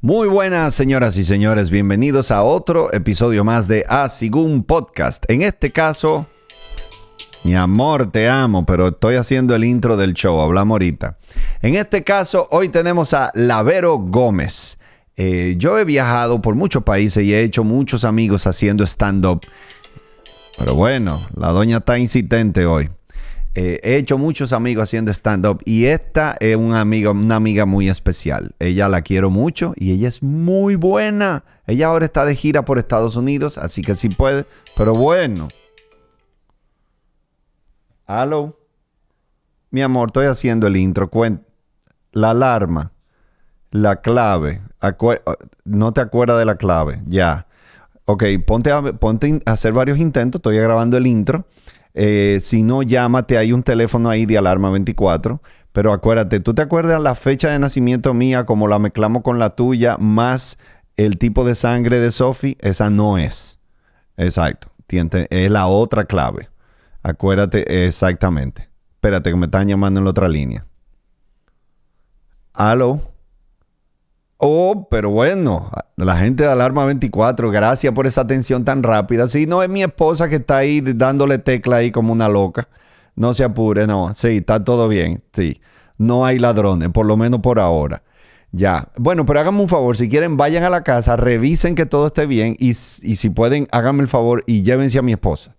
Muy buenas señoras y señores, bienvenidos a otro episodio más de Asigún Podcast. En este caso, mi amor, te amo, pero estoy haciendo el intro del show, hablamos ahorita. En este caso, hoy tenemos a Lavero Gómez. Eh, yo he viajado por muchos países y he hecho muchos amigos haciendo stand-up. Pero bueno, la doña está insistente hoy. Eh, he hecho muchos amigos haciendo stand-up y esta es una amiga, una amiga muy especial. Ella la quiero mucho y ella es muy buena. Ella ahora está de gira por Estados Unidos, así que sí puede. Pero bueno. Aló. Mi amor, estoy haciendo el intro. la alarma. La clave. Oh, no te acuerdas de la clave. Ya. Ok, ponte ponte a hacer varios intentos. Estoy grabando el intro. Eh, si no, llámate, hay un teléfono ahí de alarma 24. Pero acuérdate, tú te acuerdas la fecha de nacimiento mía, como la mezclamos con la tuya, más el tipo de sangre de Sophie, esa no es. Exacto. Es la otra clave. Acuérdate exactamente. Espérate, que me están llamando en la otra línea. Aló. Oh, pero bueno, la gente de Alarma 24, gracias por esa atención tan rápida. sí, no es mi esposa que está ahí dándole tecla ahí como una loca. No se apure, no. Sí, está todo bien. Sí. No hay ladrones, por lo menos por ahora. Ya. Bueno, pero háganme un favor. Si quieren, vayan a la casa, revisen que todo esté bien y, y si pueden, háganme el favor y llévense a mi esposa.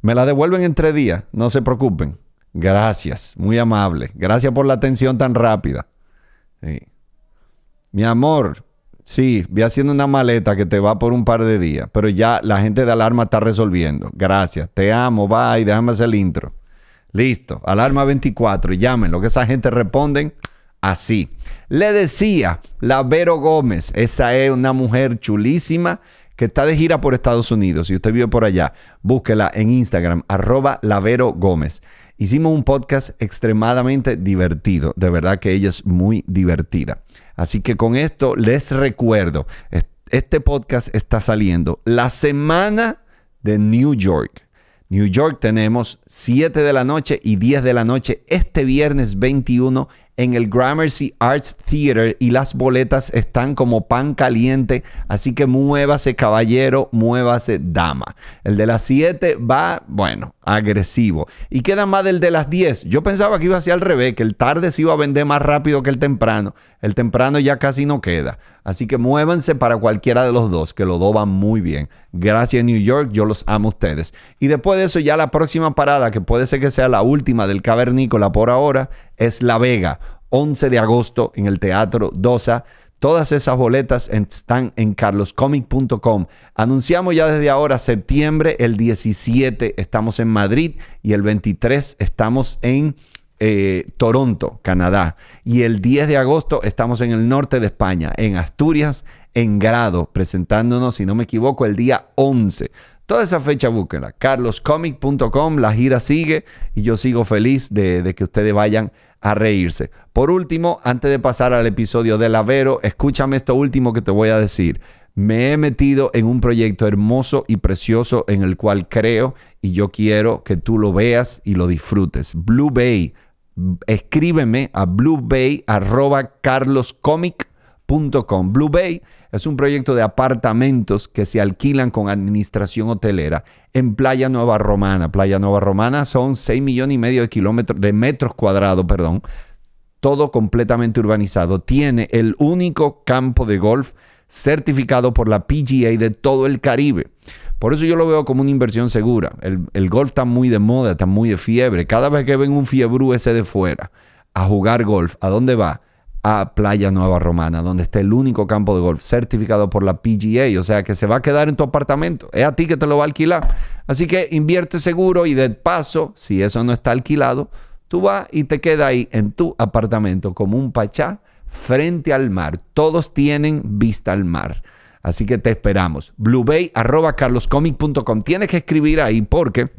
Me la devuelven en tres días, no se preocupen. Gracias, muy amable. Gracias por la atención tan rápida. Sí mi amor, sí, voy haciendo una maleta que te va por un par de días, pero ya la gente de alarma está resolviendo. Gracias, te amo, bye, déjame hacer el intro. Listo, alarma 24, llámenlo, que esa gente responden así. Le decía Lavero Gómez, esa es una mujer chulísima que está de gira por Estados Unidos. Si usted vive por allá, búsquela en Instagram, arroba Lavero Gómez. Hicimos un podcast extremadamente divertido. De verdad que ella es muy divertida. Así que con esto les recuerdo, este podcast está saliendo la semana de New York. New York tenemos 7 de la noche y 10 de la noche este viernes 21 en el Gramercy Arts Theater y las boletas están como pan caliente, así que muévase caballero, muévase dama. El de las 7 va, bueno, agresivo. Y queda más del de las 10. Yo pensaba que iba hacia al revés, que el tarde se iba a vender más rápido que el temprano. El temprano ya casi no queda. Así que muévanse para cualquiera de los dos, que los doban muy bien. Gracias New York, yo los amo a ustedes. Y después de eso ya la próxima parada, que puede ser que sea la última del cavernícola por ahora, es La Vega, 11 de agosto en el Teatro Dosa. Todas esas boletas están en carloscomic.com. Anunciamos ya desde ahora, septiembre, el 17 estamos en Madrid y el 23 estamos en eh, Toronto, Canadá. Y el 10 de agosto estamos en el norte de España, en Asturias, en Grado, presentándonos, si no me equivoco, el día 11. Toda esa fecha búsquenla, carloscomic.com, la gira sigue y yo sigo feliz de, de que ustedes vayan a reírse. Por último, antes de pasar al episodio del Avero, escúchame esto último que te voy a decir. Me he metido en un proyecto hermoso y precioso en el cual creo y yo quiero que tú lo veas y lo disfrutes. Blue Bay. Escríbeme a bluebay.carloscomic.com Blue Bay es un proyecto de apartamentos que se alquilan con administración hotelera en Playa Nueva Romana. Playa Nueva Romana son 6 millones y medio de kilómetros de metros cuadrados, perdón. Todo completamente urbanizado. Tiene el único campo de golf certificado por la PGA de todo el Caribe. Por eso yo lo veo como una inversión segura. El, golf está muy de moda, está muy de fiebre. Cada vez que ven un fiebre ese de fuera a jugar golf, ¿a dónde va? a Playa Nueva Romana, donde está el único campo de golf certificado por la PGA, o sea que se va a quedar en tu apartamento, es a ti que te lo va a alquilar. Así que invierte seguro y de paso, si eso no está alquilado, tú vas y te quedas ahí en tu apartamento como un pachá frente al mar. Todos tienen vista al mar. Así que te esperamos. bluebay.carloscomic.com. Tienes que escribir ahí porque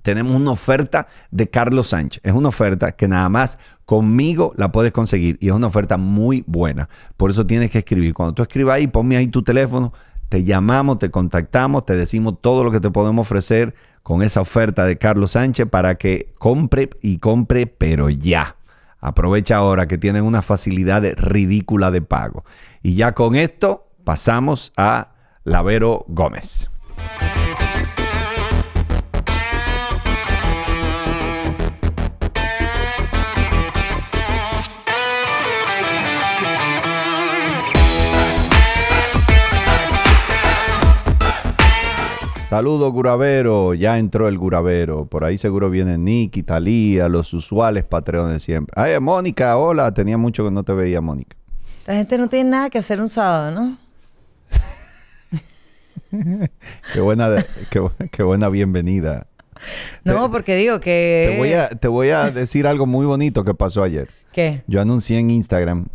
tenemos una oferta de Carlos Sánchez. Es una oferta que nada más Conmigo la puedes conseguir y es una oferta muy buena. Por eso tienes que escribir. Cuando tú escribas ahí, ponme ahí tu teléfono, te llamamos, te contactamos, te decimos todo lo que te podemos ofrecer con esa oferta de Carlos Sánchez para que compre y compre, pero ya. Aprovecha ahora que tienen una facilidad ridícula de pago. Y ya con esto pasamos a Lavero Gómez. Saludos, Guravero. Ya entró el Guravero. Por ahí seguro viene Nicky, Talía, los usuales patreones siempre. Ay, Mónica, hola. Tenía mucho que no te veía, Mónica. La gente no tiene nada que hacer un sábado, ¿no? qué, buena, qué, buena bienvenida. No, porque digo que... Te voy, a, te voy a decir algo muy bonito que pasó ayer. ¿Qué? Yo anuncié en Instagram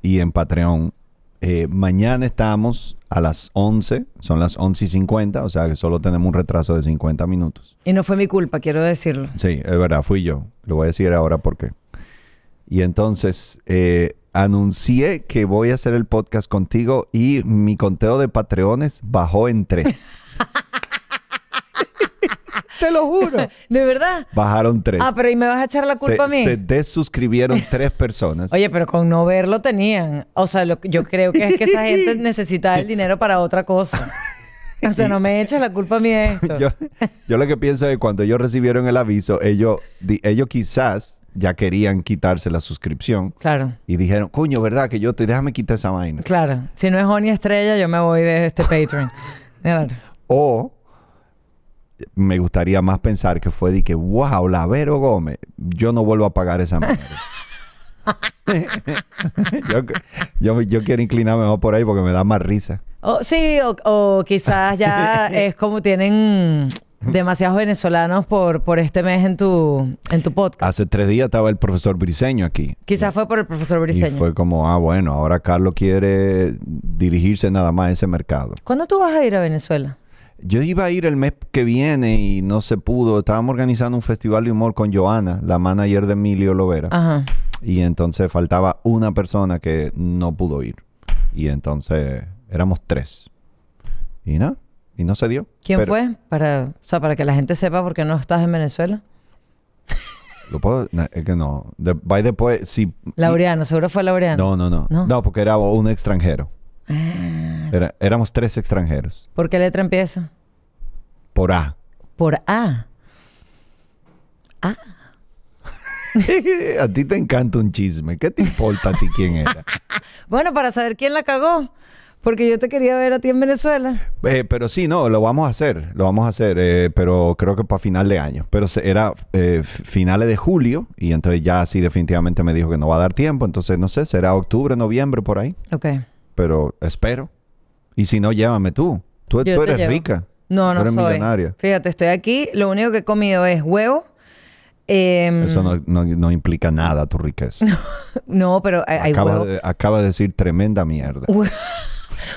y en Patreon eh, mañana estamos a las 11, son las 11 y 50, o sea que solo tenemos un retraso de 50 minutos. Y no fue mi culpa, quiero decirlo. Sí, es verdad, fui yo. Lo voy a decir ahora por qué. Y entonces, eh, anuncié que voy a hacer el podcast contigo y mi conteo de patreones bajó en tres. Te lo juro. ¿De verdad? Bajaron tres. Ah, pero ¿y me vas a echar la culpa a mí? Se desuscribieron tres personas. Oye, pero con no verlo tenían. O sea, yo creo que es que esa gente necesita el dinero para otra cosa. O sea, no me eches la culpa a mí esto. yo, lo que pienso es que cuando ellos recibieron el aviso, ellos, ellos quizás ya querían quitarse la suscripción. Claro. Y dijeron, coño, ¿verdad? Que yo te déjame quitar esa vaina. Claro. Si no es Oni Estrella, yo me voy de este Patreon. Claro. O me gustaría más pensar que fue de que, wow, Vero Gómez, yo no vuelvo a pagar esa madre. yo, quiero inclinarme mejor por ahí porque me da más risa. Oh, sí, o, quizás ya es como tienen demasiados venezolanos por, por este mes en tu, en tu podcast. Hace tres días estaba el profesor Briseño aquí. Quizás fue por el profesor Briseño. Y fue como, ah, bueno, ahora Carlos quiere dirigirse nada más a ese mercado. ¿Cuándo tú vas a ir a Venezuela? Yo iba a ir el mes que viene y no se pudo. Estábamos organizando un festival de humor con Joana, la manager de Emilio Lovera. Y entonces faltaba una persona que no pudo ir. Y entonces éramos tres. Y no, y no se dio. ¿Quién fue? Para, o sea, para que la gente sepa por qué no estás en Venezuela. Lo puedo, es que no. De, después, si. Laureano, seguro fue Laureano. no, no, no, no. porque era un extranjero. Ah. éramos tres extranjeros. ¿Por qué letra empieza? Por A. Por A. A. Ah. a ti te encanta un chisme. ¿Qué te importa a ti quién era? bueno, para saber quién la cagó. Porque yo te quería ver a ti en Venezuela. Eh, pero sí, no, lo vamos a hacer, lo vamos a hacer, eh, pero creo que para final de año. Pero era eh, finales de julio y entonces ya así definitivamente me dijo que no va a dar tiempo, entonces no sé, será octubre, noviembre, por ahí. Ok pero espero. Y si no, llévame tú. Tú, eres rica. No, no millonaria. Fíjate, estoy aquí. Lo único que he comido es huevo. Em, eso no, implica nada tu riqueza. No, pero hay, acaba De, acaba de decir tremenda mierda.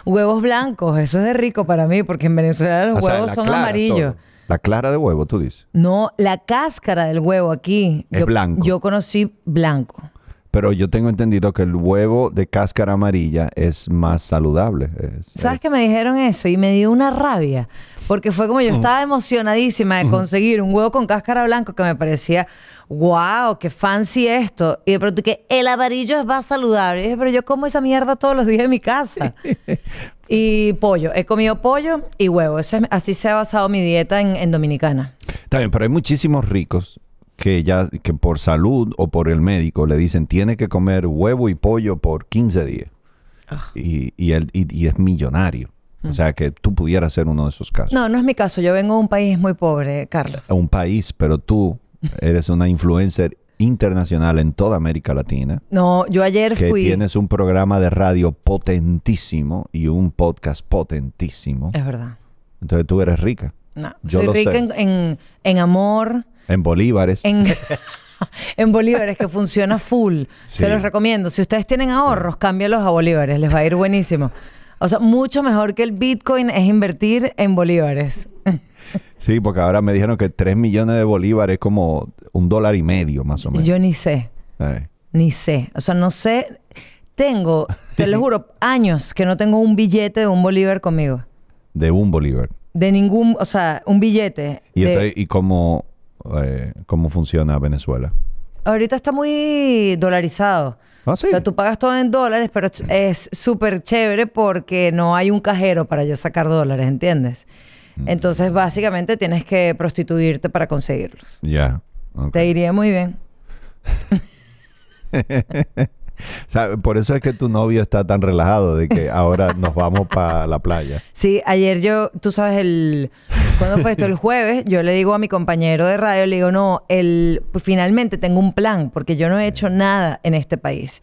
huevos blancos, eso es de rico para mí, porque en Venezuela los huevos son amarillos. la clara de huevo, tú dices. No, la cáscara del huevo aquí. Es blanco. Yo conocí blanco. Pero yo tengo entendido que el huevo de cáscara amarilla es más saludable. ¿Sabes qué? que me dijeron eso? Y me dio una rabia. Porque fue como yo mm. estaba emocionadísima de conseguir un huevo con cáscara blanca que me parecía, wow, qué fancy esto. Y de pronto que el amarillo es más saludable. Y dije, pero yo como esa mierda todos los días en mi casa. y pollo. He comido pollo y huevo. así se ha basado mi dieta en, en Dominicana. bien, pero hay muchísimos ricos que ya que por salud o por el médico le dicen tiene que comer huevo y pollo por 15 días. Ah. Y, él, y, es millonario. O mm. sea, que tú pudieras ser uno de esos casos. No, no es mi caso. Yo vengo de un país muy pobre, Carlos. Un país, pero tú eres una influencer internacional en toda América Latina. No, yo ayer que Tienes un programa de radio potentísimo y un podcast potentísimo. Es verdad. Entonces tú eres rica. No, soy rica en, en, amor, en bolívares. En, bolívares, que funciona full. Se los recomiendo. Si ustedes tienen ahorros, cámbialos a bolívares. Les va a ir buenísimo. O sea, mucho mejor que el Bitcoin es invertir en bolívares. Sí, porque ahora me dijeron que 3 millones de bolívares es como un dólar y medio, más o menos. Yo ni sé. Ni sé. O sea, no sé. Tengo, te lo juro, años que no tengo un billete de un bolívar conmigo. De un bolívar. De ningún, o sea, un billete. y como eh, cómo funciona Venezuela? Ahorita está muy dolarizado. Ah, sí. O sea, tú pagas todo en dólares, pero es súper chévere porque no hay un cajero para yo sacar dólares, ¿entiendes? Mm. Entonces, básicamente tienes que prostituirte para conseguirlos. Ya. Te iría muy bien. por eso es que tu novio está tan relajado de que ahora nos vamos para la playa. Sí, ayer yo, tú sabes, el cuando fue esto el jueves, yo le digo a mi compañero de radio, le digo, no, el pues, finalmente tengo un plan, porque yo no he hecho nada en este país.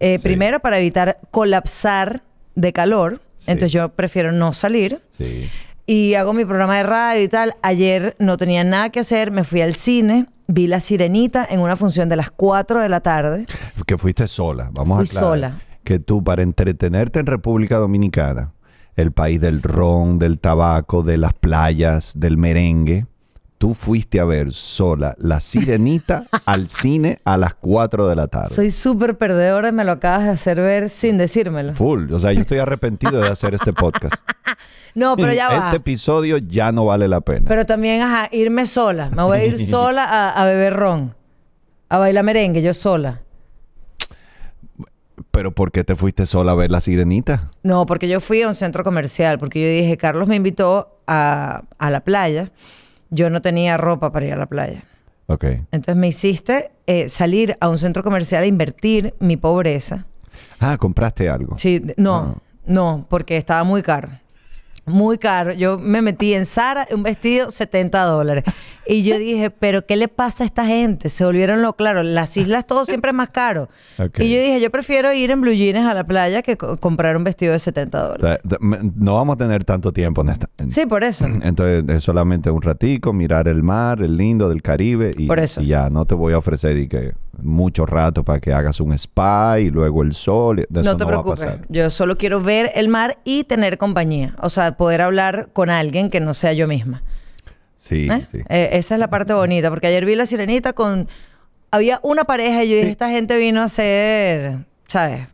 Eh, primero, para evitar colapsar de calor, entonces yo prefiero no salir. Y hago mi programa de radio y tal. Ayer no tenía nada que hacer, me fui al cine vi La Sirenita en una función de las 4 de la tarde. Que fuiste sola, vamos a aclarar. Que tú, para entretenerte en República Dominicana, el país del ron, del tabaco, de las playas, del merengue, tú fuiste a ver sola La Sirenita al cine a las 4 de la tarde. Soy súper perdedora y me lo acabas de hacer ver sin decírmelo. Full, o sea, yo estoy arrepentido de hacer este podcast. No, pero ya va. Este episodio ya no vale la pena. Pero también, a irme sola. Me voy a ir sola a, beber ron, a bailar merengue, yo sola. ¿Pero por qué te fuiste sola a ver la sirenita? No, porque yo fui a un centro comercial, porque yo dije, Carlos me invitó a, a la playa yo no tenía ropa para ir a la playa. Ok. Entonces me hiciste eh, salir a un centro comercial a invertir mi pobreza. Ah, compraste algo. Sí, no, ah. no, porque estaba muy caro. Muy caro. Yo me metí en Sara, un vestido, 70 dólares. Y yo dije, ¿pero qué le pasa a esta gente? Se volvieron lo claro. Las islas todo siempre es más caro. Y yo dije, yo prefiero ir en blue jeans a la playa que comprar un vestido de 70 dólares. No vamos a tener tanto tiempo, en esta. Sí, por eso. Entonces, solamente un ratico, mirar el mar, el lindo del Caribe. Y, ya, no te voy a ofrecer y que mucho rato para que hagas un spa y luego el sol. no te preocupes, yo solo quiero ver el mar y tener compañía, o sea, poder hablar con alguien que no sea yo misma. Sí, ¿Eh? sí. Eh, esa es la parte bonita, porque ayer vi la sirenita con... Había una pareja y yo dije, esta gente vino a hacer, ¿sabes?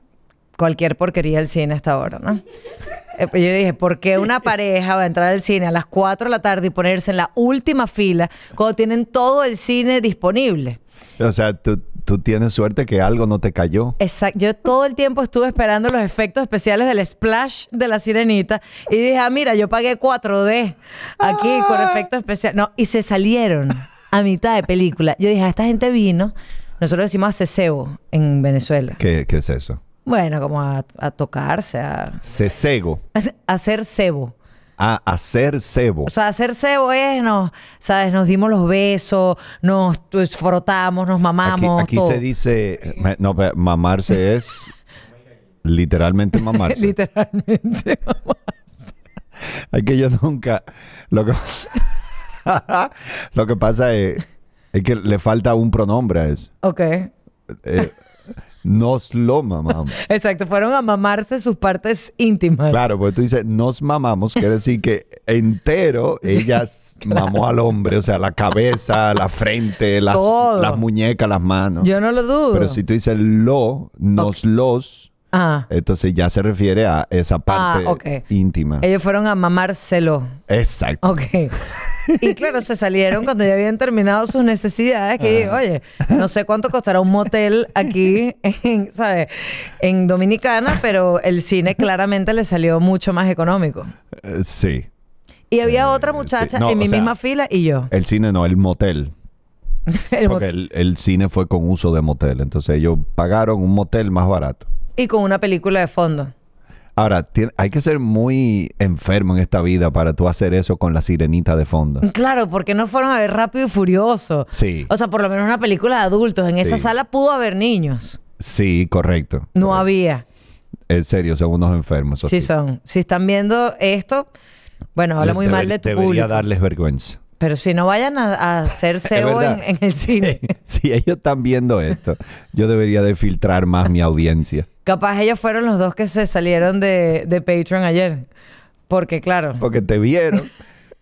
Cualquier porquería del cine hasta ahora, ¿no? Eh, pues yo dije, ¿por qué una pareja va a entrar al cine a las 4 de la tarde y ponerse en la última fila cuando tienen todo el cine disponible? O sea, tú, tú, tienes suerte que algo no te cayó. Exacto. Yo todo el tiempo estuve esperando los efectos especiales del splash de la sirenita y dije, ah, mira, yo pagué 4D aquí con ah. efectos especiales. No, y se salieron a mitad de película. Yo dije, esta gente vino. Nosotros decimos ah, Cesebo en Venezuela. ¿Qué, es eso? Bueno, como a, tocarse, a... cecebo. hacer cebo a hacer cebo. O sea, hacer cebo es, ¿sabes? Nos dimos los besos, nos pues, frotamos, nos mamamos. Aquí, se dice, no, mamarse es literalmente mamarse. literalmente mamarse. que yo nunca, lo que, lo que pasa es, que le falta un pronombre a eso. Ok. Eh, nos lo mamamos. Exacto, fueron a mamarse sus partes íntimas. Claro, porque tú dices, nos mamamos, quiere decir que entero ellas mamó al hombre, o sea, la cabeza, la frente, las, las muñecas, las manos. Yo no lo dudo. Pero si tú dices lo, nos los Ah. Entonces ya se refiere a esa ah, parte íntima. Ellos fueron a mamárselo. Exacto. Y claro, se salieron cuando ya habían terminado sus necesidades. Que dije, oye, no sé cuánto costará un motel aquí, en, ¿sabes? En Dominicana, pero el cine claramente le salió mucho más económico. Eh, sí. Y había eh, otra muchacha en mi misma fila y yo. El cine no, el motel. Porque el cine fue con uso de motel. Entonces ellos pagaron un motel más barato y con una película de fondo. Ahora, hay que ser muy enfermo en esta vida para tú hacer eso con la sirenita de fondo. Mm, claro, porque no fueron a ver Rápido y Furioso. Sí. O sea, por lo menos una película de adultos. En esa sala pudo haber niños. Sí, correcto. No había. En serio, son unos enfermos. Sí, son. Si están viendo esto, bueno, habla muy mal de tu debería público. Debería darles vergüenza. Pero si no vayan a, hacer cebo en, el cine. si ellos están viendo esto, yo debería de filtrar más mi audiencia. Capaz ellos fueron los dos que se salieron de, de Patreon ayer. Porque claro. Porque te vieron.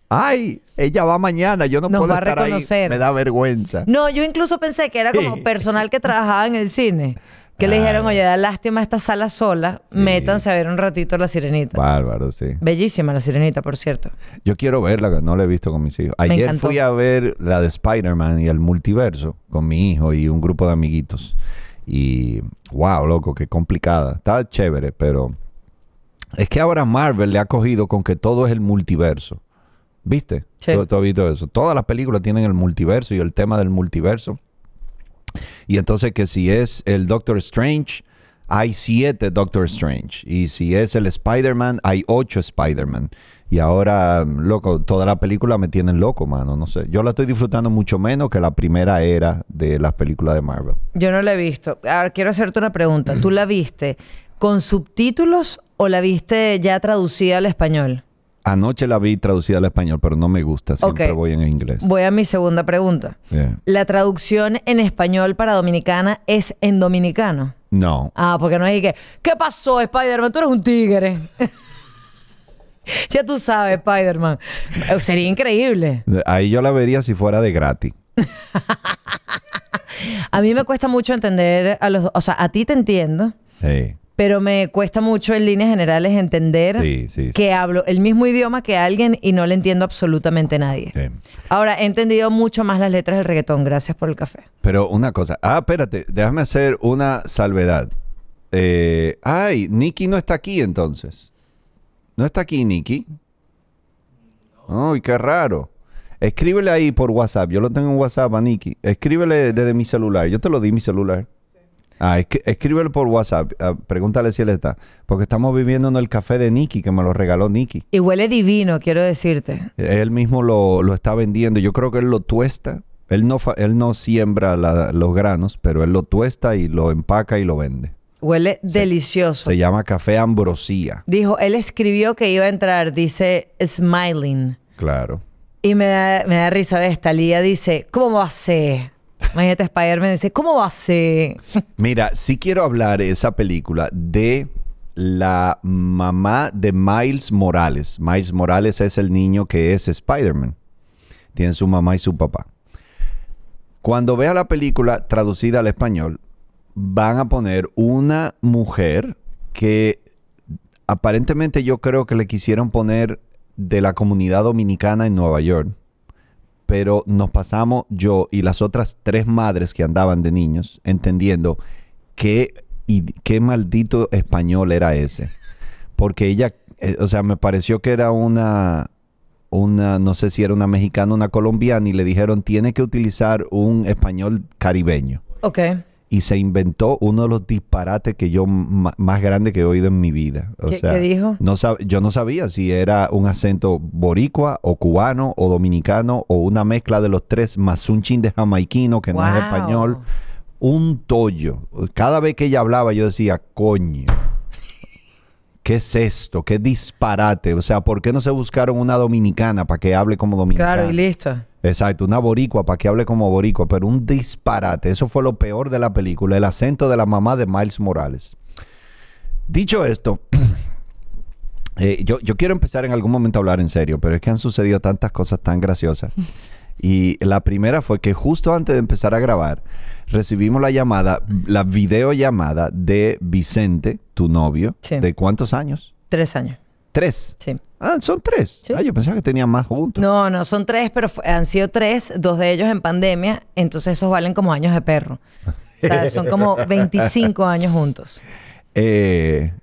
Ay, ella va mañana, yo no Nos puedo va a reconocer. Me da vergüenza. No, yo incluso pensé que era como personal que trabajaba en el cine. Que le dijeron, oye, da lástima esta sala sola, métanse a ver un ratito la sirenita. Bárbaro, sí. Bellísima la sirenita, por cierto. Yo quiero verla, no la he visto con mis hijos. Ayer fui a ver la de Spider-Man y el multiverso con mi hijo y un grupo de amiguitos. Y wow, loco, qué complicada. Estaba chévere, pero es que ahora Marvel le ha cogido con que todo es el multiverso. ¿Viste? Todo ha visto eso. Todas las películas tienen el multiverso y el tema del multiverso. Y entonces que si es el Doctor Strange, hay siete Doctor Strange. Y si es el Spider-Man, hay ocho Spider-Man. Y ahora, loco, toda la película me tienen loco, mano. No sé. Yo la estoy disfrutando mucho menos que la primera era de las películas de Marvel. Yo no la he visto. Ahora, quiero hacerte una pregunta. ¿Tú la viste con subtítulos o la viste ya traducida al español? Anoche la vi traducida al español, pero no me gusta, siempre voy en inglés. Voy a mi segunda pregunta. ¿La traducción en español para dominicana es en dominicano? No. Ah, porque no hay que, ¿qué pasó, Spider-Man? Tú eres un tigre. ya tú sabes, Spider-Man. Eh, sería increíble. Ahí yo la vería si fuera de gratis. a mí me cuesta mucho entender a los, o sea, a ti te entiendo. Sí pero me cuesta mucho en líneas generales entender que hablo el mismo idioma que alguien y no le entiendo absolutamente nadie. Ahora, he entendido mucho más las letras del reggaetón. Gracias por el café. Pero una cosa. Ah, espérate, déjame hacer una salvedad. Eh, ay, Nicky no está aquí entonces. No está aquí Nicky. Ay, qué raro. Escríbele ahí por WhatsApp. Yo lo tengo en WhatsApp a Nicky. Escríbele desde mi celular. Yo te lo di mi celular. Ah, escríbelo por WhatsApp. Ah, pregúntale si él está. Porque estamos viviendo en el café de Nicky, que me lo regaló Nicky. Y huele divino, quiero decirte. Él mismo lo, está vendiendo. Yo creo que él lo tuesta. Él no, él no siembra los granos, pero él lo tuesta y lo empaca y lo vende. Huele delicioso. Se llama café ambrosía. Dijo, él escribió que iba a entrar, dice smiling. Claro. Y me da, me da risa, esta, dice, ¿cómo va a ser? Imagínate, Spider-Man dice, ¿cómo va a ser? Mira, sí quiero hablar esa película de la mamá de Miles Morales. Miles Morales es el niño que es Spider-Man. Tiene su mamá y su papá. Cuando vea la película traducida al español, van a poner una mujer que aparentemente yo creo que le quisieron poner de la comunidad dominicana en Nueva York pero nos pasamos yo y las otras tres madres que andaban de niños entendiendo qué, y, qué maldito español era ese. Porque ella, eh, o sea, me pareció que era una, una, no sé si era una mexicana o una colombiana, y le dijeron, tiene que utilizar un español caribeño. Ok y se inventó uno de los disparates que yo más grande que he oído en mi vida. ¿Qué, dijo? No yo no sabía si era un acento boricua o cubano o dominicano o una mezcla de los tres más un chin de jamaiquino que no es español. Un tollo. Cada vez que ella hablaba yo decía, coño. ¿Qué es esto? ¿Qué disparate? O sea, ¿por qué no se buscaron una dominicana para que hable como dominicana? Claro, y listo. Exacto, una boricua para que hable como boricua, pero un disparate. Eso fue lo peor de la película, el acento de la mamá de Miles Morales. Dicho esto, eh, yo, yo, quiero empezar en algún momento a hablar en serio, pero es que han sucedido tantas cosas tan graciosas. Y la primera fue que justo antes de empezar a grabar, recibimos la llamada, la videollamada de Vicente, tu novio, ¿de cuántos años? Tres años. ¿Tres? Sí. Ah, son tres. Ah, yo pensaba que tenían más juntos. No, no, son tres, pero han sido tres, dos de ellos en pandemia, entonces esos valen como años de perro. O sea, son como 25 años juntos. Eh,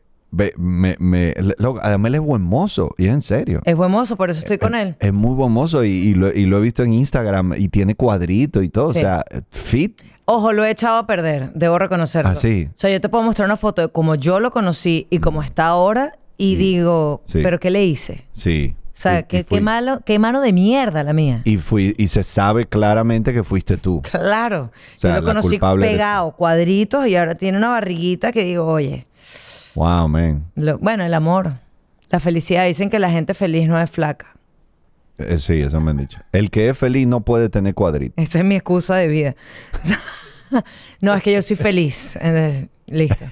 me, me, además él es buen mozo y es en serio. Es buen mozo, por eso estoy con eh, él. Es, muy buen mozo y, lo, he visto en Instagram y tiene cuadrito y todo, o sea, fit. Ojo, lo he echado a perder, debo reconocerlo. Así. Ah, o sea, yo te puedo mostrar una foto de cómo yo lo conocí y cómo está ahora y digo, pero ¿qué le hice? Sí. O sea, qué, malo, qué mano de mierda la mía. Y fui, y se sabe claramente que fuiste tú. Claro. yo lo conocí pegado, cuadritos, y ahora tiene una barriguita que digo, oye. Wow, man. bueno, el amor, la felicidad. Dicen que la gente feliz no es flaca. Eh, sí, eso me han dicho. El que es feliz no puede tener cuadritos. Esa es mi excusa de vida. no, es que yo soy feliz. listo.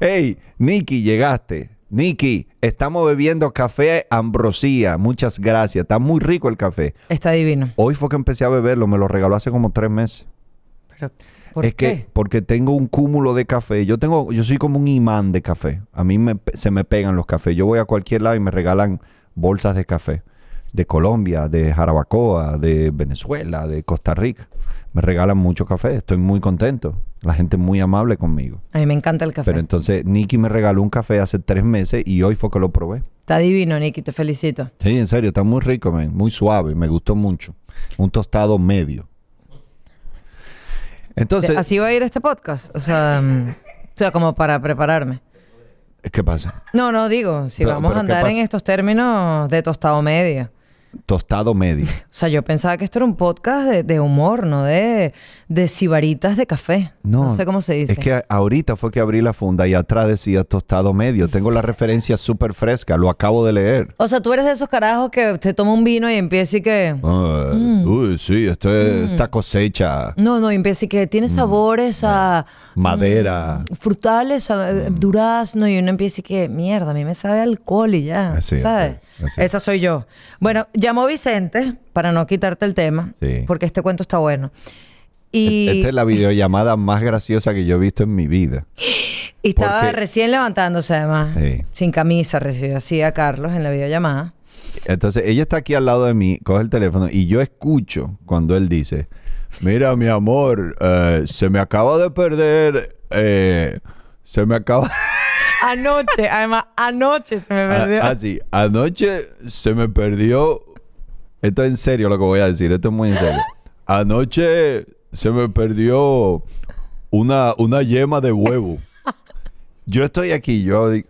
hey, Nikki, llegaste. Nikki, estamos bebiendo café Ambrosía. Muchas gracias. Está muy rico el café. Está divino. Hoy fue que empecé a beberlo. Me lo regaló hace como tres meses. Pero es que porque tengo un cúmulo de café. Yo tengo, yo soy como un imán de café. A mí me, se me pegan los cafés. Yo voy a cualquier lado y me regalan bolsas de café de Colombia, de Jarabacoa, de Venezuela, de Costa Rica. Me regalan mucho café, estoy muy contento. La gente es muy amable conmigo. A mí me encanta el café. Pero entonces Nicky me regaló un café hace tres meses y hoy fue que lo probé. Está divino, Nicky, te felicito. Sí, en serio, está muy rico, muy suave, me gustó mucho. Un tostado medio. Entonces. Así va a ir este podcast. O sea, mm, o sea como para prepararme. ¿Qué pasa? No, no digo, si vamos a andar en estos términos de tostado medio. Tostado medio. o sea, yo pensaba que esto era un podcast de humor, no de de sibaritas de café. No, sé cómo se dice. Es que ahorita fue que abrí la funda y atrás decía tostado medio. Tengo la referencia súper fresca, lo acabo de leer. O sea, tú eres de esos carajos que te toma un vino y empieza y que... Ah, mm. Uy, sí, este, mm. esta cosecha. No, no, y empieza y que tiene mm. sabores a... Madera. frutales, eh, durazno, y uno empieza y que, mierda, a mí me sabe alcohol y ya. ¿Sabes? Esa soy yo. Bueno, llamó Vicente, para no quitarte el tema, porque este cuento está bueno. E-, esta es la videollamada más graciosa que yo he visto en mi vida. estaba recién levantándose además. Sin camisa recibió así a Carlos en la videollamada. Entonces ella está aquí al lado de mí, coge el teléfono y yo escucho cuando él dice, mira mi amor, eh, se me acaba de perder, eh, se me acaba... Anoche, además, anoche se me ah, perdió. Ah, anoche se me perdió... Esto es en serio lo que voy a decir, esto es muy en serio. Anoche se me perdió una, una yema de huevo. Yo estoy aquí, yo digo.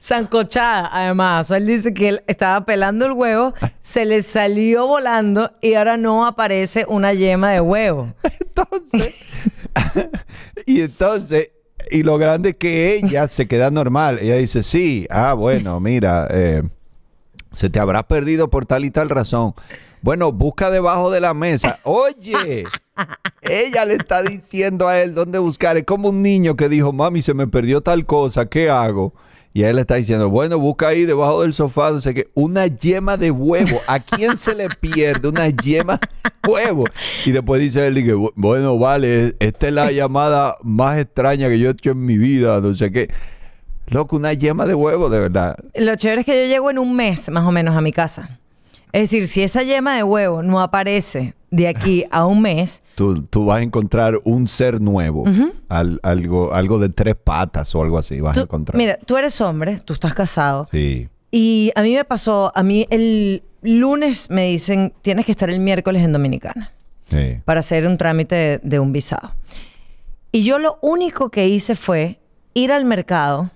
Sancochada, además. Él dice que él estaba pelando el huevo, ah. se le salió volando y ahora no aparece una yema de huevo. Entonces, y entonces, y lo grande es que ella se queda normal. Ella dice, sí, ah, bueno, mira, eh, se te habrá perdido por tal y tal razón. Bueno, busca debajo de la mesa. Oye, ella le está diciendo a él dónde buscar. Es como un niño que dijo, mami, se me perdió tal cosa, ¿qué hago? Y él le está diciendo, bueno, busca ahí debajo del sofá, no sé qué, una yema de huevo. ¿A quién se le pierde una yema de huevo? Y después dice él, que, bueno, vale, e-, esta es la llamada más extraña que yo he hecho en mi vida, no sé qué. Loco, una yema de huevo, de verdad. Lo chévere es que yo llego en un mes, más o menos, a mi casa. Es decir, si esa yema de huevo no aparece de aquí a un mes. Tú, vas a encontrar un ser nuevo, algo, algo de tres patas o algo así. Vas a encontrar. Mira, tú eres hombre, tú estás casado. Sí. Y a mí me pasó, a mí el lunes me dicen, tienes que estar el miércoles en Dominicana para hacer un trámite de un visado. Y yo lo único que hice fue ir al mercado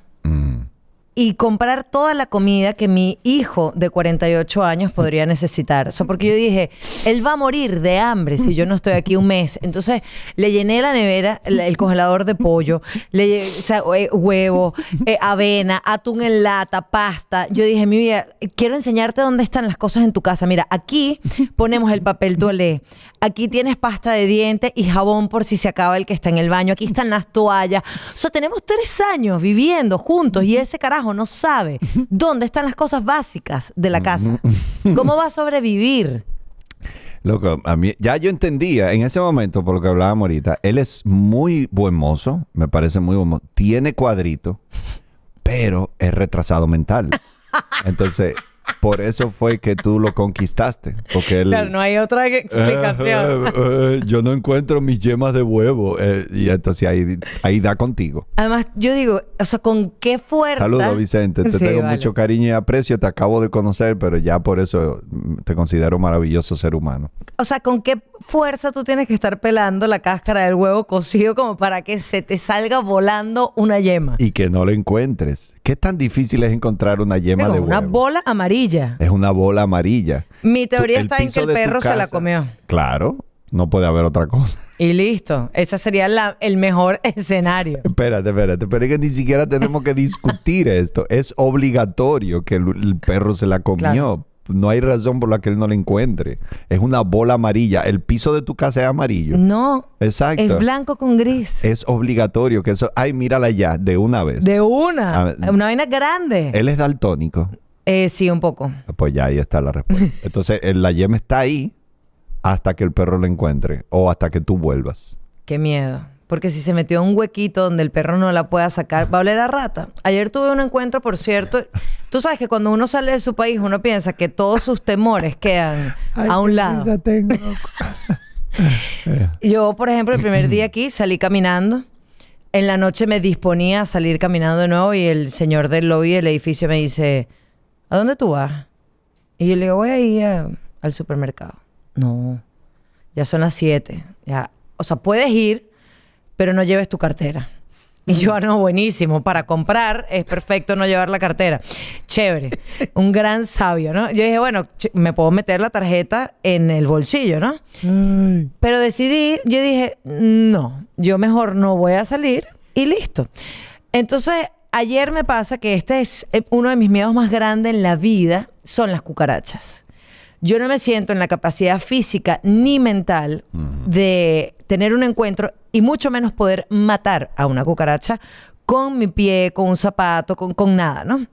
y comprar toda la comida que mi hijo de 48 años podría necesitar. O porque yo dije, él va a morir de hambre si yo no estoy aquí un mes. Entonces, le llené la nevera, el congelador de pollo, le, huevo, eh, avena, atún en lata, pasta. Yo dije, mi vida, quiero enseñarte dónde están las cosas en tu casa. Mira, aquí ponemos el papel toalé. Aquí tienes pasta de dientes y jabón por si se acaba el que está en el baño. Aquí están las toallas. O sea, tenemos tres años viviendo juntos y ese carajo no sabe dónde están las cosas básicas de la casa. ¿Cómo va a sobrevivir? Loco, a mí, ya yo entendía en ese momento, por lo que hablábamos ahorita, él es muy buen mozo, me parece muy buen tiene cuadrito, pero es retrasado mental. Entonces, por eso fue que tú lo conquistaste. Porque claro, no hay otra explicación. Eh, eh, eh, yo no encuentro mis yemas de huevo. y entonces ahí, ahí da contigo. Además, yo digo, o sea, ¿con qué fuerza? Saludos, Vicente. Te tengo mucho cariño y aprecio. Te acabo de conocer, pero ya por eso mm, te considero maravilloso ser humano. O sea, ¿con qué fuerza tú tienes que estar pelando la cáscara del huevo cocido como para que se te salga volando una yema? Y que no la encuentres ¿Qué tan difícil es encontrar una yema de huevo? Es una bola amarilla. Es una bola amarilla. Mi teoría está en que el perro se la comió. Claro, no puede haber otra cosa. Y listo. Ese sería el mejor escenario. Espérate, espérate. Pero es que ni siquiera tenemos que discutir esto. Es obligatorio que el, perro se la comió no hay razón por la que él no la encuentre. Es una bola amarilla. El piso de tu casa es amarillo. No. Exacto. Es blanco con gris. Es obligatorio que eso. Ay, mírala ya, de una vez. De una. una vaina grande. Él es daltónico. Eh, sí, un poco. Pues ya ahí está la respuesta. Entonces, la yema está ahí hasta que el perro la encuentre o hasta que tú vuelvas. Qué miedo. Porque si se metió un huequito donde el perro no la pueda sacar, va a oler a rata. Ayer tuve un encuentro, por cierto. Tú sabes que cuando uno sale de su país, uno piensa que todos sus temores quedan a un lado. Yo, por ejemplo, el primer día aquí salí caminando. En la noche me disponía a salir caminando de nuevo y el señor del lobby del edificio me dice, ¿a dónde tú vas? Y yo le digo, voy a ir al supermercado. No, ya son las 7. Ya. O sea, puedes ir, pero no lleves tu cartera. Y yo, bueno, ah, buenísimo. Para comprar es perfecto no llevar la cartera. Chévere. Un gran sabio, ¿no? Yo dije, bueno, me puedo meter la tarjeta en el bolsillo, ¿no? Mm. Pero decidí, yo dije, no, yo mejor no voy a salir y listo. Entonces, ayer me pasa que este es eh, uno de mis miedos más grandes en la vida, son las cucarachas yo no me siento en la capacidad física ni mental de tener un encuentro y mucho menos poder matar a una cucaracha con mi pie, con un zapato, con, con nada, ¿no?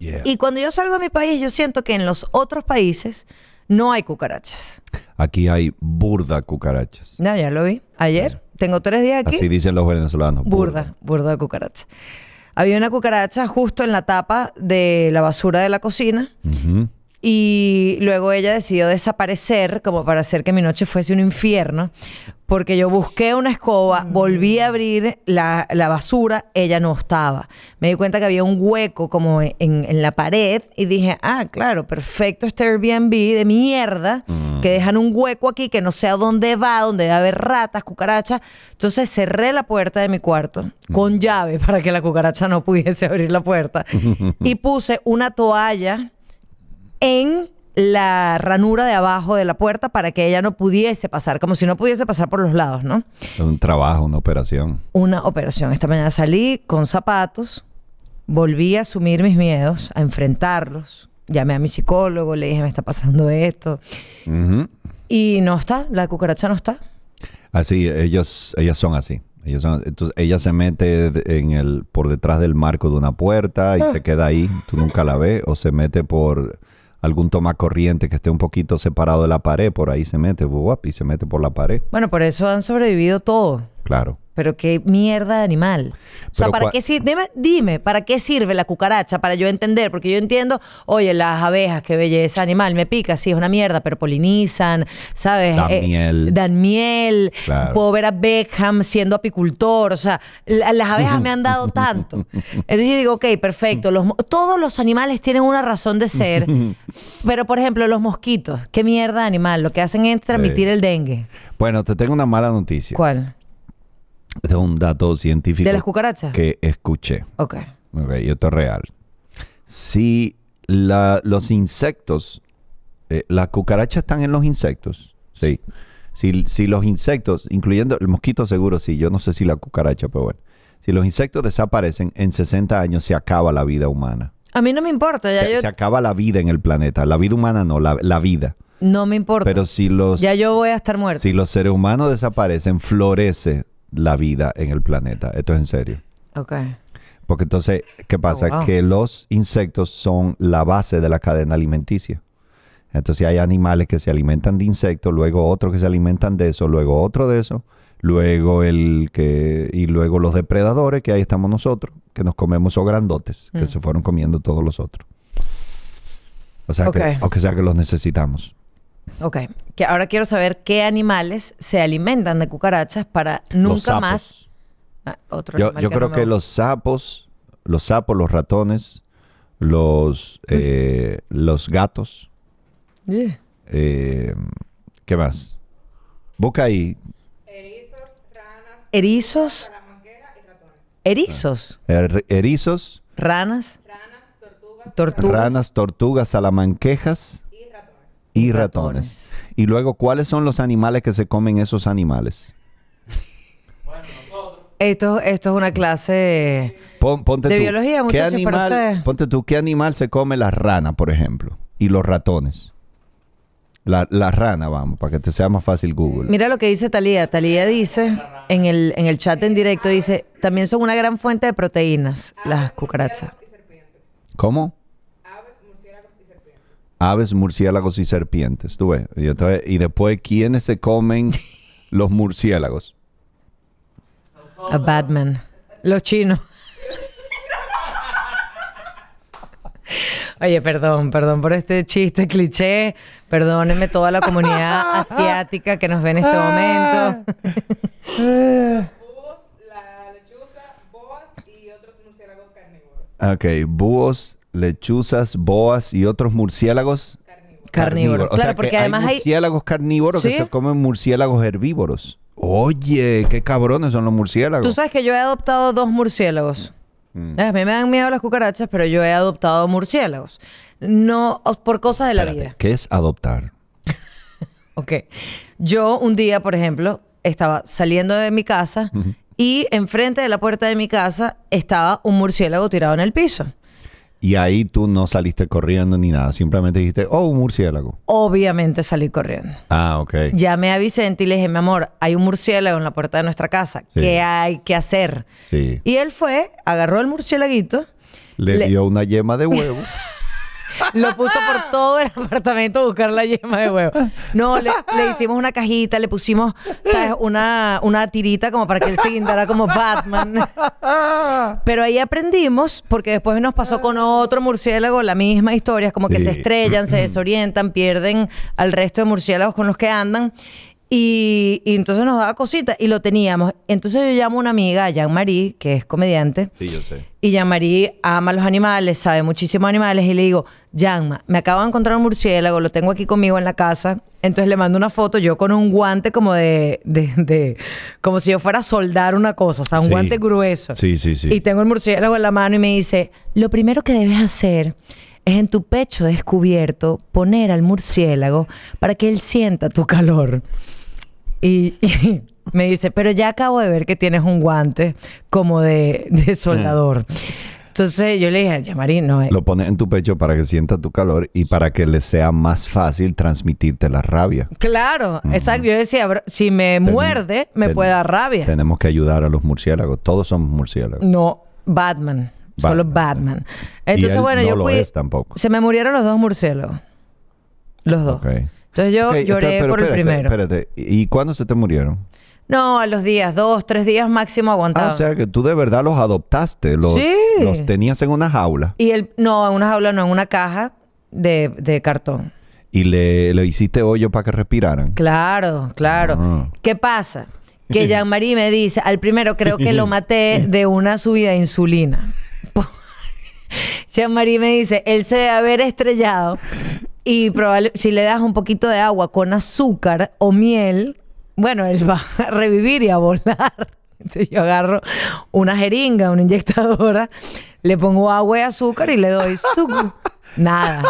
Y cuando yo salgo a mi país, yo siento que en los otros países no hay cucarachas. Aquí hay burda cucarachas. No, ya lo vi. Ayer, tengo tres días aquí. Así dicen los venezolanos. Burda, burda, cucaracha. Había una cucaracha justo en la tapa de la basura de la cocina. Y luego ella decidió desaparecer como para hacer que mi noche fuese un infierno, porque yo busqué una escoba, mm. volví a abrir la, basura, ella no estaba. Me di cuenta que había un hueco como en, la pared y dije, ah, claro, perfecto este Airbnb de mierda, mm. que dejan un hueco aquí que no sé a dónde va, donde va a haber ratas, cucarachas. Entonces cerré la puerta de mi cuarto con mm. llave para que la cucaracha no pudiese abrir la puerta y puse una toalla en la ranura de abajo de la puerta para que ella no pudiese pasar, como si no pudiese pasar por los lados, ¿no? Un trabajo, una operación. Una operación. Esta mañana salí con zapatos, volví a asumir mis miedos, a enfrentarlos. Llamé a mi psicólogo, le dije, me está pasando esto. Y no está, la cucaracha no está. Así, ellos, ellas son así. entonces, ella se mete en el, por detrás del marco de una puerta y ah. se queda ahí. Tú nunca la ves. O se mete por algún toma corriente que esté un poquito separado de la pared, por ahí se mete, y se mete por la pared. Bueno, por eso han sobrevivido todos. Claro. Pero qué mierda de animal. O sea, ¿para qué sirve? Dime, ¿para qué sirve la cucaracha? Para yo entender, porque yo entiendo, oye, las abejas, qué belleza animal, me pica, sí, es una mierda, pero polinizan, ¿sabes? Dan eh, miel. Dan miel. Claro. Puedo Beckham siendo apicultor, o sea, las abejas me han dado tanto. Entonces yo digo, ok, perfecto, todos los animales tienen una razón de ser, pero por ejemplo, los mosquitos, qué mierda de animal, lo que hacen es transmitir el dengue. Bueno, te tengo una mala noticia. ¿Cuál? es un dato científico. ¿De las cucarachas? Que escuché. Ok. Ok, y esto es real. Si los insectos, eh, las cucarachas están en los insectos, sí. Si, los insectos, incluyendo el mosquito seguro, sí, yo no sé si la cucaracha, pero bueno. Si los insectos desaparecen, en 60 años se acaba la vida humana. A mí no me importa. Ya se, se, acaba la vida en el planeta. La vida humana no, la, la, vida. No me importa. Pero si los... Ya yo voy a estar muerto. Si los seres humanos desaparecen, florece la vida en el planeta. Esto es en serio. Ok. Porque entonces, ¿qué pasa? Oh, que los insectos son la base de la cadena alimenticia. Entonces hay animales que se alimentan de insectos, luego otros que se alimentan de eso, luego otro de eso, luego el que y luego los depredadores que ahí estamos nosotros, que nos comemos o grandotes, que mm. se fueron comiendo todos los otros. O sea, que, o sea que los necesitamos. Ok. Que ahora quiero saber qué animales se alimentan de cucarachas para nunca más. Ah, yo, creo que los sapos, los sapos, los ratones, los, eh, los gatos. Eh, ¿Qué más? Busca ahí. Erizos, ranas. Erizos. Ah. Er, erizos. Ranas. Ranas, tortugas. Tortugas. Ranas, tortugas, salamanquejas y ratones. Y luego, ¿cuáles son los animales que se comen esos animales? Esto, esto es una clase de biología, muchachos, Ponte tú, ¿qué animal se come la rana, por ejemplo? Y los ratones. La, rana, vamos, para que te sea más fácil Google. Mira lo que dice Talía. Talía dice en el, en el chat en directo, dice, también son una gran fuente de proteínas, las cucarachas. ¿Cómo? aves, murciélagos y serpientes. ¿Tú Y, después, ¿quiénes se comen los murciélagos? A Batman. Los chinos. Oye, perdón, perdón por este chiste cliché. Perdónenme toda la comunidad asiática que nos ve en este momento. Búhos, la lechuza, búhos y otros murciélagos carnívoros. Ok, búhos, lechuzas, boas y otros murciélagos. Carnívoros. claro, porque además hay murciélagos carnívoros que se comen murciélagos herbívoros. Oye, qué cabrones son los murciélagos. Tú sabes que yo he adoptado dos murciélagos. Mm. Eh, a mí me dan miedo las cucarachas, pero yo he adoptado murciélagos. No, por cosas de la vida. ¿Qué es adoptar? ok. Yo un día, por ejemplo, estaba saliendo de mi casa y enfrente de la puerta de mi casa estaba un murciélago tirado en el piso. Y ahí tú no saliste corriendo ni nada, simplemente dijiste, oh, un murciélago. Obviamente salí corriendo. Ah, ok. Llamé a Vicente y le dije, mi amor, hay un murciélago en la puerta de nuestra casa, ¿qué hay que hacer? Sí. Y él fue, agarró el murciélaguito. le... dio una yema de huevo. Lo puso por todo el apartamento a buscar la yema de huevo. No, le, hicimos una cajita, le pusimos, ¿sabes? Una, una tirita como para que él se guindara como Batman. Pero ahí aprendimos, porque después nos pasó con otro murciélago la misma historia, como que se estrellan, se desorientan, pierden al resto de murciélagos con los que andan. Y, entonces nos daba cositas y lo teníamos. Entonces yo llamo a una amiga, Jean-Marie, que es comediante. Sí, yo sé. Y Jean-Marie ama los animales, sabe muchísimos animales. Y le digo, Jean, me acabo de encontrar un murciélago, lo tengo aquí conmigo en la casa. Entonces le mando una foto yo con un guante como de, de, como si yo fuera a soldar una cosa, o sea, un guante grueso. Sí, sí, sí. Y tengo el murciélago en la mano y me dice, lo primero que debes hacer es en tu pecho descubierto poner al murciélago para que él sienta tu calor y, me dice, pero ya acabo de ver que tienes un guante como de, soldador. Entonces yo le dije, ya Marín, no. Eh". Lo pones en tu pecho para que sienta tu calor y para que le sea más fácil transmitirte la rabia. Claro, exacto. Yo decía, si me muerde, me puede dar rabia. Tenemos que ayudar a los murciélagos. Todos somos murciélagos. No, Batman. solo Batman. Entonces, bueno, no yo lo es tampoco. Se me murieron los dos murciélagos. Los dos. Okay. Entonces yo lloré por el primero. Espérate, ¿y cuándo se te murieron? No, a los días, dos, tres días máximo aguantaba. Ah, o sea que tú de verdad los adoptaste, los, los tenías en una jaula. Y el, no, en una jaula no, en una caja de, cartón. Y le, hiciste hoyo para que respiraran. Claro, claro. Ah. ¿Qué pasa? Que Jean-Marie me dice, al primero creo que lo maté de una subida de insulina. Jean-Marie me dice, él se debe haber estrellado y probable, si le das un poquito de agua con azúcar o miel, bueno, él va a revivir y a volar. Entonces yo agarro una jeringa, una inyectadora, le pongo agua y azúcar y le doy Nada.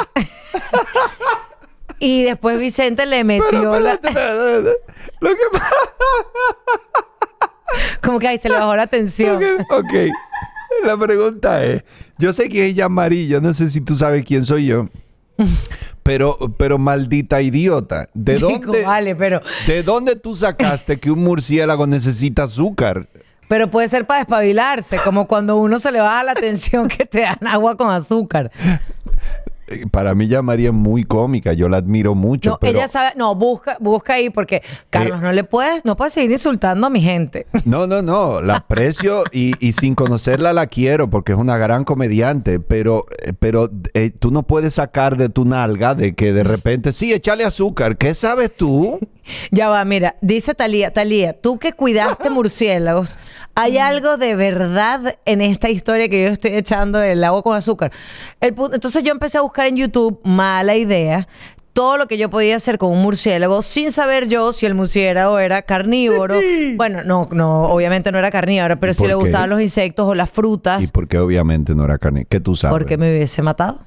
y después Vicente le metió la... Lo que Como que ahí se le bajó la tensión. ok. okay. La pregunta es, yo sé quién es amarilla no sé si tú sabes quién soy yo. Pero, pero maldita idiota, ¿de dónde, pero... ¿de dónde tú sacaste que un murciélago necesita azúcar? Pero puede ser para despabilarse, como cuando uno se le baja la atención que te dan agua con azúcar. Eh, para mí llamaría muy cómica, yo la admiro mucho. No, ella sabe, no, busca, busca ahí, porque Carlos, eh, no le puedes, no puedes seguir insultando a mi gente. No, no, no, la aprecio y, sin conocerla la quiero porque es una gran comediante, pero, eh, pero tú no puedes sacar de tu nalga de que de repente, sí, échale azúcar, ¿qué sabes tú? Ya va, mira, dice Talía, Talía, tú que cuidaste murciélagos, hay algo de verdad en esta historia que yo estoy echando El agua con azúcar. Entonces yo empecé a buscar en YouTube, mala idea, todo lo que yo podía hacer con un murciélago sin saber yo si el murciélago era carnívoro. bueno, no, no, obviamente no era carnívoro, pero si le gustaban los insectos o las frutas, ¿Y por qué obviamente no era carne? ¿Qué tú sabes? porque me hubiese matado.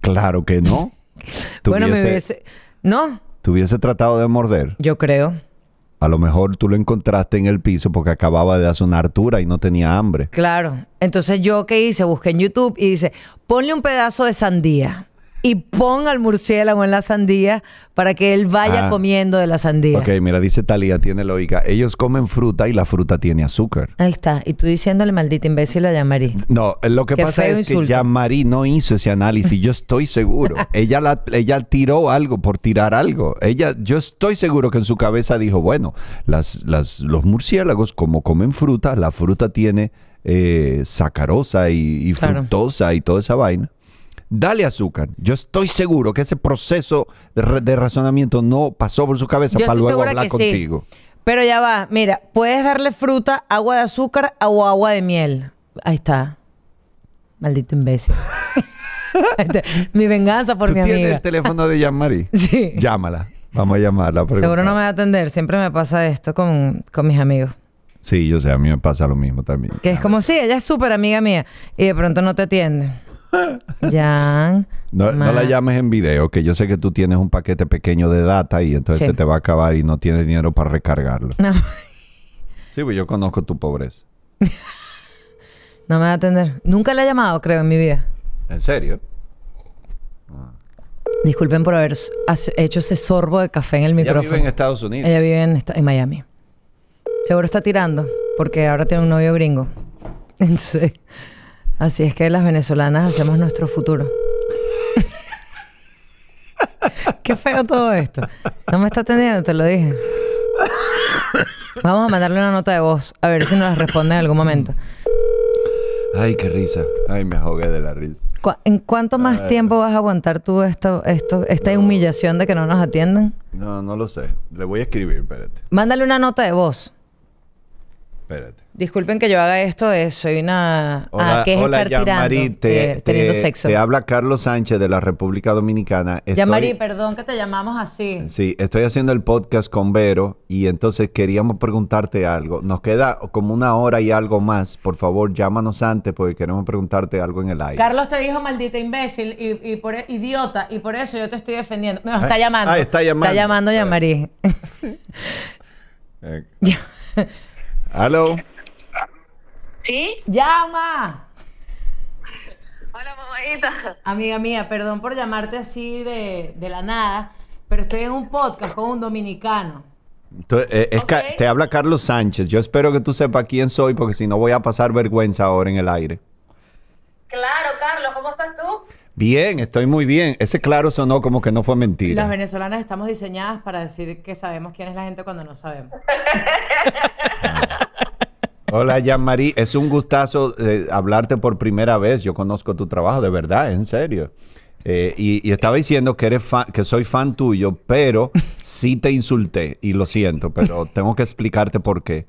Claro que no. Bueno, me hubiese... No, te tratado de morder. Yo creo. A lo mejor tú lo encontraste en el piso porque acababa de hacer una hartura y no tenía hambre. Claro. Entonces yo qué hice, busqué en YouTube y dice, ponle un pedazo de sandía y pon al murciélago en la sandía para que él vaya ah. comiendo de la sandía. Ok, mira, dice Talía, tiene lógica. Ellos comen fruta y la fruta tiene azúcar. Ahí está. Y tú diciéndole maldita imbécil a Yamari. No, lo que pasa es que Yamari no hizo ese análisis. Yo estoy seguro. ella, ella tiró algo por tirar algo. Ella, yo estoy seguro que en su cabeza dijo, bueno, las, los murciélagos como comen fruta, la fruta tiene eh, sacarosa y, fructosa y toda esa vaina dale azúcar. Yo estoy seguro que ese proceso de, razonamiento no pasó por su cabeza para luego hablar contigo. Pero ya va, mira, puedes darle fruta, agua de azúcar o agua de miel. Ahí está. Maldito imbécil. mi venganza por mi amiga. ¿Tienes el teléfono de jean sí. Llámala. Vamos a llamarla. Seguro no me va a atender. Siempre me pasa esto con, con mis amigos. Sí, yo sé, a mí me pasa lo mismo también. Que es como, sí, ella es súper amiga mía y de pronto no te atiende. Ya No, la llames en video, que yo sé que tú tienes un paquete pequeño de data y entonces se te va a acabar y no tienes dinero para recargarlo. No. Sí, pues yo conozco tu pobreza. no me va a atender. Nunca la he llamado, creo, en mi vida. ¿En serio? Disculpen por haber hecho ese sorbo de café en el micrófono. Ella vive en Estados Unidos. Ella vive en Miami. Seguro está tirando, porque ahora tiene un novio gringo. Entonces... Así es que las venezolanas hacemos nuestro futuro. Qué feo todo esto. No me está atendiendo, te lo dije. Vamos a mandarle una nota de voz, a ver si nos la responde en algún momento. Ay, qué risa. Ay, me ahogué de la risa. ¿En cuánto más tiempo vas a aguantar tú esta humillación de que no nos atiendan? No, no lo sé. Le voy a escribir, espérate. Mándale una nota de voz. Disculpen que yo haga esto soy una... Ah, hola, es hola, estar tirando? te, eh, sexo. habla Carlos Sánchez de la República Dominicana. Ya Yamari, perdón que te llamamos así. Sí, estoy haciendo el podcast con Vero y entonces queríamos preguntarte algo. Nos queda como una hora y algo más. Por favor, llámanos antes porque queremos preguntarte algo en el aire. Carlos te dijo maldita imbécil y, por, idiota y por eso yo te estoy defendiendo. Me está ah, llamando. Ah, está llamando. Está llamando ¿Aló? ¿Sí? ¡Llama! Hola, mamadita. Amiga mía, perdón por llamarte así de, la nada, pero estoy en un podcast con un dominicano. Eh, te habla Carlos Sánchez. Yo espero que tú sepas quién soy porque si no voy a pasar vergüenza ahora en el aire. Claro, Carlos, ¿cómo estás tú? Bien, estoy muy bien. Ese claro sonó como que no fue mentira. Las venezolanas estamos diseñadas para decir que sabemos quién es la gente cuando no sabemos. Hola, Jean-Marie. Es un gustazo eh, hablarte por primera vez. Yo conozco tu trabajo, de verdad, en serio. Eh, y, estaba diciendo que eres que soy fan tuyo, pero sí te insulté y lo siento, pero tengo que explicarte por qué.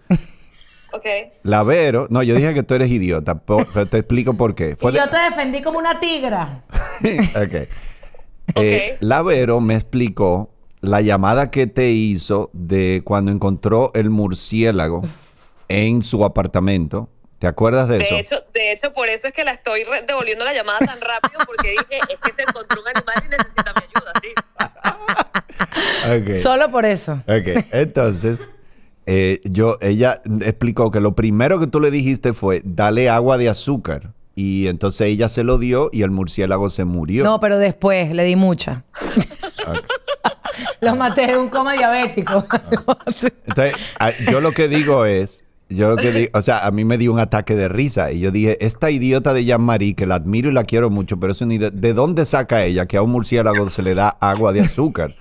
Okay. La no, yo dije que tú eres idiota, pero te explico por qué. yo te defendí como una tigra. okay. Eh, la me explicó la llamada que te hizo de cuando encontró el murciélago en su apartamento. ¿Te acuerdas de, de eso? Hecho, de hecho, por eso es que la estoy devolviendo la llamada tan rápido, porque dije, es que se encontró un animal y necesita mi ayuda, ¿sí? Solo por eso. Ok, entonces... Eh, yo, ella explicó que lo primero que tú le dijiste fue, dale agua de azúcar. Y entonces ella se lo dio y el murciélago se murió. No, pero después le di mucha. lo maté de un coma diabético. Ah. entonces, yo lo que digo es, yo lo que digo, o sea, a mí me dio un ataque de risa y yo dije, esta idiota de Jean-Marie, que la admiro y la quiero mucho, pero es una ¿de dónde saca ella que a un murciélago se le da agua de azúcar?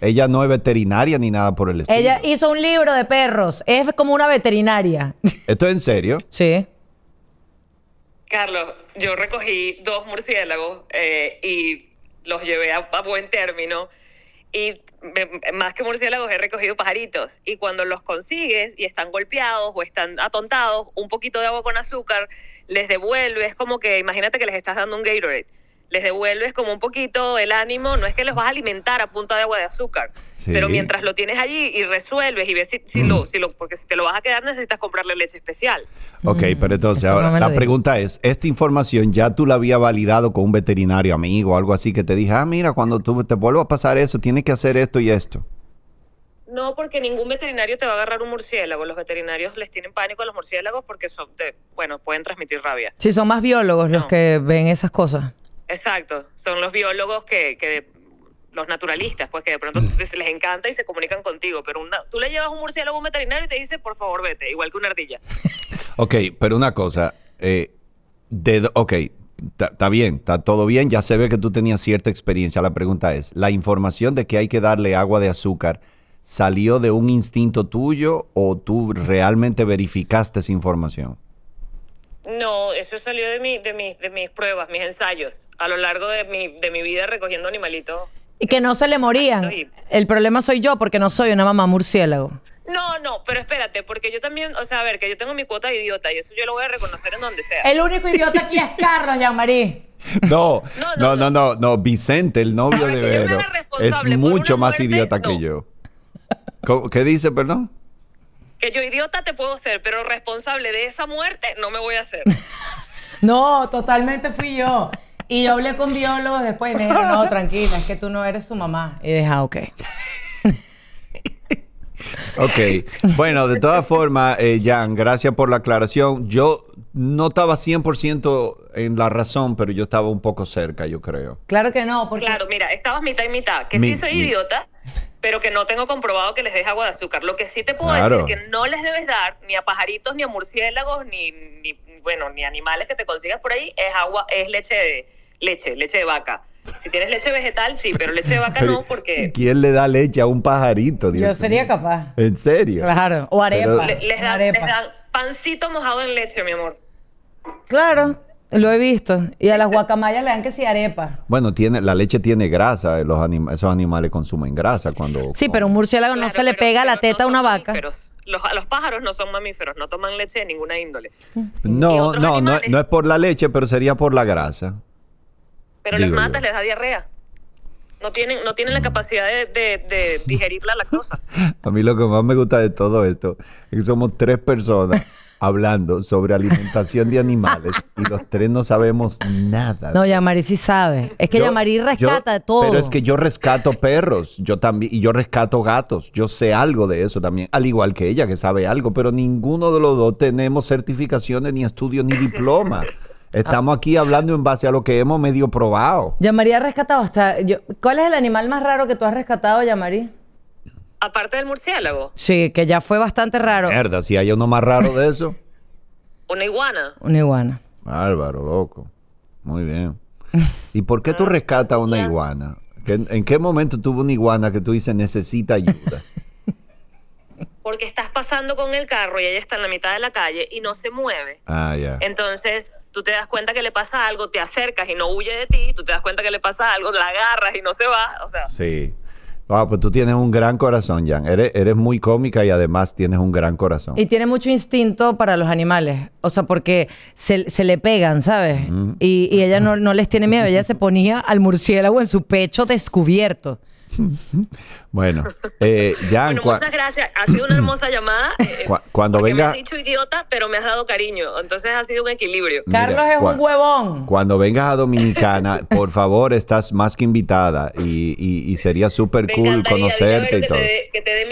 Ella no es veterinaria ni nada por el estilo. Ella hizo un libro de perros. Es como una veterinaria. ¿Esto es en serio? Sí. Carlos, yo recogí dos murciélagos eh, y los llevé a, buen término. Y más que murciélagos he recogido pajaritos. Y cuando los consigues y están golpeados o están atontados, un poquito de agua con azúcar les devuelve. Es como que imagínate que les estás dando un Gatorade les devuelves como un poquito el ánimo, no es que los vas a alimentar a punta de agua de azúcar, pero mientras lo tienes allí y resuelves y ves si, lo, mm. si lo, porque si te lo vas a quedar necesitas comprarle leche especial. Ok, mm, pero entonces ahora la pregunta es, ¿esta información ya tú la había validado con un veterinario amigo o algo así que te dije, ah, mira, cuando tú te vuelvas a pasar eso, tienes que hacer esto y esto? No, porque ningún veterinario te va a agarrar un murciélago. Los veterinarios les tienen pánico a los murciélagos porque son, bueno, pueden transmitir rabia. Sí, son más biólogos los que ven esas cosas. Exacto, son los biólogos que, que los naturalistas, pues que de pronto mm. se les encanta y se comunican contigo, pero tú le llevas un murciélago veterinario y te dice, por favor, vete, igual que una ardilla. ok, pero una cosa, eh, de, ok, está bien, está todo bien, ya se ve que tú tenías cierta experiencia. La pregunta es, ¿la información de que hay que darle agua de azúcar salió de un instinto tuyo o tú realmente verificaste esa información? No, eso salió de, mi, de, mis, de mis pruebas, mis ensayos a lo largo de mi, de mi vida recogiendo animalitos. Y que no se le morían. El problema soy yo porque no soy una mamá murciélago. No, no, pero espérate, porque yo también, o sea, a ver, que yo tengo mi cuota de idiota y eso yo lo voy a reconocer en donde sea. El único idiota aquí es Carlos, ya No, no, no, no, no, no, Vicente, el novio de Vero, es mucho más idiota que yo. ¿Qué dice, perdón? Que yo idiota te puedo ser, pero responsable de esa muerte no me voy a hacer. no, totalmente fui yo. Y yo hablé con biólogos después y me dijeron, no, tranquila, es que tú no eres su mamá. Y dije, ah, ok. Ok. Bueno, de todas formas, eh, Jan, gracias por la aclaración. Yo no estaba 100% en la razón, pero yo estaba un poco cerca, yo creo. Claro que no, porque... Claro, mira, estabas mitad y mitad. Que sí soy idiota, pero que no tengo comprobado que les des agua de azúcar. Lo que sí te puedo decir es que no les debes dar ni a pajaritos, ni a murciélagos, ni, ni, bueno, ni animales que te consigas por ahí, es agua, es leche de leche, leche de vaca. Si tienes leche vegetal, sí, pero leche de vaca no, porque. ¿Quién le da leche a un pajarito? Yo sería capaz. ¿En serio? Claro. O arepa. les, dan, pancito mojado en leche, mi amor. Claro, lo he visto. Y a las guacamayas le dan que sí arepa. Bueno, tiene, la leche tiene grasa. Eh, los esos animales consumen grasa cuando. Sí, pero un murciélago no se le pega la teta a una vaca. Los, los, pájaros no son mamíferos, no toman leche de ninguna índole. No, no, no, no es por la leche, pero sería por la grasa pero les mata, les da diarrea. No tienen, no tienen la capacidad de, digerirla la lactosa. A mí lo que más me gusta de todo esto es que somos tres personas hablando sobre alimentación de animales y los tres no sabemos nada. No, Yamari sí sabe. Es que Yamari rescata de todo. Pero es que yo rescato perros, yo también, y yo rescato gatos. Yo sé algo de eso también, al igual que ella que sabe algo, pero ninguno de los dos tenemos certificaciones, ni estudios, ni diploma. Estamos aquí hablando en base a lo que hemos medio probado. Yamari ha rescatado hasta. ¿Cuál es el animal más raro que tú has rescatado, Yamari? Aparte del murciélago. Sí, que ya fue bastante raro. Mierda, si hay uno más raro de eso. Una iguana. Una iguana. Álvaro, loco. Muy bien. ¿Y por qué tú ah, rescatas una iguana? ¿En qué momento tuvo una iguana que tú dices necesita ayuda? porque estás pasando con el carro y ella está en la mitad de la calle y no se mueve. Ah, ya. Entonces tú te das cuenta que le pasa algo, te acercas y no huye de ti, tú te das cuenta que le pasa algo, la agarras y no se va. O sea. Sí. Ah, pues tú tienes un gran corazón, Jan. Eres, muy cómica y además tienes un gran corazón. Y tiene mucho instinto para los animales. O sea, porque se, le pegan, ¿sabes? Y, y, ella no, no les tiene miedo. Ella se ponía al murciélago en su pecho descubierto. bueno, eh, bueno, muchas gracias. Ha sido una hermosa llamada. Eh, cuando venga. Me has dicho idiota, pero me has dado cariño. Entonces ha sido un equilibrio. Carlos es un huevón. Cuando vengas a Dominicana, por favor, estás más que invitada y, sería súper cool conocerte y todo. que te dé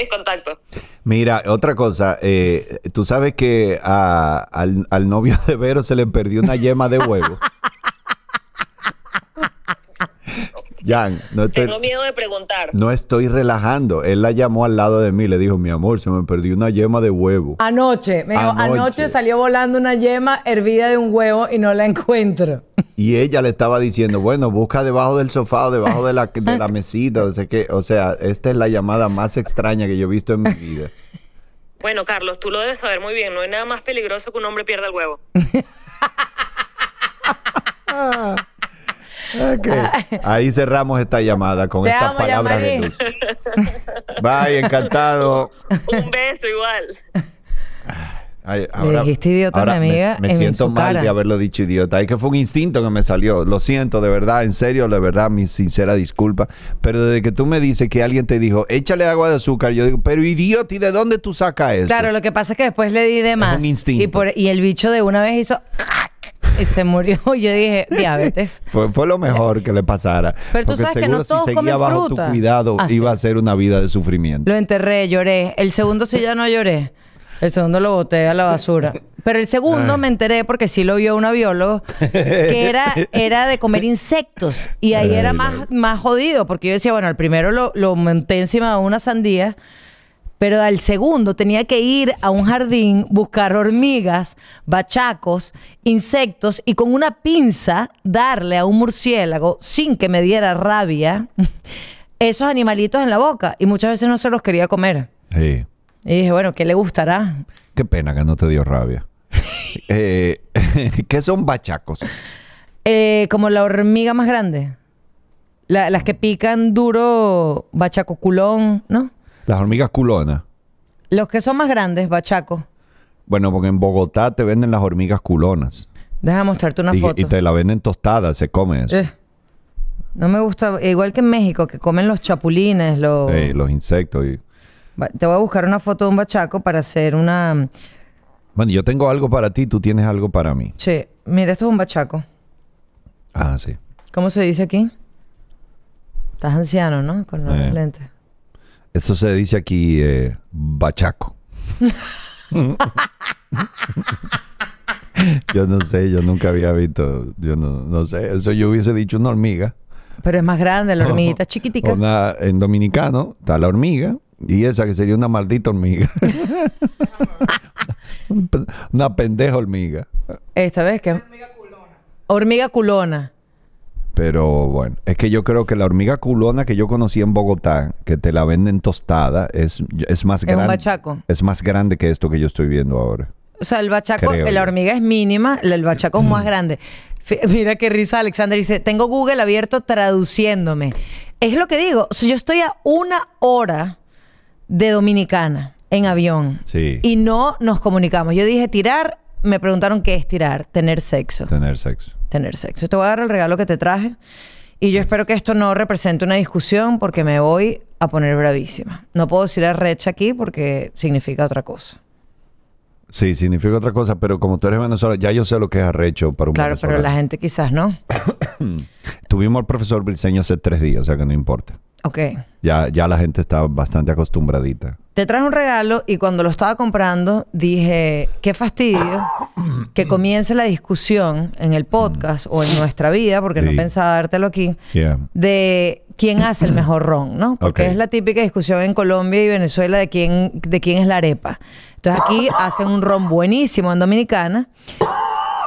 mis, contactos. Mira, otra cosa. Eh, tú sabes que al novio de Vero se le perdió una yema de huevo. Jan, no estoy, tengo miedo de preguntar. No estoy relajando. Él la llamó al lado de mí, le dijo, mi amor, se me perdió una yema de huevo. Anoche, me dijo, anoche. salió volando una yema hervida de un huevo y no la encuentro. Y ella le estaba diciendo, bueno, busca debajo del sofá o debajo de la, la mesita, o sea, que, o sea, esta es la llamada más extraña que yo he visto en mi vida. Bueno, Carlos, tú lo debes saber muy bien, no hay nada más peligroso que un hombre pierda el huevo. Ah. Ahí cerramos esta llamada con estas palabras de luz. Bye, encantado. Un beso igual. Ay, dijiste idiota mi amiga. Me, siento mal de haberlo dicho idiota. Es que fue un instinto que me salió. Lo siento, de verdad, en serio, de verdad, mi sincera disculpa. Pero desde que tú me dices que alguien te dijo, échale agua de azúcar, yo digo, pero idiota, ¿y de dónde tú sacas eso? Claro, lo que pasa es que después le di de más. un instinto. Y, por, y el bicho de una vez hizo y se murió. y Yo dije, diabetes. fue, lo mejor que le pasara. Pero tú sabes que no todo si seguía bajo tu cuidado ah, iba a ser una vida de sufrimiento. Lo enterré, lloré. El segundo sí ya no lloré. El segundo lo boté a la basura. Pero el segundo me enteré porque sí lo vio una biólogo que era, era de comer insectos. Y ahí era más, más jodido porque yo decía, bueno, el primero lo, lo monté encima de una sandía pero al segundo tenía que ir a un jardín, buscar hormigas, bachacos, insectos y con una pinza darle a un murciélago sin que me diera rabia esos animalitos en la boca y muchas veces no se los quería comer. Sí. Y dije, bueno, ¿qué le gustará? Qué pena que no te dio rabia. eh, ¿Qué son bachacos? Eh, como la hormiga más grande. las que pican duro, bachaco culón, ¿no? Las hormigas culonas. Los que son más grandes, bachaco. Bueno, porque en Bogotá te venden las hormigas culonas. Deja mostrarte una foto. Y te la venden tostada, se come eso. Eh. No me gusta, igual que en México, que comen los chapulines, los... los insectos. Y... Te voy a buscar una foto de un bachaco para hacer una... Bueno, yo tengo algo para ti, tú tienes algo para mí. Sí, mira, esto es un bachaco. Ah, sí. ¿Cómo se dice aquí? Estás anciano, ¿no? Con los eh. lentes. Eso se dice aquí eh, bachaco. yo no sé, yo nunca había visto, yo no, sé, eso yo hubiese dicho una hormiga. Pero es más grande, la hormiguita chiquitica. en dominicano está la hormiga y esa que sería una maldita hormiga. una pendeja hormiga. Esta vez que... Hormiga culona. Hormiga culona. Pero bueno, es que yo creo que la hormiga culona que yo conocí en Bogotá, que te la venden tostada, es, es más grande. Es más grande que esto que yo estoy viendo ahora. O sea, el bachaco, la hormiga es mínima, el bachaco es más mm. grande. mira qué risa, Alexander dice, tengo Google abierto traduciéndome. Es lo que digo, yo estoy a una hora de Dominicana en avión y no nos comunicamos. Yo dije tirar, me preguntaron qué es tirar, tener sexo. Tener sexo tener sexo. te voy a dar el regalo que te traje. Y yo espero que esto no represente una discusión porque me voy a poner bravísima. No puedo decir arrecha aquí porque significa otra cosa. Sí, significa otra cosa, pero como tú eres venezolano, ya yo sé lo que es arrecho para un Claro, pero la gente quizás no. Tuvimos al profesor Briceño hace tres días, o sea que no importa. Ok. Ya, ya la gente está bastante acostumbradita. Te traje un regalo y cuando lo estaba comprando dije, qué fastidio que mm. comience la discusión en el podcast o en nuestra vida, porque no pensaba dártelo aquí, de quién hace el mejor ron, ¿no? Porque es la típica discusión en Colombia y Venezuela de quién, de quién es la arepa. Entonces aquí hacen un ron buenísimo en Dominicana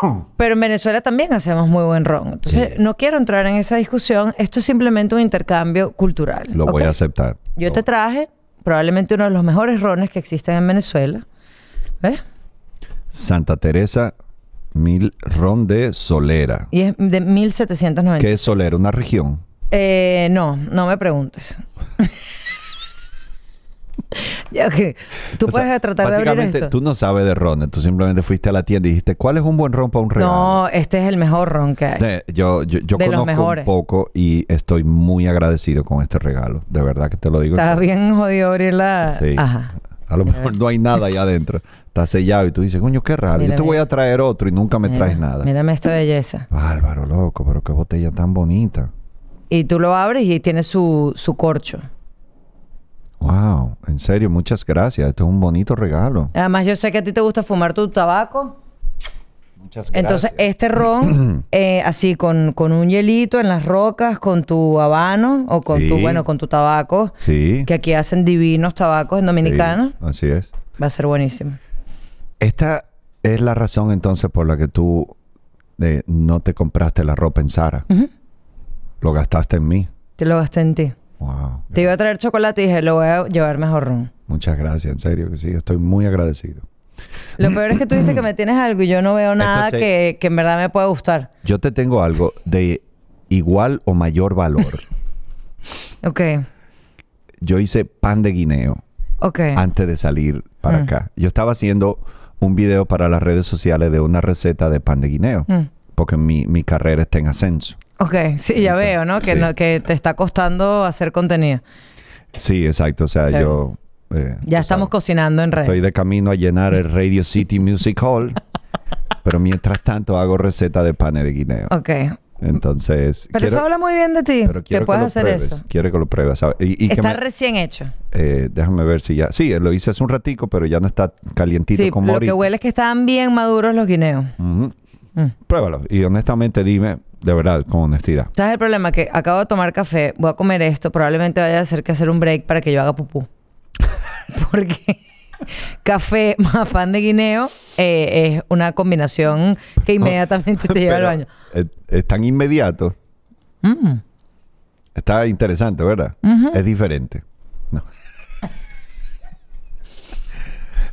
Pero en Venezuela también hacemos muy buen ron. Entonces, no quiero entrar en esa discusión. Esto es simplemente un intercambio cultural. Lo voy a aceptar. Yo te traje probablemente uno de los mejores rones que existen en Venezuela. ¿Ves? Santa Teresa Mil Ron de Solera. Y es de 1790. ¿Qué es Solera? ¿Una región? Eh, no, no me preguntes. tú puedes tratar de abrir esto. tú no sabes de ron, tú simplemente fuiste a la tienda y dijiste, ¿cuál es un buen ron para un regalo? No, este es el mejor ron que hay. yo yo, conozco un poco y estoy muy agradecido con este regalo. De verdad que te lo digo. Está bien jodido abrirla. Sí. Ajá. A lo mejor no hay nada ahí adentro. Está sellado y tú dices, coño, qué raro. yo te voy a traer otro y nunca me traes nada. Mírame esta belleza. Álvaro, loco, pero qué botella tan bonita. Y tú lo abres y tiene su, su corcho. Wow, en serio, muchas gracias. Esto es un bonito regalo. Además, yo sé que a ti te gusta fumar tu tabaco. Muchas gracias. Entonces, este ron, eh, así con, un hielito en las rocas, con tu habano o con tu, bueno, con tu tabaco. Que aquí hacen divinos tabacos en Dominicana. así es. Va a ser buenísimo. Esta es la razón entonces por la que tú eh, no te compraste la ropa en Sara. Lo gastaste en mí. Te lo gasté en ti. Te iba a traer chocolate y dije, lo voy a llevar mejor Muchas gracias, en serio que sí, estoy muy agradecido. Lo peor es que tú dices que me tienes algo y yo no veo nada que, en verdad me pueda gustar. Yo te tengo algo de igual o mayor valor. ok. Yo hice pan de guineo. Okay. antes de salir para mm. acá. Yo estaba haciendo un video para las redes sociales de una receta de pan de guineo, mm. porque mi, mi, carrera está en ascenso. Ok, sí, ya veo, ¿no? Que, no, que te está costando hacer contenido. Sí, exacto. O sea, yo... Eh, ya estamos cocinando en red. Estoy de camino a llenar el Radio City Music Hall, pero mientras tanto hago receta de pane de guineo. Ok. Entonces. Pero eso habla muy bien de ti. Te puedes hacer eso. Quiero que lo pruebes. está que me, recién hecho. Eh, déjame ver si ya. Sí, eh, lo hice hace un ratico, pero ya no está calientito sí, como Lo que huele es que están bien maduros los guineos. Mm. Pruébalo. Y honestamente dime, de verdad, con honestidad. ¿Sabes el problema? Que acabo de tomar café, voy a comer esto, probablemente vaya a hacer que hacer un break para que yo haga pupú. Porque café más pan de guineo eh, es una combinación que inmediatamente te lleva al baño. Es, tan inmediato. Mm. Está interesante, ¿verdad? Es diferente.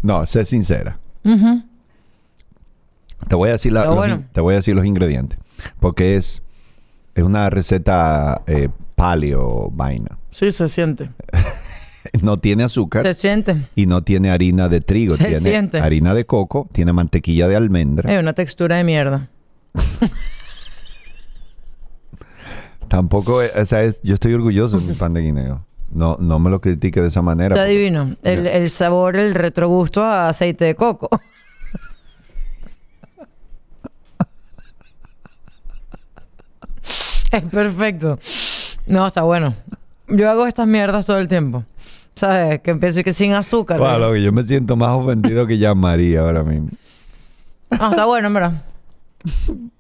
No. sé sincera. Te voy a decir te voy a decir los ingredientes. Porque es, una receta eh, paleo vaina. Sí, se siente. no tiene azúcar. Se siente. Y no tiene harina de trigo. Se tiene siente. harina de coco, tiene mantequilla de almendra. Es una textura de mierda. Tampoco, eh, o sea, yo estoy orgulloso de mi pan de guineo. No, no me lo critique de esa manera. Está adivino. el, sabor, el retrogusto a aceite de coco. Es perfecto. No, está bueno. Yo hago estas mierdas todo el tiempo. ¿Sabes? Que empiezo y que sin azúcar. Pablo, yo me siento más ofendido que ya María ahora mismo. No, ah, está bueno, mira.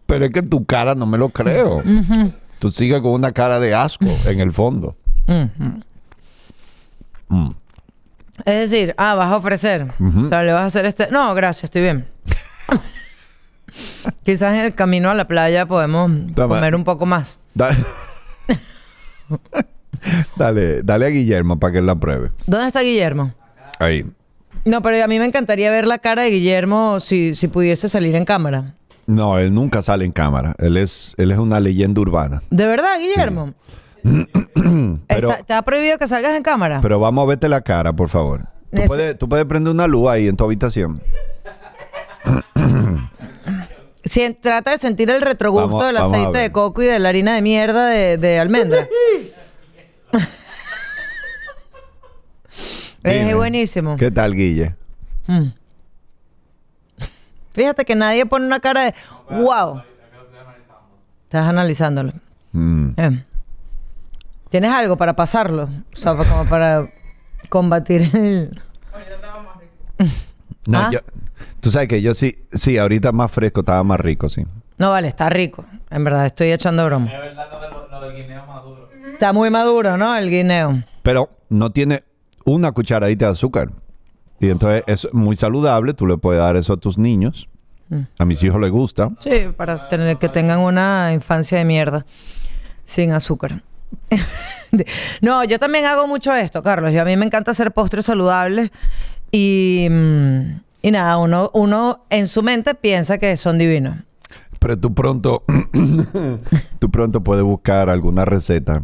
Pero es que tu cara no me lo creo. Tú sigues con una cara de asco en el fondo. Mm. Es decir, ah, vas a ofrecer. O sea, le vas a hacer este. No, gracias, estoy bien. Quizás en el camino a la playa podemos comer un poco más. Dale. dale, a Guillermo para que él la pruebe. ¿Dónde está Guillermo? Ahí. No, pero a mí me encantaría ver la cara de Guillermo si, pudiese salir en cámara. No, él nunca sale en cámara. Él es, él es una leyenda urbana. ¿De verdad, Guillermo? pero, te ha prohibido que salgas en cámara. Pero vamos a verte la cara, por favor. Tú, puedes, tú puedes prender una luz ahí en tu habitación. Si trata de sentir el retrogusto del aceite de coco y de la harina de mierda de, almendra. es buenísimo. ¿Qué tal, Guille? Mm. Fíjate que nadie pone una cara de wow. Estás analizándolo. Mm. Eh. ¿Tienes algo para pasarlo? O sea, como para combatir el. No, ah. yo, Tú sabes que yo sí, sí, ahorita más fresco, estaba más rico, sí. No, vale, está rico. En verdad, estoy echando broma. Es verdad lo, del guineo maduro. Está muy maduro, ¿no? El guineo. Pero no tiene una cucharadita de azúcar. Y entonces es muy saludable, tú le puedes dar eso a tus niños. Mm. A mis hijos les gusta. Sí, para tener, que tengan una infancia de mierda, sin azúcar. no, yo también hago mucho esto, Carlos. Yo, a mí me encanta hacer postres saludables y... Mm, y nada, uno, uno en su mente piensa que son divinos. Pero tú pronto, tú pronto puedes buscar alguna receta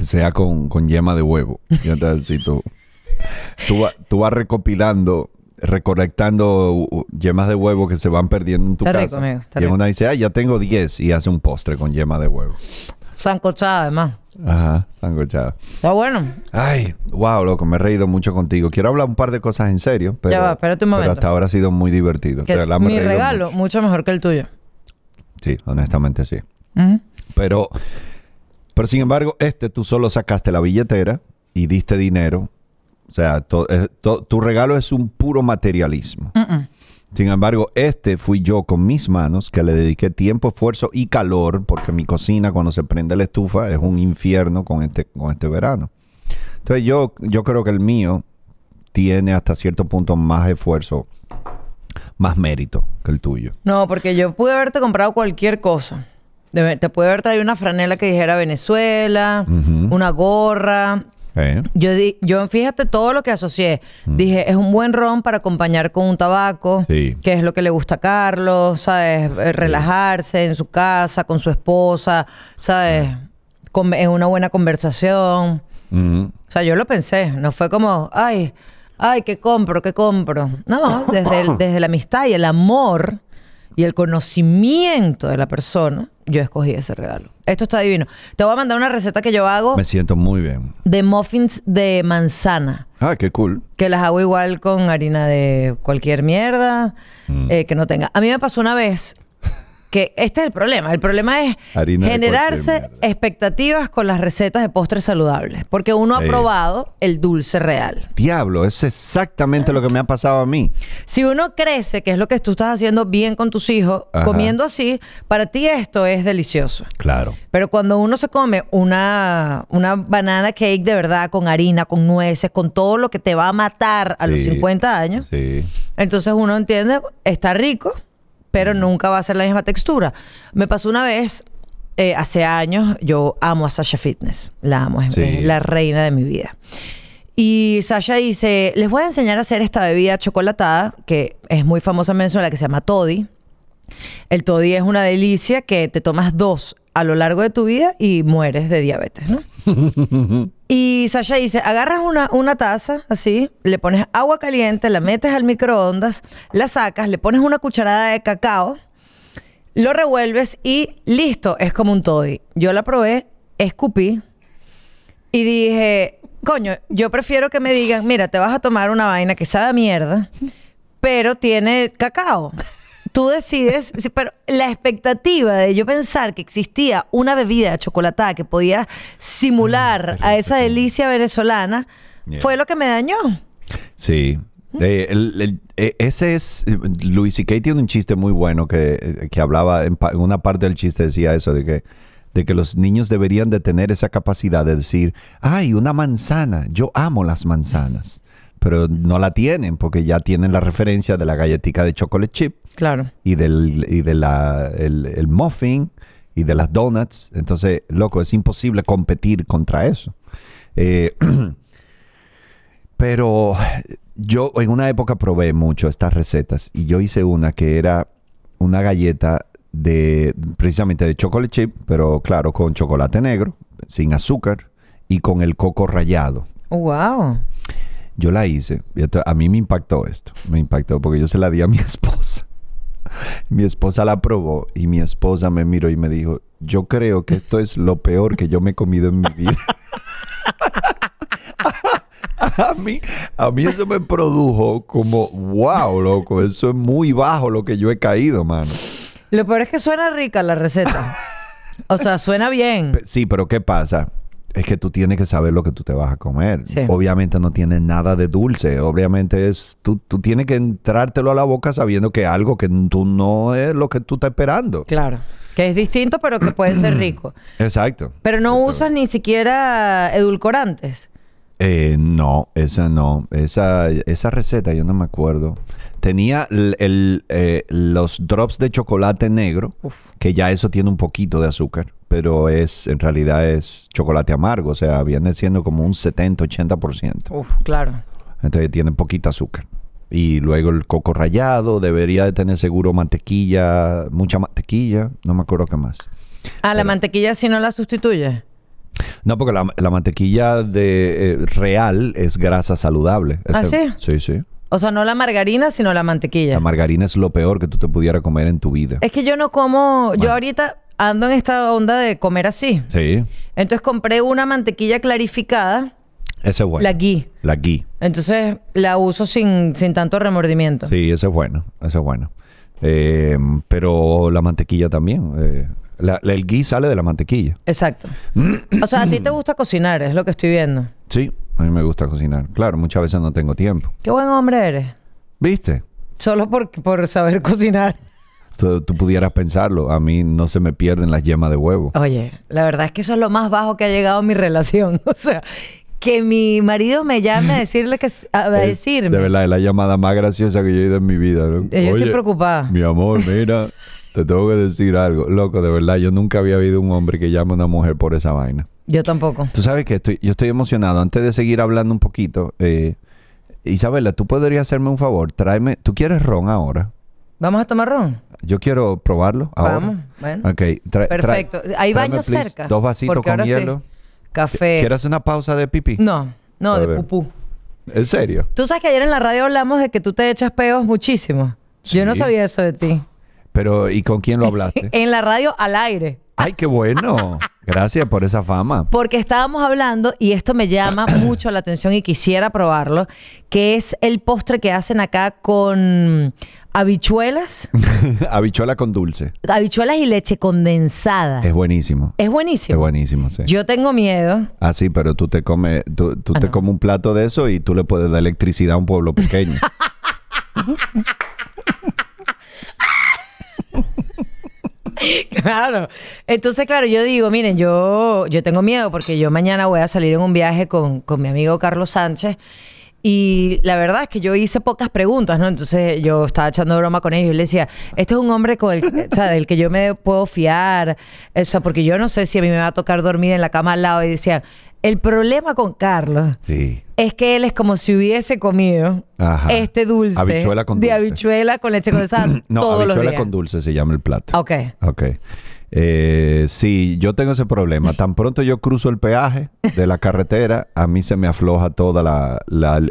sea con, yema de huevo. si tú, tú, vas recopilando, recolectando yemas de huevo que se van perdiendo en tu casa. Rico, amigo, y una dice, ya tengo 10 y hace un postre con yema de huevo. Sancochada, además. Ajá, sangochado. Está bueno. Ay, wow, loco, me he reído mucho contigo. Quiero hablar un par de cosas en serio, pero, ya espérate un momento. pero hasta ahora ha sido muy divertido. mi regalo, mucho. mejor que el tuyo. Sí, honestamente sí. Pero, pero sin embargo, este tú solo sacaste la billetera y diste dinero. O sea, eh, tu regalo es un puro materialismo. Sin embargo, este fui yo con mis manos, que le dediqué tiempo, esfuerzo y calor, porque mi cocina cuando se prende la estufa es un infierno con este, con este verano. Entonces yo, yo creo que el mío tiene hasta cierto punto más esfuerzo, más mérito que el tuyo. No, porque yo pude haberte comprado cualquier cosa. Te pude haber traído una franela que dijera Venezuela, una gorra, yo, yo fíjate todo lo que asocié. Mm. Dije, es un buen ron para acompañar con un tabaco, que es lo que le gusta a Carlos, ¿sabes? Eh, relajarse en su casa, con su esposa, ¿sabes? en una buena conversación. Mm. O sea, yo lo pensé, no fue como, ay, ay, ¿qué compro? ¿Qué compro? No, desde, desde la amistad y el amor y el conocimiento de la persona yo escogí ese regalo. Esto está divino. Te voy a mandar una receta que yo hago. Me siento muy bien. De muffins de manzana. Ah, qué cool. Que las hago igual con harina de cualquier mierda mm. eh, que no tenga. A mí me pasó una vez que este es el problema. El problema es generarse expectativas con las recetas de postres saludables, porque uno ha probado el dulce real. Diablo, es exactamente lo que me ha pasado a mí. Si uno crece, que es lo que tú estás haciendo bien con tus hijos, comiendo así, para ti esto es delicioso. Claro. Pero cuando uno se come una, una banana cake de verdad, con harina, con nueces, con todo lo que te va a matar a los 50 años, entonces uno entiende, está rico pero nunca va a ser la misma textura. Me pasó una vez, eh, hace años, yo amo a Sasha Fitness, la amo, es la reina de mi vida. Y Sasha dice, les voy a enseñar a hacer esta bebida chocolatada, que es muy famosa en Venezuela, que se llama Toddy. El toddy es una delicia que te tomas dos a lo largo de tu vida y mueres de diabetes, ¿no? y Sasha dice, agarras una, una taza así, le pones agua caliente, la metes al microondas, la sacas, le pones una cucharada de cacao, lo revuelves y listo, es como un toddy. Yo la probé, escupí y dije, coño, yo prefiero que me digan, mira, te vas a tomar una vaina que sabe a mierda, pero tiene cacao tú decides, pero la expectativa de yo pensar que existía una bebida chocolatada que podía simular mm, a esa delicia venezolana fue lo que me dañó. Sí. E, ese es. Luis y Kate tiene un chiste muy bueno que, eh, hablaba. En, en, una parte del chiste decía eso, de que, de que los niños deberían de tener esa capacidad de decir: ¡Ay, una manzana! Yo amo las manzanas. Pero no la tienen porque ya tienen la referencia de la galletita de chocolate chip Claro. Y del de la, el, muffin y de las donuts. Entonces, loco, es imposible competir contra eso. Eh, pero yo en una época probé mucho estas recetas y yo hice una que era una galleta de precisamente de chocolate chip, pero claro, con chocolate negro, sin azúcar y con el coco rallado. Wow. Yo la hice. A mí me impactó esto. Me impactó porque yo se la di a mi esposa mi esposa la probó y mi esposa me miró y me dijo, yo creo que esto es lo peor que yo me he comido en mi vida. a mí, a mí eso me produjo como, wow, loco, eso es muy bajo lo que yo he caído, mano. Lo peor es que suena rica la receta. O sea, suena bien. Sí, pero ¿qué pasa? es que tú tienes que saber lo que tú te vas a comer. Obviamente no tiene nada de dulce. Obviamente es tú, tienes que entrártelo a la boca sabiendo que algo que tú no es lo que tú estás esperando. Claro. Que es distinto, pero que puede ser rico. Exacto. Pero no usas ni siquiera edulcorantes. Eh, no, esa no. Esa, esa receta yo no me acuerdo. Tenía el, eh, los drops de chocolate negro, que ya eso tiene un poquito de azúcar, pero es en realidad es chocolate amargo, o sea, viene siendo como un 70-80%. Uf, claro. Entonces tiene poquita azúcar. Y luego el coco rallado, debería de tener seguro mantequilla, mucha mantequilla, no me acuerdo qué más. Ah, la mantequilla si no la sustituye. No, porque la, mantequilla de eh, real es grasa saludable. ¿Ah, sí? Sí, sí. O sea, no la margarina, sino la mantequilla. La margarina es lo peor que tú te pudieras comer en tu vida. es que yo no como, yo ahorita ando en esta onda de comer así. Sí. Entonces compré una mantequilla clarificada, Ese es bueno. la ghee. La ghee. Entonces la uso sin, tanto remordimiento. Sí, ese es bueno. Ese es bueno. Eh, pero la mantequilla también. Eh, la, el gui sale de la mantequilla. Exacto. o sea, a ti te gusta cocinar, es lo que estoy viendo. Sí, a mí me gusta cocinar. Claro, muchas veces no tengo tiempo. Qué buen hombre eres. ¿Viste? Solo por, por saber cocinar. Tú, tú, pudieras pensarlo. A mí no se me pierden las yemas de huevo. Oye, la verdad es que eso es lo más bajo que ha llegado a mi relación. O sea, que mi marido me llame a decirle que a decirme. de verdad, es la llamada más graciosa que yo he ido en mi vida. ¿no? Yo estoy preocupada. Mi amor, mira. Te tengo que decir algo. Loco, de verdad, yo nunca había habido un hombre que llame a una mujer por esa vaina. Yo tampoco. Tú sabes que estoy, yo estoy emocionado. Antes de seguir hablando un poquito, eh, Isabela, tú podrías hacerme un favor. Tráeme. ¿Tú quieres ron ahora? ¿Vamos a tomar ron? Yo quiero probarlo ahora. Vamos, bueno. Perfecto. ¿Hay baños cerca? Dos vasitos con hielo. Café. ¿Quieres una pausa de pipí? No, no, de pupú. ¿En serio? Tú sabes que ayer en la radio hablamos de que tú te echas peos muchísimo. Yo no sabía eso de ti. Pero, ¿y con quién lo hablaste? en la radio al aire. Ay, qué bueno. Gracias por esa fama. Porque estábamos hablando, y esto me llama mucho la atención y quisiera probarlo, que es el postre que hacen acá con habichuelas. Habichuela con dulce. Habichuelas y leche condensada. Es buenísimo. Es buenísimo. Es buenísimo, sí. Yo tengo miedo. Ah, sí, pero tú te comes, tú, ah, te comes un plato de eso y tú le puedes dar electricidad a un pueblo pequeño. claro. Entonces, claro, yo digo, miren, yo, yo tengo miedo porque yo mañana voy a salir en un viaje con, con mi amigo Carlos Sánchez. Y la verdad es que yo hice pocas preguntas, ¿no? Entonces yo estaba echando broma con ellos y le decía, este es un hombre con el, del que yo me puedo fiar, o sea, porque yo no sé si a mí me va a tocar dormir en la cama al lado. Y decía el problema con Carlos es que él es como si hubiese comido este dulce, de habichuela con leche condensada no, todos habichuela los días. con dulce se llama el plato. Ok. Ok. Eh, sí, yo tengo ese problema. Tan pronto yo cruzo el peaje de la carretera, a mí se me afloja toda la,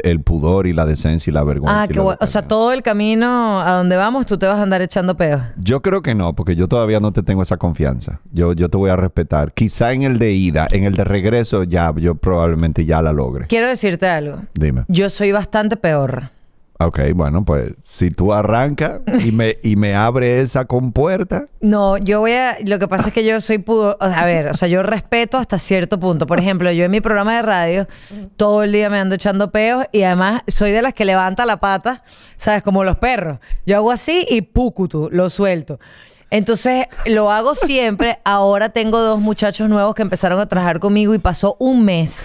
el pudor y la decencia y la vergüenza. Ah, qué bueno. O sea, todo el camino a donde vamos, tú te vas a andar echando peor. Yo creo que no, porque yo todavía no te tengo esa confianza. Yo, yo te voy a respetar. Quizá en el de ida, en el de regreso, ya, yo probablemente ya la logre. Quiero decirte algo. Dime. Yo soy bastante peor. Ok, bueno, pues si tú arrancas y me, y me abre esa compuerta. No, yo voy a. Lo que pasa es que yo soy puro, A ver, o sea, yo respeto hasta cierto punto. Por ejemplo, yo en mi programa de radio todo el día me ando echando peos y además soy de las que levanta la pata, ¿sabes? Como los perros. Yo hago así y púcutu, lo suelto. Entonces lo hago siempre. Ahora tengo dos muchachos nuevos que empezaron a trabajar conmigo y pasó un mes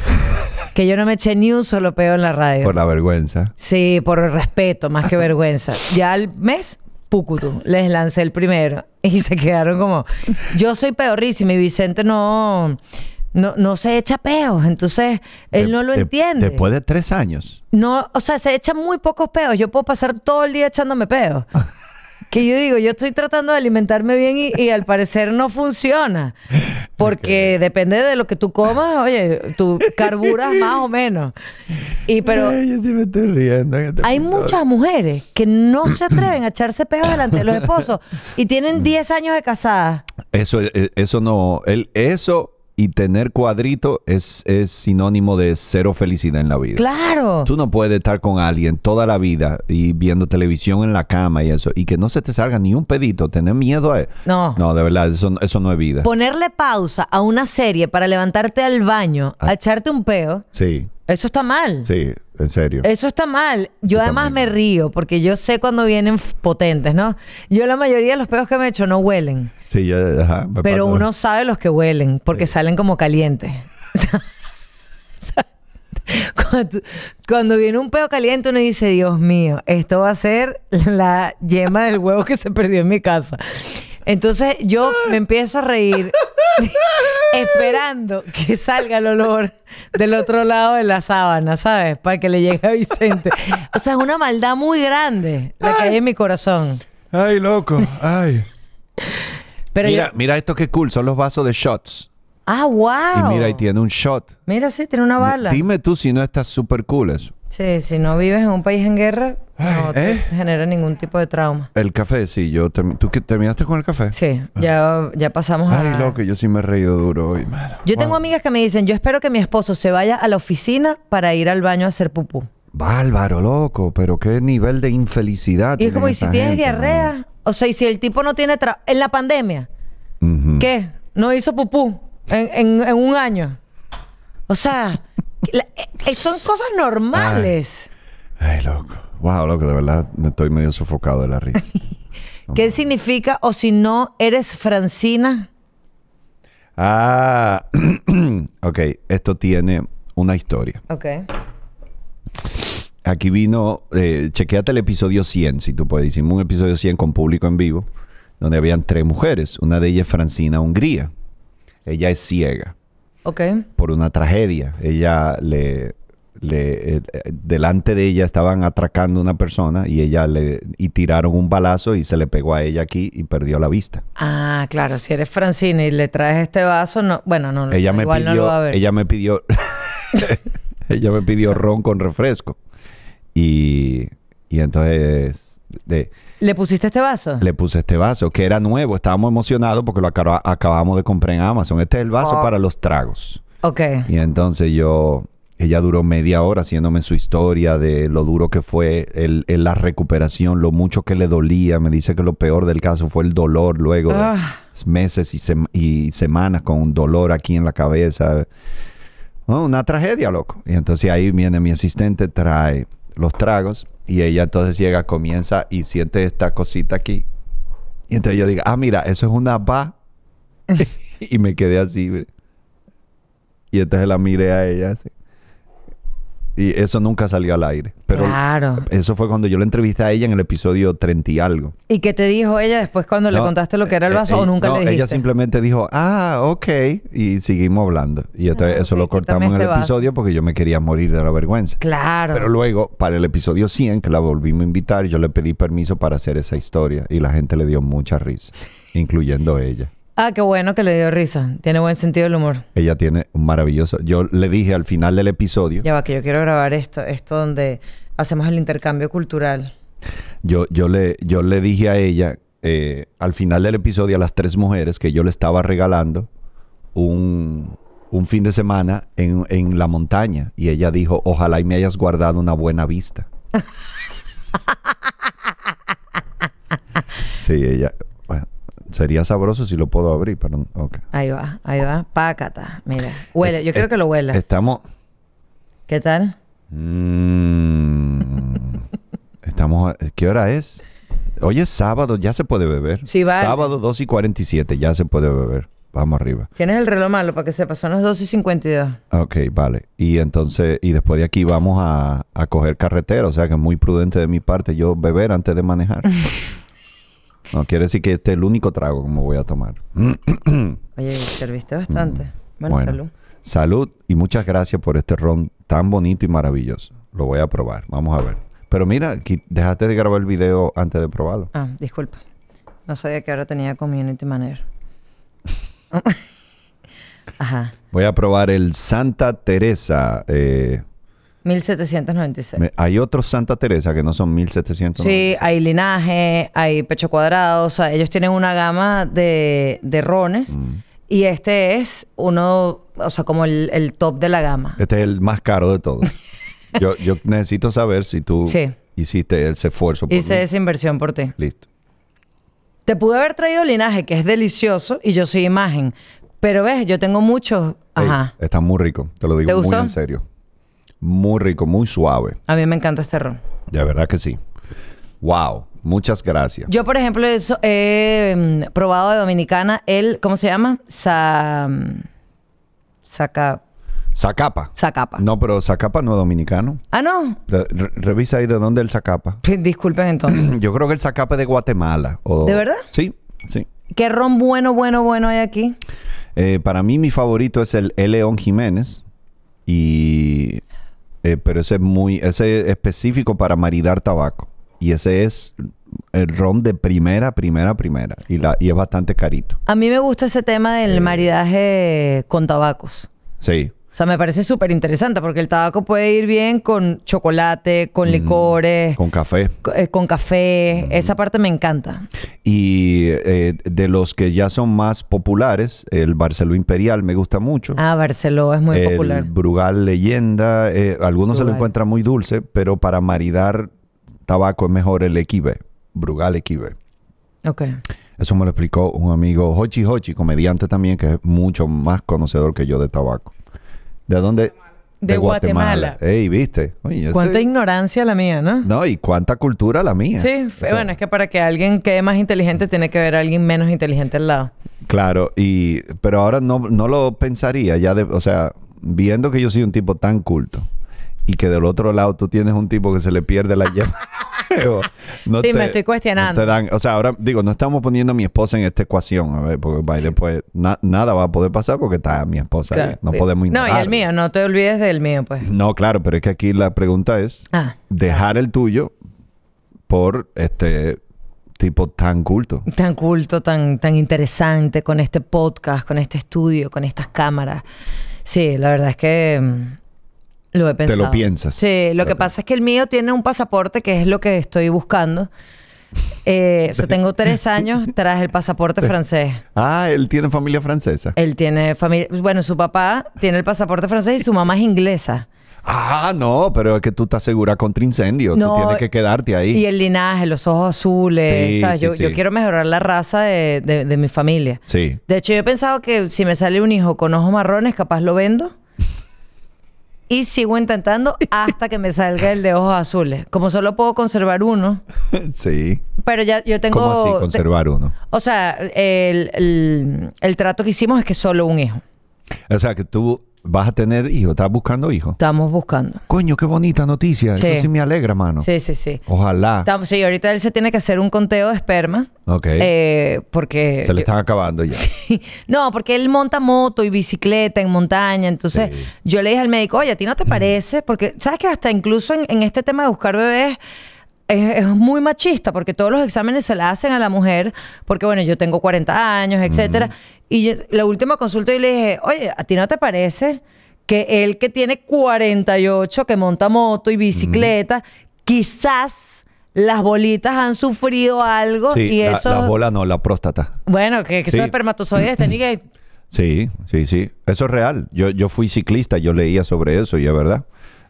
que yo no me eché ni un solo peo en la radio. Por la vergüenza. Sí, por el respeto, más que vergüenza. Ya al mes, Pucutu, les lancé el primero y se quedaron como, yo soy peorísimo y Vicente no, no, no se echa peos, entonces él no lo entiende. Después de tres años. No, o sea, se echan muy pocos peos, yo puedo pasar todo el día echándome peos. que yo digo, yo estoy tratando de alimentarme bien y, al parecer no funciona. Porque depende de lo que tú comas, oye, tú carburas más o menos. Y pero. yo sí me estoy riendo. Este hay muchas mujeres que no se atreven a echarse pegos delante de los esposos y tienen 10 mm. años de casada. Eso, eh, eso no. El, eso y tener cuadrito es, es sinónimo de cero felicidad en la vida. Claro. Tú no puedes estar con alguien toda la vida y viendo televisión en la cama y eso, y que no se te salga ni un pedito, tener miedo a... No. No, de verdad, eso, eso no es vida. Ponerle pausa a una serie para levantarte al baño, ah. a, echarte un peo. Sí. Eso está mal. Sí, en serio. Eso está mal. Yo, además me río porque yo sé cuando vienen potentes, ¿no? Yo la mayoría de los peos que me he hecho no huelen. Pero uno sabe los que huelen, porque salen como calientes. cuando, viene un pedo caliente, uno dice, Dios mío, esto va a ser la yema del huevo que se perdió en mi casa. Entonces yo me empiezo a reír esperando que salga el olor del otro lado de la sábana, ¿sabes? Para que le llegue a Vicente. O sea, es una maldad muy grande la que hay en mi corazón. Ay, loco, ay mira, mira esto que cool, son los vasos de shots. Ah, wow. Y mira, ahí tiene un shot. Mira, sí, tiene una bala. Dime tú si no estás súper cool eso. Sí, si no vives en un país en guerra, no te ¿eh? genera ningún tipo de trauma. El café, sí, yo ¿Tú que terminaste con el café? Sí, ya, ya pasamos Ay, a. Ay, loco, yo sí me he reído duro hoy, Yo tengo amigas que me dicen, yo espero que mi esposo se vaya a la oficina para ir al baño a hacer pupú. Bárbaro, loco, pero qué nivel de infelicidad. Y es como, si tienes diarrea? O sea, y si el tipo no tiene trabajo. En la pandemia, ¿qué? No hizo pupú en, un año. O sea, eh, son cosas normales. Ay. loco. Wow, loco, de verdad me estoy medio sofocado de la risa. ¿Qué significa o si no eres Francina? Ah, ok, esto tiene una historia. Ok. Aquí vino, eh, chequeate el episodio 100, si tú puedes. Hicimos un episodio 100 con público en vivo, donde habían tres mujeres. Una de ellas es Francina Hungría. Ella es ciega. Ok. Por una tragedia. Ella le, eh, delante de ella estaban atracando una persona y ella le y tiraron un balazo y se le pegó a ella aquí y perdió la vista. Ah, claro, si eres Francina y le traes este vaso, no, bueno, no, ella igual no lo va a ver. Ella me pidió ella me pidió ron con refresco. Y, entonces... ¿Le pusiste este vaso? Le puse este vaso, que era nuevo. Estábamos emocionados porque lo acabamos de comprar en Amazon. Este es el vaso para los tragos. Ok. Y entonces yo... Ella duró media hora haciéndome su historia de lo duro que fue la recuperación, lo mucho que le dolía. Me dice que lo peor del caso fue el dolor luego ah. meses y, semanas con un dolor aquí en la cabeza. Oh, una tragedia, loco. Y entonces ahí viene mi asistente, trae los tragos y ella entonces llega, comienza y siente esta cosita aquí. Y entonces yo digo, ah, mira, eso es una va. y me quedé así. Y entonces la miré a ella así. Y eso nunca salió al aire. Pero claro. Eso fue cuando yo la entrevisté a ella en el episodio 30 y algo. ¿Y qué te dijo ella después cuando le contaste lo que era el eh, vaso eh, o nunca le dijiste? Ella simplemente dijo, ah, ok. Y seguimos hablando. Y este, ah, eso lo cortamos en el este episodio porque yo me quería morir de la vergüenza. Claro. Pero luego, para el episodio 100, que la volvimos a invitar, yo le pedí permiso para hacer esa historia. Y la gente le dio mucha risa, incluyendo ella. Ah, qué bueno que le dio risa. Tiene buen sentido del humor. Ella tiene un maravilloso. Yo le dije al final del episodio. Ya va, que yo quiero grabar esto, esto donde hacemos el intercambio cultural. Yo, yo, le, yo le dije a ella eh, al final del episodio a las tres mujeres que yo le estaba regalando un, fin de semana en, en, la montaña. Y ella dijo, ojalá y me hayas guardado una buena vista. sí, ella, Sería sabroso si lo puedo abrir, pero. Ahí va, ahí va. Pácata, mira. Huele, yo eh, creo eh, que lo huela. Estamos. ¿Qué tal? Mm, estamos. ¿Qué hora es? Hoy es sábado, ya se puede beber. Sí, va. Sábado 2 y 47, ya se puede beber. Vamos arriba. Tienes el reloj malo para que sepas, son las 2 y 52. Ok, vale. Y entonces, y después de aquí vamos a, a coger carretera, o sea que es muy prudente de mi parte yo beber antes de manejar. No, quiere decir que este es el único trago que me voy a tomar. Oye, serviste bastante. Mm, bueno, salud. Salud y muchas gracias por este ron tan bonito y maravilloso. Lo voy a probar. Vamos a ver. Pero mira, dejaste de grabar el video antes de probarlo. Ah, disculpa. No sabía que ahora tenía community manager. Ajá. Voy a probar el Santa Teresa. Eh, 1796. Hay otros Santa Teresa que no son 1796. Sí, hay linaje, hay pecho cuadrado, o sea, ellos tienen una gama de, de rones. Mm. Y este es uno, o sea, como el, top de la gama. Este es el más caro de todos. yo, yo, necesito saber si tú hiciste ese esfuerzo por Hice esa inversión por ti. Listo. Te pude haber traído linaje, que es delicioso, y yo soy imagen. Pero ves, yo tengo muchos. Ajá. está muy rico, te lo digo muy en serio. Muy rico, muy suave. A mí me encanta este ron. De verdad que sí. Wow, muchas gracias. Yo, por ejemplo, he eh, probado de Dominicana el, ¿cómo se llama? Sa, mm, Sacapa. Zacapa. Zacapa. No, pero Zacapa no es dominicano. Ah, no. revisa ahí de dónde el Zacapa. Disculpen entonces. Yo creo que el sacapa es de Guatemala. ¿De verdad? Sí, sí. ¿Qué ron bueno, bueno, bueno hay aquí? Eh, para mí, mi favorito es el León Jiménez. Y eh, pero ese es muy, ese específico para maridar tabaco. Y ese es el ron de primera, primera, primera. Y, la, y es bastante carito. A mí me gusta ese tema del eh. maridaje con tabacos. Sí. O sea, me parece súper interesante porque el tabaco puede ir bien con chocolate, con licores. con café. Eh, con, café. Esa parte me encanta. Y eh, de los que ya son más populares, el Barceló Imperial me gusta mucho. Ah, Barceló es muy el popular. Brugal Leyenda. Eh, algunos se lo encuentran muy dulce, pero para maridar tabaco es mejor el Equive. Brugal Equive. Ok. Eso me lo explicó un amigo, Hochi Hochi, comediante también, que es mucho más conocedor que yo de tabaco. ¿De dónde? De, Guatemala. Ey, ¿viste? cuánta ignorancia la mía, ¿no? No, y cuánta cultura la mía. Sí, bueno, es que para que alguien quede más inteligente tiene que haber alguien menos inteligente al lado. Claro, y pero ahora no, no lo pensaría ya, o sea, viendo que yo soy un tipo tan culto, y que del otro lado tú tienes un tipo que se le pierde la llave. sí, me estoy cuestionando. o sea, ahora digo, no estamos poniendo a mi esposa en esta ecuación, a ver, porque by después nada va a poder pasar porque está mi esposa. No podemos No, y el mío, no te olvides del mío, pues. No, claro, pero es que aquí la pregunta es ah, dejar el tuyo por este tipo tan culto. Tan culto, tan, tan interesante, con este podcast, con este estudio, con estas cámaras. Sí, la verdad es que mm, lo he pensado. Te lo piensas. Sí, lo, que pasa es que el mío tiene un pasaporte que es lo que estoy buscando. Eh, tengo tres años tras el pasaporte francés. Ah, él tiene familia francesa. Él tiene familia. Bueno, su papá tiene el pasaporte francés y su mamá es inglesa. Ah, no, pero es que tú estás segura contra incendio. No, tienes que quedarte ahí. Y el linaje, los ojos azules. Sí, yo, yo, quiero mejorar la raza de, de, de mi familia. Sí. De hecho, yo he pensado que si me sale un hijo con ojos marrones, capaz lo vendo y sigo intentando hasta que me salga el de ojos azules. Como solo puedo conservar uno. Sí. Pero ya yo tengo. ¿Cómo así conservar uno? O sea, el, el, trato que hicimos es que solo un hijo. O sea, que tú vas a tener hijos? estás buscando hijos? Estamos buscando. Coño, qué bonita noticia. Eso sí me alegra, mano. Sí, sí, sí. Ojalá. sí, ahorita él se tiene que hacer un conteo de esperma. Ok. Eh, porque. Se le están acabando ya. Sí. No, porque él monta moto y bicicleta en montaña. Entonces, yo le dije al médico, oye, ¿a ti no te parece? Porque, ¿sabes que hasta incluso en, este tema de buscar bebés. Es, muy machista porque todos los exámenes se la hacen a la mujer porque, bueno, yo tengo 40 años, etcétera. Y la última consulta y le dije, oye, ¿a ti no te parece que el que tiene 48, que monta moto y bicicleta, quizás las bolitas han sufrido algo y eso... las bolas no, la próstata. Bueno, que, que sí. esos espermatozoides que... Sí, sí, sí. Eso es real. Yo, yo fui ciclista, yo leía sobre eso y es verdad.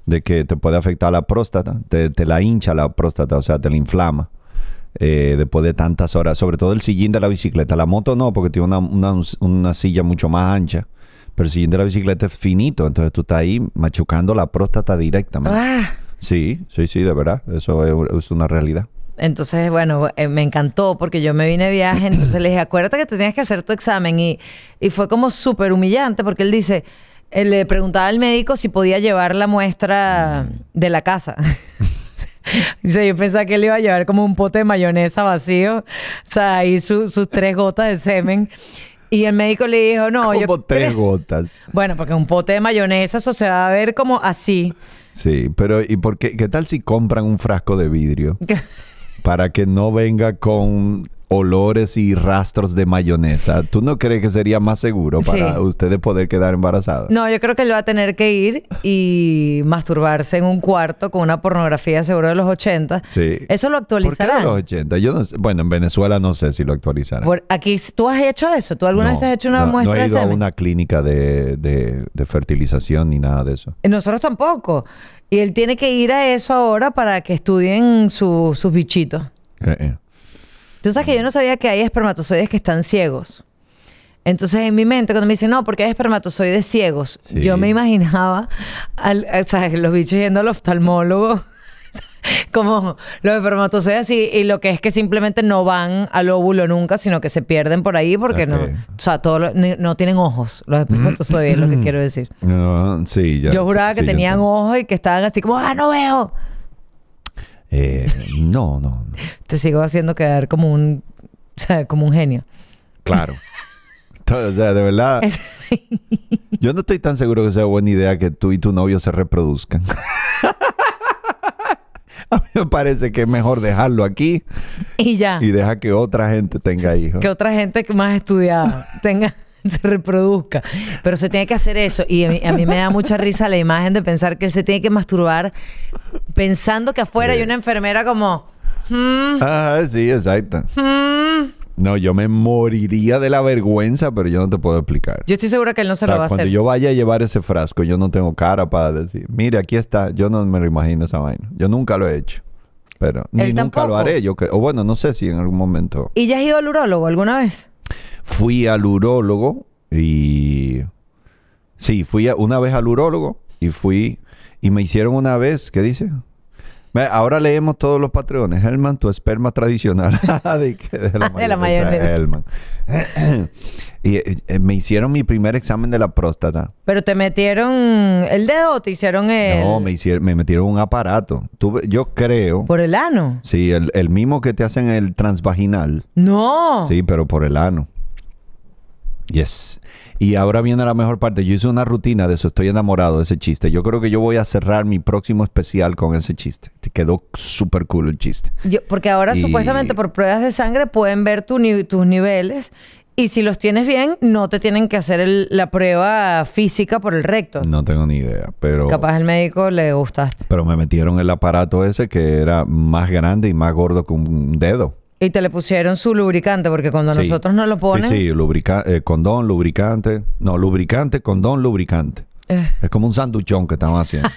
De que te puede afectar la próstata, te la hincha la próstata, o sea, te la inflama eh, después de tantas horas. Sobre todo el sillín de la bicicleta. La moto no, porque tiene una, una, una silla mucho más ancha. Pero el sillín de la bicicleta es finito, entonces tú estás ahí machucando la próstata directamente. Ah. Sí, sí, sí, de verdad. Eso es, una realidad. Entonces, bueno, eh, me encantó porque yo me vine de viaje, entonces le dije, acuérdate que tenías que hacer tu examen y, y fue como súper humillante porque él dice, eh, le preguntaba al médico si podía llevar la muestra mm. de la casa. yo pensaba que él iba a llevar como un pote de mayonesa vacío, o sea, ahí sus tres gotas de semen. Y el médico le dijo, no, como tres gotas. Bueno, porque un pote de mayonesa, eso se va a ver como así. Sí, pero ¿y por qué, qué tal si compran un frasco de vidrio? para que no venga con olores y rastros de mayonesa. ¿Tú no crees que sería más seguro para ustedes poder quedar embarazados? No, yo creo que él va a tener que ir y masturbarse en un cuarto con una pornografía seguro de los 80. Sí. Eso lo actualizarán. ¿Por qué de los 80? Yo Bueno, en Venezuela no sé si lo actualizarán. aquí, ¿tú has hecho eso? ¿Tú alguna vez has hecho una muestra de No he ido a una clínica de, fertilización ni nada de eso. Nosotros tampoco. Y él tiene que ir a eso ahora para que estudien sus bichitos. Eh, eh. Tú sabes que yo no sabía que hay espermatozoides que están ciegos. Entonces en mi mente cuando me dicen, no, porque hay espermatozoides ciegos, yo me imaginaba, o Los bichos yendo al oftalmólogo, como los espermatozoides y, lo que es que simplemente no van al óvulo nunca, sino que se pierden por ahí porque no, o sea, todos no, tienen ojos, los espermatozoides, es lo que mm. quiero decir. yo juraba que tenían ojos y que estaban así como, ah, no veo. Eh, no, no, Te sigo haciendo quedar como un, como un genio. Claro. o sea, de verdad. Yo no estoy tan seguro que sea buena idea que tú y tu novio se reproduzcan. A mí me parece que es mejor dejarlo aquí. Y ya. Y deja que otra gente tenga hijos. Que otra gente más estudiada tenga. se reproduzca. Pero se tiene que hacer eso. Y a mí, me da mucha risa la imagen de pensar que él se tiene que masturbar pensando que afuera hay una enfermera como... Hmm, ah, sí, exacto. Hmm". No, yo me moriría de la vergüenza, pero yo no te puedo explicar. Yo estoy segura que él no se lo va a hacer. Cuando yo vaya a llevar ese frasco, yo no tengo cara para decir, mire, aquí está. Yo no me lo imagino esa vaina. Yo nunca lo he hecho. Pero ni nunca lo haré. Yo O bueno, no sé si en algún momento. ¿Y ya has ido al urólogo alguna vez? Fui al urólogo y... Sí, fui una vez al urólogo y fui... Y me hicieron una vez, ¿qué dice? Ahora leemos todos los patrones. Herman, tu esperma tradicional. Ah, de, la ah, mayoría, y eh, eh, me hicieron mi primer examen de la próstata. ¿Pero te metieron el dedo te hicieron el...? No, me, hicieron, me metieron un aparato. yo creo... ¿Por el ano? Sí, el, el mismo que te hacen el transvaginal. ¡No! Sí, pero por el ano. Yes. Y ahora viene la mejor parte. Yo hice una rutina de eso. Estoy enamorado de ese chiste. Yo creo que yo voy a cerrar mi próximo especial con ese chiste. Te quedó súper cool el chiste. porque ahora supuestamente por pruebas de sangre pueden ver tus niveles y si los tienes bien, no te tienen que hacer la prueba física por el recto. No tengo ni idea, pero... Capaz el médico le gustaste. Pero me metieron el aparato ese que era más grande y más gordo que un dedo. Y te le pusieron su lubricante, porque cuando nosotros no lo ponen. Sí, sí lubrica eh, condón, lubricante. No, lubricante, condón, lubricante. Eh. Es como un sanduchón que estamos haciendo.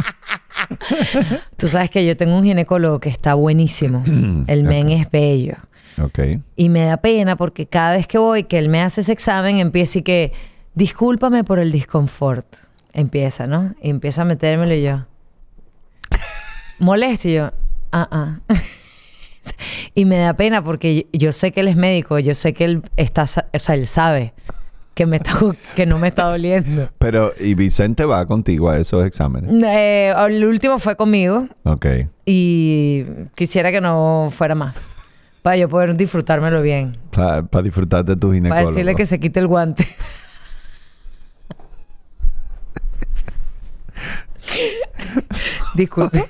Tú sabes que yo tengo un ginecólogo que está buenísimo. El men es bello. Ok. Y me da pena porque cada vez que voy, que él me hace ese examen, empieza y que, discúlpame por el discomfort Empieza, ¿no? Y empieza a metérmelo y yo. Molesto y yo. Ah, ah. y me da pena porque yo, sé que él es médico, yo sé que él está, o sea, él sabe que me está, que no me está doliendo. Pero, ¿y Vicente va contigo a esos exámenes? Eh, el último fue conmigo. Ok. Y quisiera que no fuera más. Para yo poder disfrutármelo bien. Para disfrutar de tu ginecólogo. Para decirle que se quite el guante. Disculpe.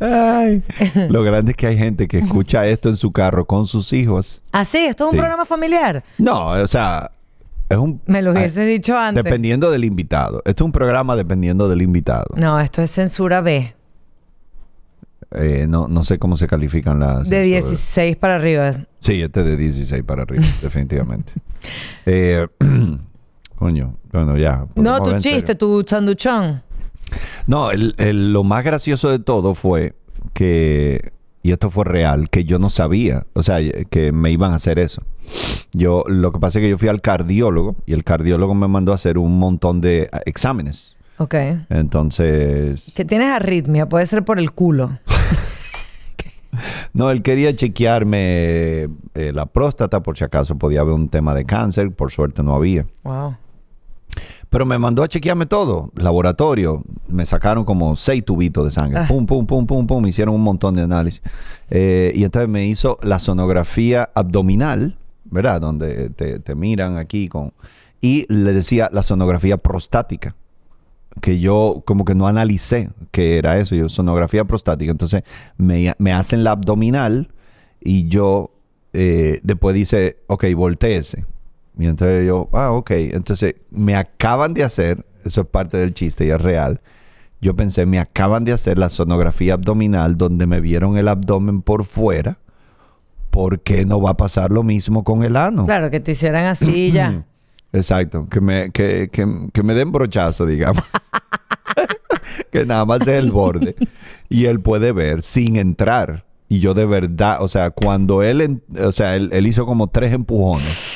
Ay, lo grande es que hay gente que escucha esto en su carro con sus hijos. ¿Ah, sí? ¿Esto es un programa familiar? No, o sea, es un... Me lo hubiese dicho antes. Dependiendo del invitado. Esto es un programa dependiendo del invitado. No, esto es censura B. Eh, no, no sé cómo se califican las... De 16 para arriba. Sí, este de 16 para arriba, definitivamente. Eh, coño, bueno, ya. No, tu chiste, tu sanduchón. No, lo más gracioso de todo fue que, y esto fue real, que yo no sabía, o sea, que me iban a hacer eso. Yo, lo que pasa es que yo fui al cardiólogo y el cardiólogo me mandó a hacer un montón de ah, exámenes. Ok. Entonces. Que tienes arritmia, puede ser por el culo. No, él quería chequearme eh, la próstata por si acaso podía haber un tema de cáncer. Por suerte no había. Wow. Pero me mandó a chequearme todo, laboratorio. Me sacaron como seis tubitos de sangre. Ah. Pum, pum, pum, pum, pum. Me hicieron un montón de análisis. Eh, y entonces me hizo la sonografía abdominal, ¿verdad? Donde te, miran aquí con... Y le decía la sonografía prostática que yo como que no analicé qué era eso, yo sonografía prostática. Entonces me, hacen la abdominal y yo eh, después dice, ok, ese. Y entonces yo, ah, ok. Entonces me acaban de hacer, eso es parte del chiste y es real. Yo pensé, me acaban de hacer la sonografía abdominal donde me vieron el abdomen por fuera. ¿Por qué no va a pasar lo mismo con el ano? Claro, que te hicieran así ya. Exacto, que me, que, que, que me den brochazo, digamos. que nada más es el borde. Y él puede ver sin entrar. Y yo de verdad, o sea, cuando él, o sea, él hizo como tres empujones.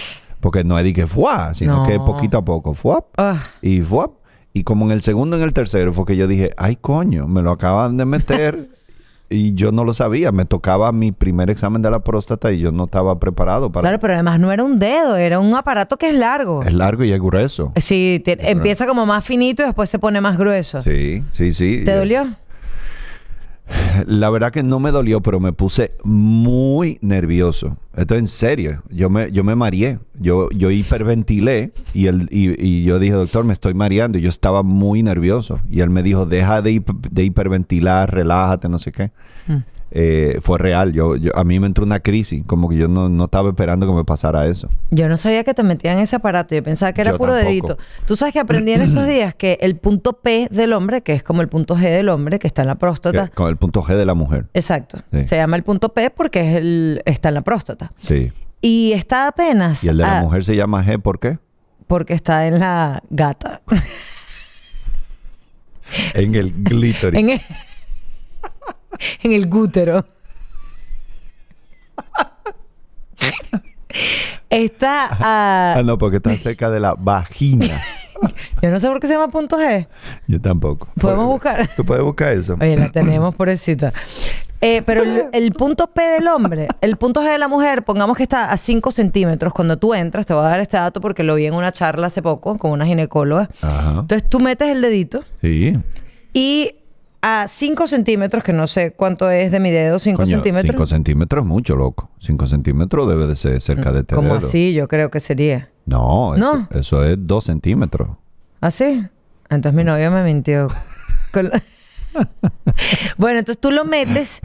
Porque no es que fuá, sino que poquito a poco, fuap, ah. y fuap. Y como en el segundo, en el tercero, fue que yo dije, ay coño, me lo acaban de meter. y yo no lo sabía. Me tocaba mi primer examen de la próstata y yo no estaba preparado para. Claro, pero además no era un dedo, era un aparato que es largo. Es largo y es grueso. Sí, empieza como más finito y después se pone más grueso. Sí, sí, sí. ¿Te dolió? la verdad que no me dolió, pero me puse muy nervioso. Esto en serio. Yo me, yo me mareé. Yo, yo hiperventilé y, él, y, yo dije, doctor, me estoy mareando. Y yo estaba muy nervioso. Y él me dijo, deja de, de hiperventilar, relájate, no sé qué. Mm. Eh, fue real. Yo, a mí me entró una crisis, como que yo no, estaba esperando que me pasara eso. Yo no sabía que te metían ese aparato, yo pensaba que era puro dedito. Tú sabes que aprendí en estos días que el punto P del hombre, que es como el punto G del hombre, que está en la próstata. con el punto G de la mujer. Exacto. Se llama el punto P porque es está en la próstata. Sí. Y está apenas. ¿Y el de la mujer se llama G por qué? Porque está en la gata. en el glittering. en el en el gútero. Está Ah, no, porque está cerca de la vagina. Yo no sé por qué se llama punto G. Yo tampoco. Podemos buscar. Tú puedes buscar eso. Oye, la tenemos, pobrecita. Eh, pero el, punto P del hombre, el punto G de la mujer, pongamos que está a 5 centímetros. Cuando tú entras, te voy a dar este dato porque lo vi en una charla hace poco con una ginecóloga. Entonces tú metes el dedito. Sí. Y a 5 centímetros, que no sé cuánto es de mi dedo, 5 centímetros. 5 centímetros es mucho, loco. 5 centímetros debe de ser cerca de este ¿Cómo así? Yo creo que sería. No, ¿No? Eso, es 2 centímetros. ¿Ah, sí? Entonces mi novia me mintió. bueno, entonces tú lo metes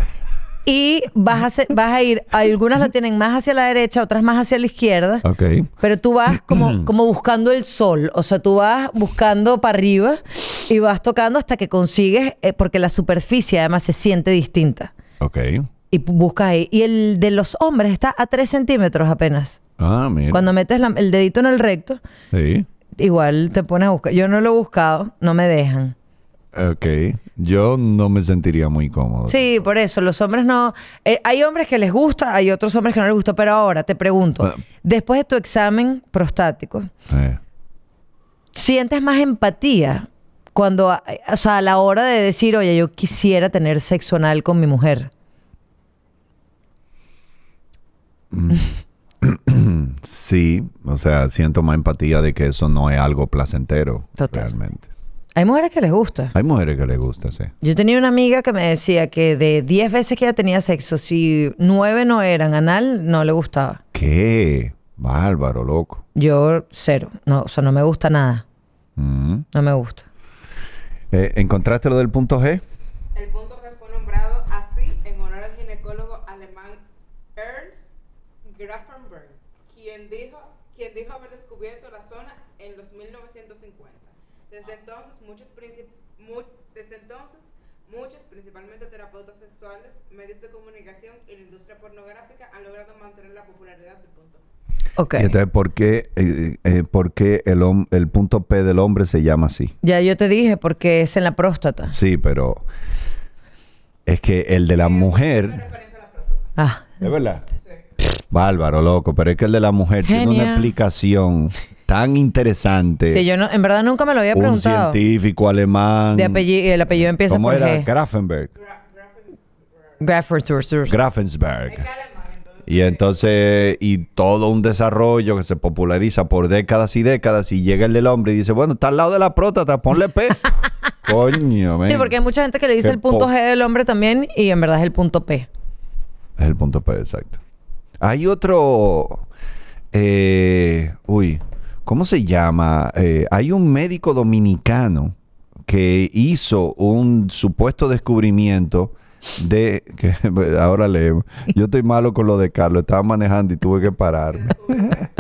y vas a, vas a ir, algunas lo tienen más hacia la derecha, otras más hacia la izquierda. Ok. Pero tú vas como, como buscando el sol. O sea, tú vas buscando para arriba y vas tocando hasta que consigues, eh, porque la superficie además se siente distinta. Ok. Y buscas ahí. Y el de los hombres está a 3 centímetros apenas. Ah, mira. Cuando metes el dedito en el recto, igual te pones a buscar. Yo no lo he buscado, no me dejan. Ok, yo no me sentiría muy cómodo. Sí, por eso, los hombres no... Eh, hay hombres que les gusta, hay otros hombres que no les gusta, pero ahora te pregunto, ah. después de tu examen prostático, eh. ¿sientes más empatía cuando, o sea, a la hora de decir, oye, yo quisiera tener sexo anal con mi mujer? Mm. sí, o sea, siento más empatía de que eso no es algo placentero Totalmente hay mujeres que les gusta. Hay mujeres que les gusta, sí. Yo tenía una amiga que me decía que de 10 veces que ella tenía sexo, si 9 no eran anal, no le gustaba. ¿Qué? Bárbaro, loco. Yo cero. No, o sea, no me gusta nada. Mm. No me gusta. Eh, ¿Encontraste lo del punto G? El punto G fue nombrado así en honor al ginecólogo alemán Ernst Grafenberg, quien dijo, quien dijo haber descubierto la zona en los 1950. Desde entonces, muchos desde entonces, muchos, principalmente terapeutas sexuales, medios de comunicación y la industria pornográfica han logrado mantener la popularidad del punto. Okay. Entonces, ¿por qué, eh, eh, eh, el, punto P del hombre se llama así? Ya yo te dije, porque es en la próstata. Sí, pero es que el de la mujer... Es la ah. ¿Es verdad? Sí. Bárbaro, loco, pero es que el de la mujer tiene una explicación tan interesante. Sí, yo en verdad nunca me lo había preguntado. Un científico alemán. De apellido, el apellido empieza ¿cómo era? Grafenberg. Y entonces, y todo un desarrollo que se populariza por décadas y décadas, y llega el del hombre y dice, bueno, está al lado de la prótata... ponle P. Coño, man. Sí, porque hay mucha gente que le dice el punto G del hombre también, y en verdad es el punto P. Es el punto P, exacto. Hay otro. Eh, uy, ¿cómo se llama? Eh, hay un médico dominicano que hizo un supuesto descubrimiento de que, pues, ahora leemos. Yo estoy malo con lo de Carlos, estaba manejando y tuve que pararme.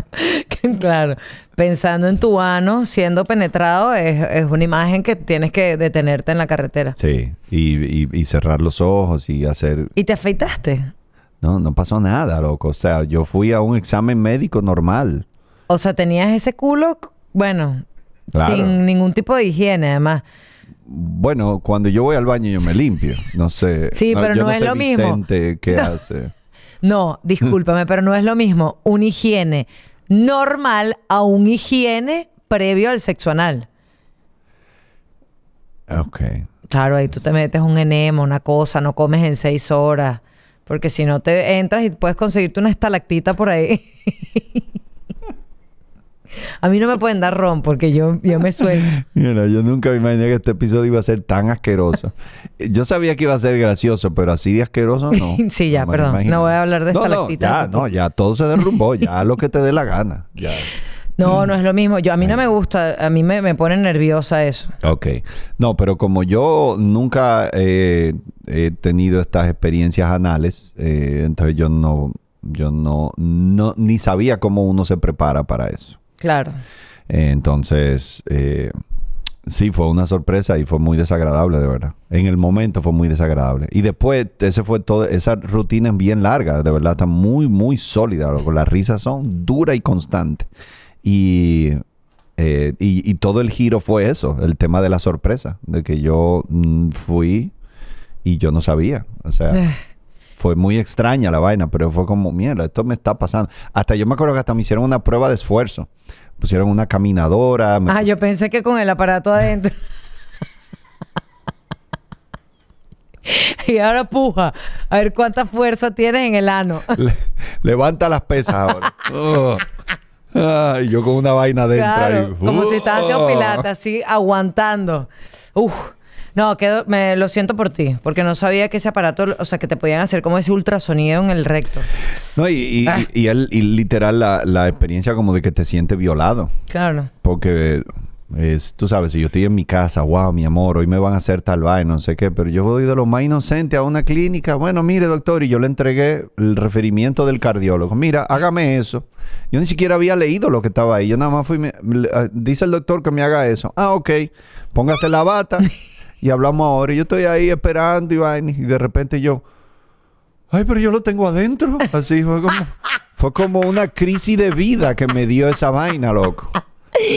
claro, pensando en tu ano siendo penetrado es, una imagen que tienes que detenerte en la carretera. Sí, y cerrar los ojos y hacer... ¿Y te afeitaste? No, no pasó nada, loco. O sea, yo fui a un examen médico normal. O sea, tenías ese culo, bueno, sin ningún tipo de higiene, además. Bueno, cuando yo voy al baño yo me limpio. No sé. Sí, pero no, es lo mismo. ¿Qué no. hace? No, discúlpame, pero no es lo mismo Un higiene normal a un higiene previo al sexo anal. Ok. Claro, ahí tú te metes un enema, una cosa, no comes en seis horas, porque si no te entras y puedes conseguirte una estalactita por ahí. A mí no me pueden dar ron porque yo, me sueño. Mira, yo nunca me imaginé que este episodio iba a ser tan asqueroso. Yo sabía que iba a ser gracioso, pero así de asqueroso no. sí, ya, perdón. No voy a hablar de esta esta no, Ya, no, ya todo se derrumbó. Ya lo que te dé la gana. No, no es lo mismo. Yo, a mí no me gusta, a mí me, me pone nerviosa eso. Ok. No, pero como yo nunca eh, he tenido estas experiencias anales, eh, entonces yo no, yo no, no, ni sabía cómo uno se prepara para eso. Claro. entonces, eh, sí, fue una sorpresa y fue muy desagradable, de verdad. En el momento fue muy desagradable. Y después, ese fue esa rutina es bien larga, de verdad, está muy, muy sólida. Las risas son duras y constantes. Eh, y, y, todo el giro fue eso, el tema de la sorpresa, de que yo mm, fui y yo no sabía. O sea, fue muy extraña la vaina, pero fue como, mierda, esto me está pasando. Hasta yo me acuerdo que hasta me hicieron una prueba de esfuerzo. Pusieron una caminadora. Ah, yo pensé que con el aparato adentro. y ahora puja. A ver cuánta fuerza tiene en el ano. levanta las pesas ahora. Oh. yo con una vaina adentro. Como si estás haciendo oh. pilates, así aguantando. Uf. No, me, lo siento por ti, porque no sabía que ese aparato, o sea, que te podían hacer como ese ultrasonido en el recto. No, y, ah. literal la, experiencia como de que te sientes violado. Claro. Porque, tú sabes, si yo estoy en mi casa, wow, mi amor, hoy me van a hacer tal vaina, no sé qué, pero yo voy de lo más inocente a una clínica, bueno, mire doctor, y yo le entregué el referimiento del cardiólogo, mira, hágame eso. Yo ni siquiera había leído lo que estaba ahí, yo nada más fui, ah, dice el doctor que me haga eso, ah, ok, póngase la bata. y hablamos ahora. Y yo estoy ahí esperando y vaina. Y de repente yo, ay, pero yo lo tengo adentro. Así fue como, fue como una crisis de vida que me dio esa vaina, loco.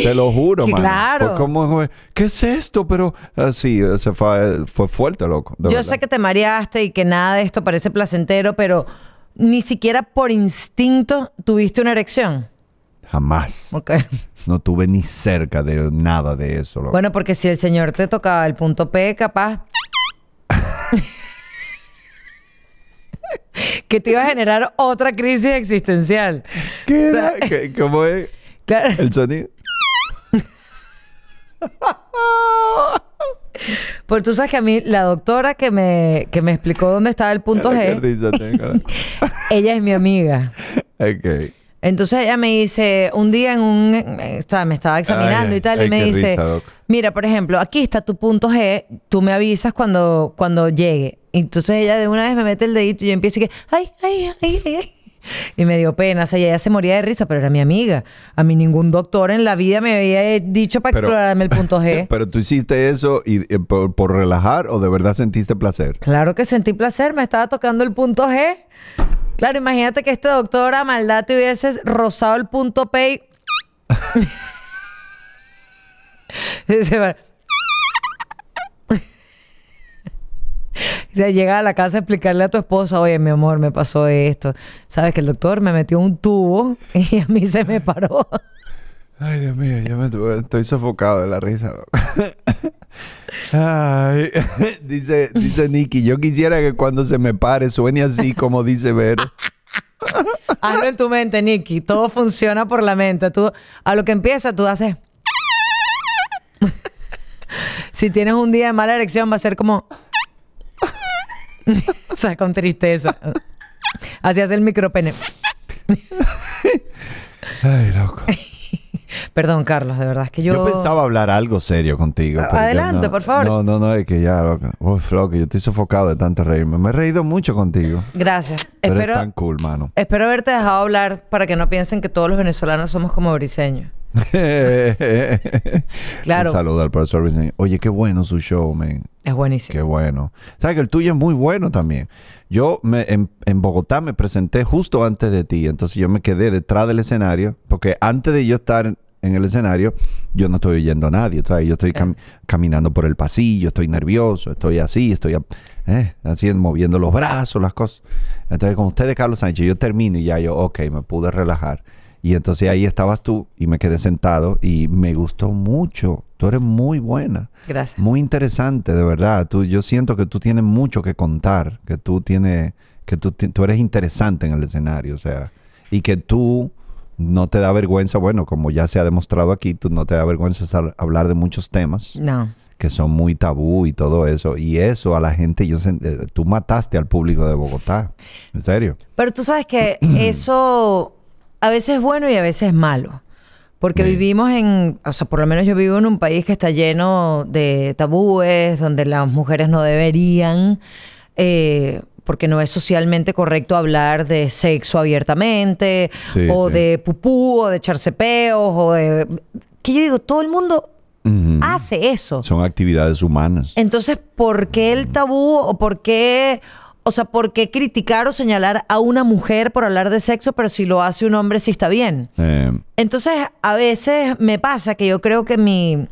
Te lo juro, man. Fue como, ¿qué es esto? Pero así, ah, se fue, fuerte, loco. Yo sé que te mareaste y que nada de esto parece placentero, pero ni siquiera por instinto tuviste una erección. Jamás. Ok. No tuve ni cerca de nada de eso. Bueno, porque si el señor te tocaba el punto P, capaz. que te iba a generar otra crisis existencial. ¿Qué era? ¿Cómo es? El sonido. Pues tú sabes que a mí, la doctora que me, me explicó dónde estaba el punto G, ella es mi amiga. Ok. Entonces ella me dice, un día en un, me estaba examinando y tal, y me dice, mira, por ejemplo, aquí está tu punto G, tú me avisas cuando, cuando llegue. Entonces ella de una vez me mete el dedito y yo empiezo y que, ay, ay, ay, ay. Y me dio pena, o sea, ella se moría de risa, pero era mi amiga. A mí ningún doctor en la vida me había dicho para explorarme el punto G. pero tú hiciste eso eh, por, por relajar o de verdad sentiste placer. Claro que sentí placer, me estaba tocando el punto G. Claro, imagínate que este doctor a maldad te hubieses rozado el punto pay. se llega a la casa a explicarle a tu esposa, oye, mi amor, me pasó esto. Sabes que el doctor me metió un tubo y a mí se me paró. Ay, Dios mío, yo me estoy sofocado de la risa. Ay, dice, dice Nicky, yo quisiera que cuando se me pare suene así como dice Vero. Hazlo en tu mente, Nicky. Todo funciona por la mente. Tú, a lo que empieza, tú haces. si tienes un día de mala erección, va a ser como. o sea, con tristeza. Así hace el micropene. Ay, loco. Perdón, Carlos, de verdad es que yo... pensaba hablar algo serio contigo. adelante, por favor. No, no, no, es que ya, loco. Uy, loco, yo estoy sofocado de tanto reírme. Me he reído mucho contigo. Gracias. Pero es tan cool, mano. Espero haberte dejado hablar para que no piensen que todos los venezolanos somos como briseños. claro. Un saludo al profesor Briseño. Oye, qué bueno su show, man. Es buenísimo. Qué bueno. Sabes que el tuyo es muy bueno también. Yo me, en, Bogotá me presenté justo antes de ti, entonces yo me quedé detrás del escenario, porque antes de yo estar en el escenario, yo no estoy oyendo a nadie. O sea, yo estoy caminando por el pasillo, estoy nervioso, estoy así, estoy eh, así moviendo los brazos, las cosas. Entonces, con ustedes, Carlos Sánchez, yo termino y ya yo, ok, me pude relajar. Y entonces ahí estabas tú y me quedé sentado y me gustó mucho. Tú eres muy buena. Gracias. Muy interesante, de verdad. Tú, yo siento que tú tienes mucho que contar, que tú tienes, que tú, tú eres interesante en el escenario, o sea, y que tú no te da vergüenza, bueno, como ya se ha demostrado aquí, tú no te da vergüenza hablar de muchos temas. Que son muy tabú y todo eso. Y eso a la gente, yo eh, tú mataste al público de Bogotá. En serio. Pero tú sabes que eso a veces es bueno y a veces es malo. Porque vivimos en, o sea, por lo menos yo vivo en un país que está lleno de tabúes, donde las mujeres no deberían eh, porque no es socialmente correcto hablar de sexo abiertamente, o de pupú, o de echarse peos, o de... Que yo digo, todo el mundo hace eso. Son actividades humanas. Entonces, ¿por qué el tabú o por qué... O sea, ¿por qué criticar o señalar a una mujer por hablar de sexo, pero si lo hace un hombre sí está bien? Eh. Entonces, a veces me pasa que yo creo que mi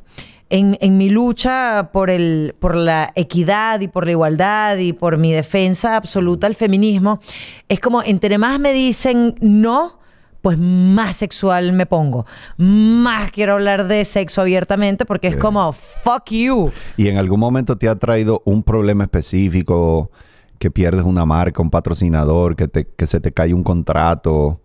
en, mi lucha por, el, por la equidad y por la igualdad y por mi defensa absoluta al feminismo, es como entre más me dicen no, pues más sexual me pongo. Más quiero hablar de sexo abiertamente porque es como, fuck you. ¿Y en algún momento te ha traído un problema específico que pierdes una marca, un patrocinador, que, que se te cae un contrato?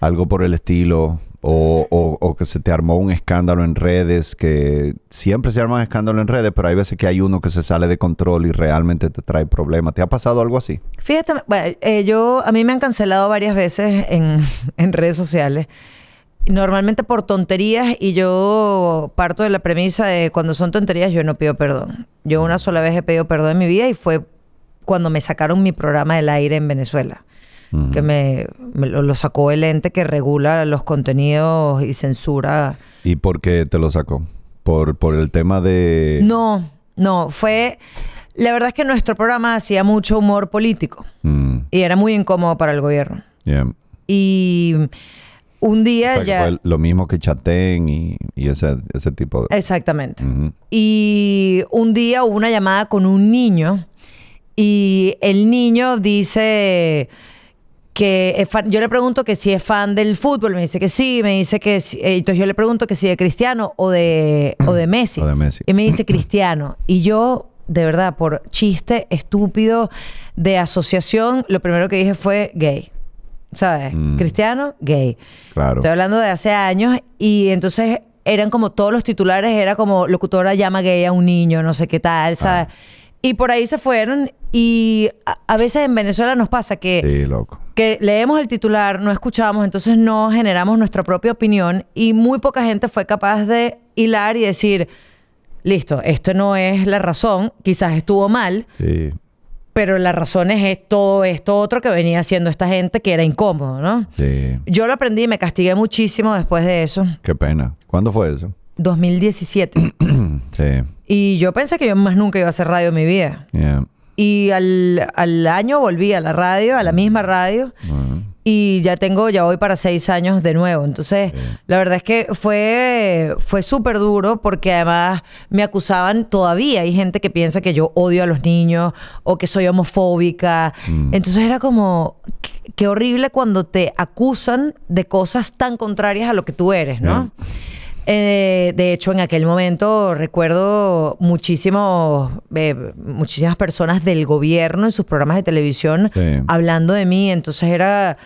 algo por el estilo, o, que se te armó un escándalo en redes, que siempre se arman escándalos en redes, pero hay veces que hay uno que se sale de control y realmente te trae problemas. ¿Te ha pasado algo así? Fíjate, eh, yo, a mí me han cancelado varias veces en, en redes sociales normalmente por tonterías y yo parto de la premisa de cuando son tonterías yo no pido perdón. Yo una mm. sola vez he pedido perdón en mi vida y fue cuando me sacaron mi programa del aire en Venezuela que me, lo, sacó el ente que regula los contenidos y censura. ¿Y por qué te lo sacó? ¿Por, por el tema de...? No, no, fue... La verdad es que nuestro programa hacía mucho humor político mm. y era muy incómodo para el gobierno. Bien. Y un día ya... lo mismo que Chatén y, ese, tipo de... Exactamente. Y un día hubo una llamada con un niño y el niño dice que yo le pregunto que si es fan del fútbol, me dice que sí, me dice que eh, Entonces yo le pregunto que si de Cristiano o de, de Messi. Y me dice Cristiano. Y yo, de verdad, por chiste estúpido de asociación, lo primero que dije fue gay. ¿Sabes? Mm. Cristiano, gay. Claro. Estoy hablando de hace años y entonces eran como todos los titulares, era como locutora llama gay a un niño, no sé qué tal, ¿sabes? Ah. Y por ahí se fueron. Y a, veces en Venezuela nos pasa que. Que leemos el titular, no escuchamos, entonces no generamos nuestra propia opinión. Y muy poca gente fue capaz de hilar y decir. Listo, esto no es la razón, quizás estuvo mal, pero la razón es esto, esto otro que venía haciendo esta gente que era incómodo, ¿no? Sí. Yo lo aprendí y me castigué muchísimo después de eso. Qué pena. ¿Cuándo fue eso? 2017. Y yo pensé que yo más nunca iba a hacer radio en mi vida. Y al, año volví a la radio, a la mm. misma radio. Y ya tengo, ya voy para seis años de nuevo. Entonces, la verdad es que fue, fue súper duro porque además me acusaban todavía. Hay gente que piensa que yo odio a los niños o que soy homofóbica. Mm. Entonces era como, qué, horrible cuando te acusan de cosas tan contrarias a lo que tú eres, ¿no? Eh, de hecho, en aquel momento recuerdo muchísimos, eh, muchísimas personas del gobierno en sus programas de televisión hablando de mí. Entonces era...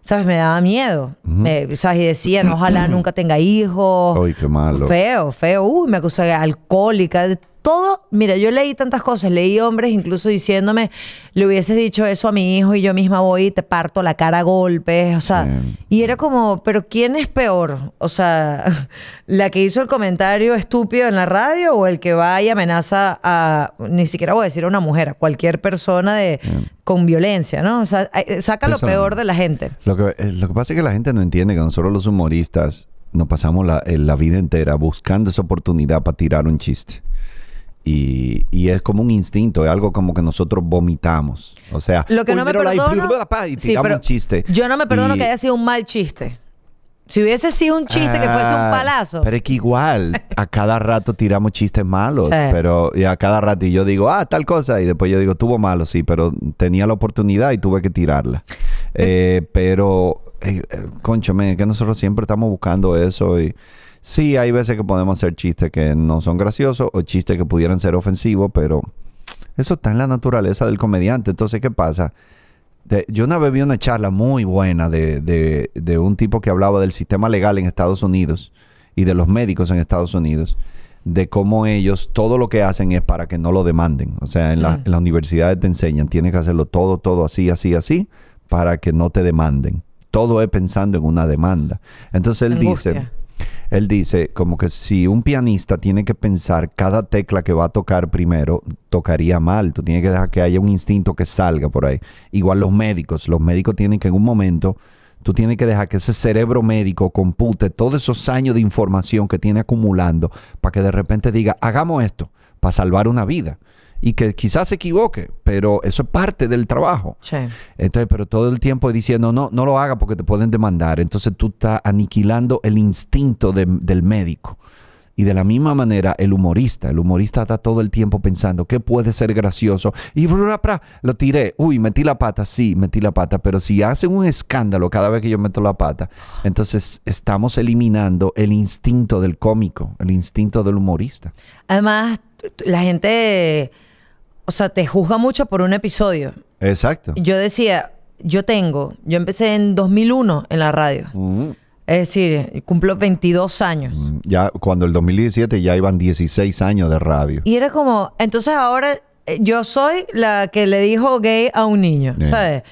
¿sabes? Me daba miedo. me, ¿Sabes? Y decían, ojalá nunca tenga hijos. Uy, qué malo. Feo, feo. Uy, me acusé de alcohólica, de todo, mira, yo leí tantas cosas, leí hombres incluso diciéndome, le hubieses dicho eso a mi hijo y yo misma voy y te parto la cara a golpes, o sea, y era como, pero ¿quién es peor? O sea, la que hizo el comentario estúpido en la radio o el que va y amenaza a, ni siquiera voy a decir a una mujer, a cualquier persona de, con violencia, ¿no? O sea, eh, saca lo peor de la gente. Eh, lo que, pasa es que la gente no entiende que nosotros los humoristas nos pasamos la, eh, vida entera buscando esa oportunidad para tirar un chiste. Y, es como un instinto, es algo como que nosotros vomitamos. O sea, lo que no me perdono, y sí, un chiste. Yo no me perdono que haya sido un mal chiste. Si hubiese sido un chiste que fuese un ah, palazo. Pero es que igual, a cada rato tiramos chistes malos. Pero y a cada rato y yo digo, ah, tal cosa. Y después yo digo, tuvo malo, sí, pero tenía la oportunidad y tuve que tirarla. Eh. Eh, pero, eh, eh es que nosotros siempre estamos buscando eso y Sí, hay veces que podemos hacer chistes que no son graciosos o chistes que pudieran ser ofensivos, pero eso está en la naturaleza del comediante. Entonces, ¿qué pasa? yo una vez vi una charla muy buena de, un tipo que hablaba del sistema legal en Estados Unidos y de los médicos en Estados Unidos, de cómo ellos todo lo que hacen es para que no lo demanden. O sea, en, mm. las universidades te enseñan, tienes que hacerlo todo, todo así, así, así, para que no te demanden. Todo es pensando en una demanda. Entonces él dice, él dice como que si un pianista tiene que pensar cada tecla que va a tocar primero, tocaría mal. Tú tienes que dejar que haya un instinto que salga por ahí. Igual los médicos. Los médicos tienen que en un momento, tú tienes que dejar que ese cerebro médico compute todos esos años de información que tiene acumulando para que de repente diga, hagamos esto para salvar una vida y que quizás se equivoque, pero eso es parte del trabajo. Sí. Entonces, pero todo el tiempo diciendo, no, no lo haga porque te pueden demandar. Entonces tú estás aniquilando el instinto del médico. Y de la misma manera, el humorista, el humorista está todo el tiempo pensando, ¿qué puede ser gracioso? Y lo tiré, uy, metí la pata, sí, metí la pata, pero si hacen un escándalo cada vez que yo meto la pata, entonces estamos eliminando el instinto del cómico, el instinto del humorista. Además, la gente o sea, te juzga mucho por un episodio. Exacto. Yo decía, yo tengo, yo empecé en 2001 en la radio. Mm. Es decir, cumplo 22 años. Mm, ya cuando el 2017 ya iban 16 años de radio. Y era como, entonces ahora eh, yo soy la que le dijo gay a un niño, eh. ¿sabes?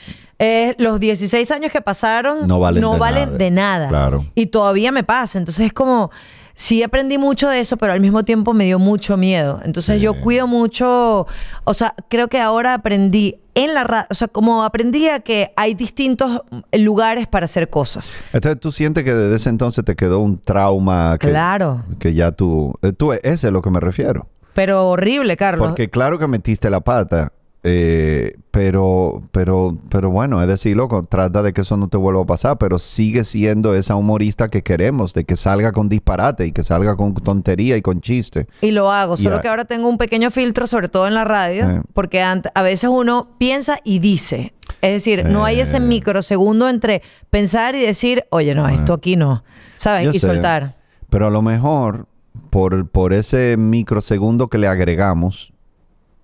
los 16 años que pasaron no valen, no de, valen nada. de nada. Claro. Y todavía me pasa, entonces es como sí aprendí mucho de eso, pero al mismo tiempo me dio mucho miedo. Entonces yo cuido mucho, o sea, creo que ahora aprendí en la o sea, como aprendí a que hay distintos lugares para hacer cosas. Entonces tú sientes que desde ese entonces te quedó un trauma. claro. Que ya tú, eh, tú, ese es lo que me refiero. Pero horrible, Carlos. Porque claro que metiste la pata eh, pero, pero, pero bueno, es decir, loco, trata de que eso no te vuelva a pasar, pero sigue siendo esa humorista que queremos, de que salga con disparate y que salga con tontería y con chiste. Y lo hago, solo que ahora tengo un pequeño filtro, sobre todo en la radio, eh. porque a veces uno piensa y dice. Es decir, no hay ese eh. microsegundo entre pensar y decir, oye, no, esto aquí no, ¿sabes? y soltar. Pero a lo mejor, por, por ese microsegundo que le agregamos,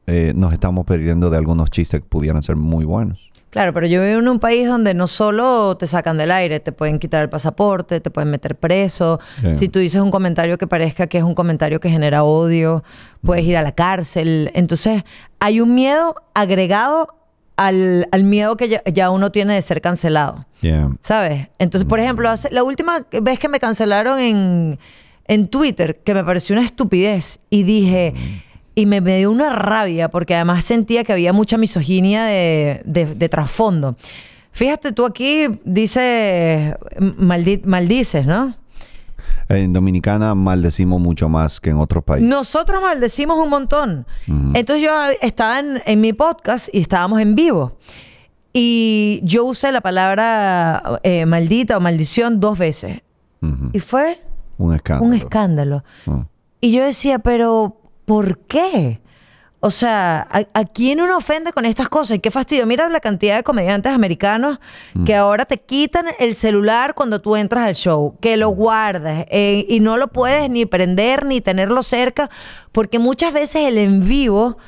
eh, nos estamos perdiendo de algunos chistes que pudieran ser muy buenos. Claro, pero yo vivo en un país donde no solo te sacan del aire, te pueden quitar el pasaporte, te pueden meter preso. Si tú dices un comentario que parezca que es un comentario que genera odio, puedes ir a la cárcel. Entonces, hay un miedo agregado al, miedo que ya, uno tiene de ser cancelado. Yeah. ¿Sabes? Entonces, por ejemplo, la última vez que me cancelaron en, Twitter, que me pareció una estupidez, y dije. Mm y me, dio una rabia porque además sentía que había mucha misoginia de, trasfondo. Fíjate, tú aquí dices, maldices, ¿no? En Dominicana maldecimos mucho más que en otros países. Nosotros maldecimos un montón. Entonces yo estaba en, mi podcast y estábamos en vivo. Y yo usé la palabra eh, maldita o maldición dos veces. Y fue... Un escándalo. Ah. Y yo decía, pero ¿por qué? O sea, ¿a, quién uno ofende con estas cosas? Y qué fastidio. Mira la cantidad de comediantes americanos mm. que ahora te quitan el celular cuando tú entras al show, que lo mm. guardas eh, y no lo puedes ni prender ni tenerlo cerca, porque muchas veces el en vivo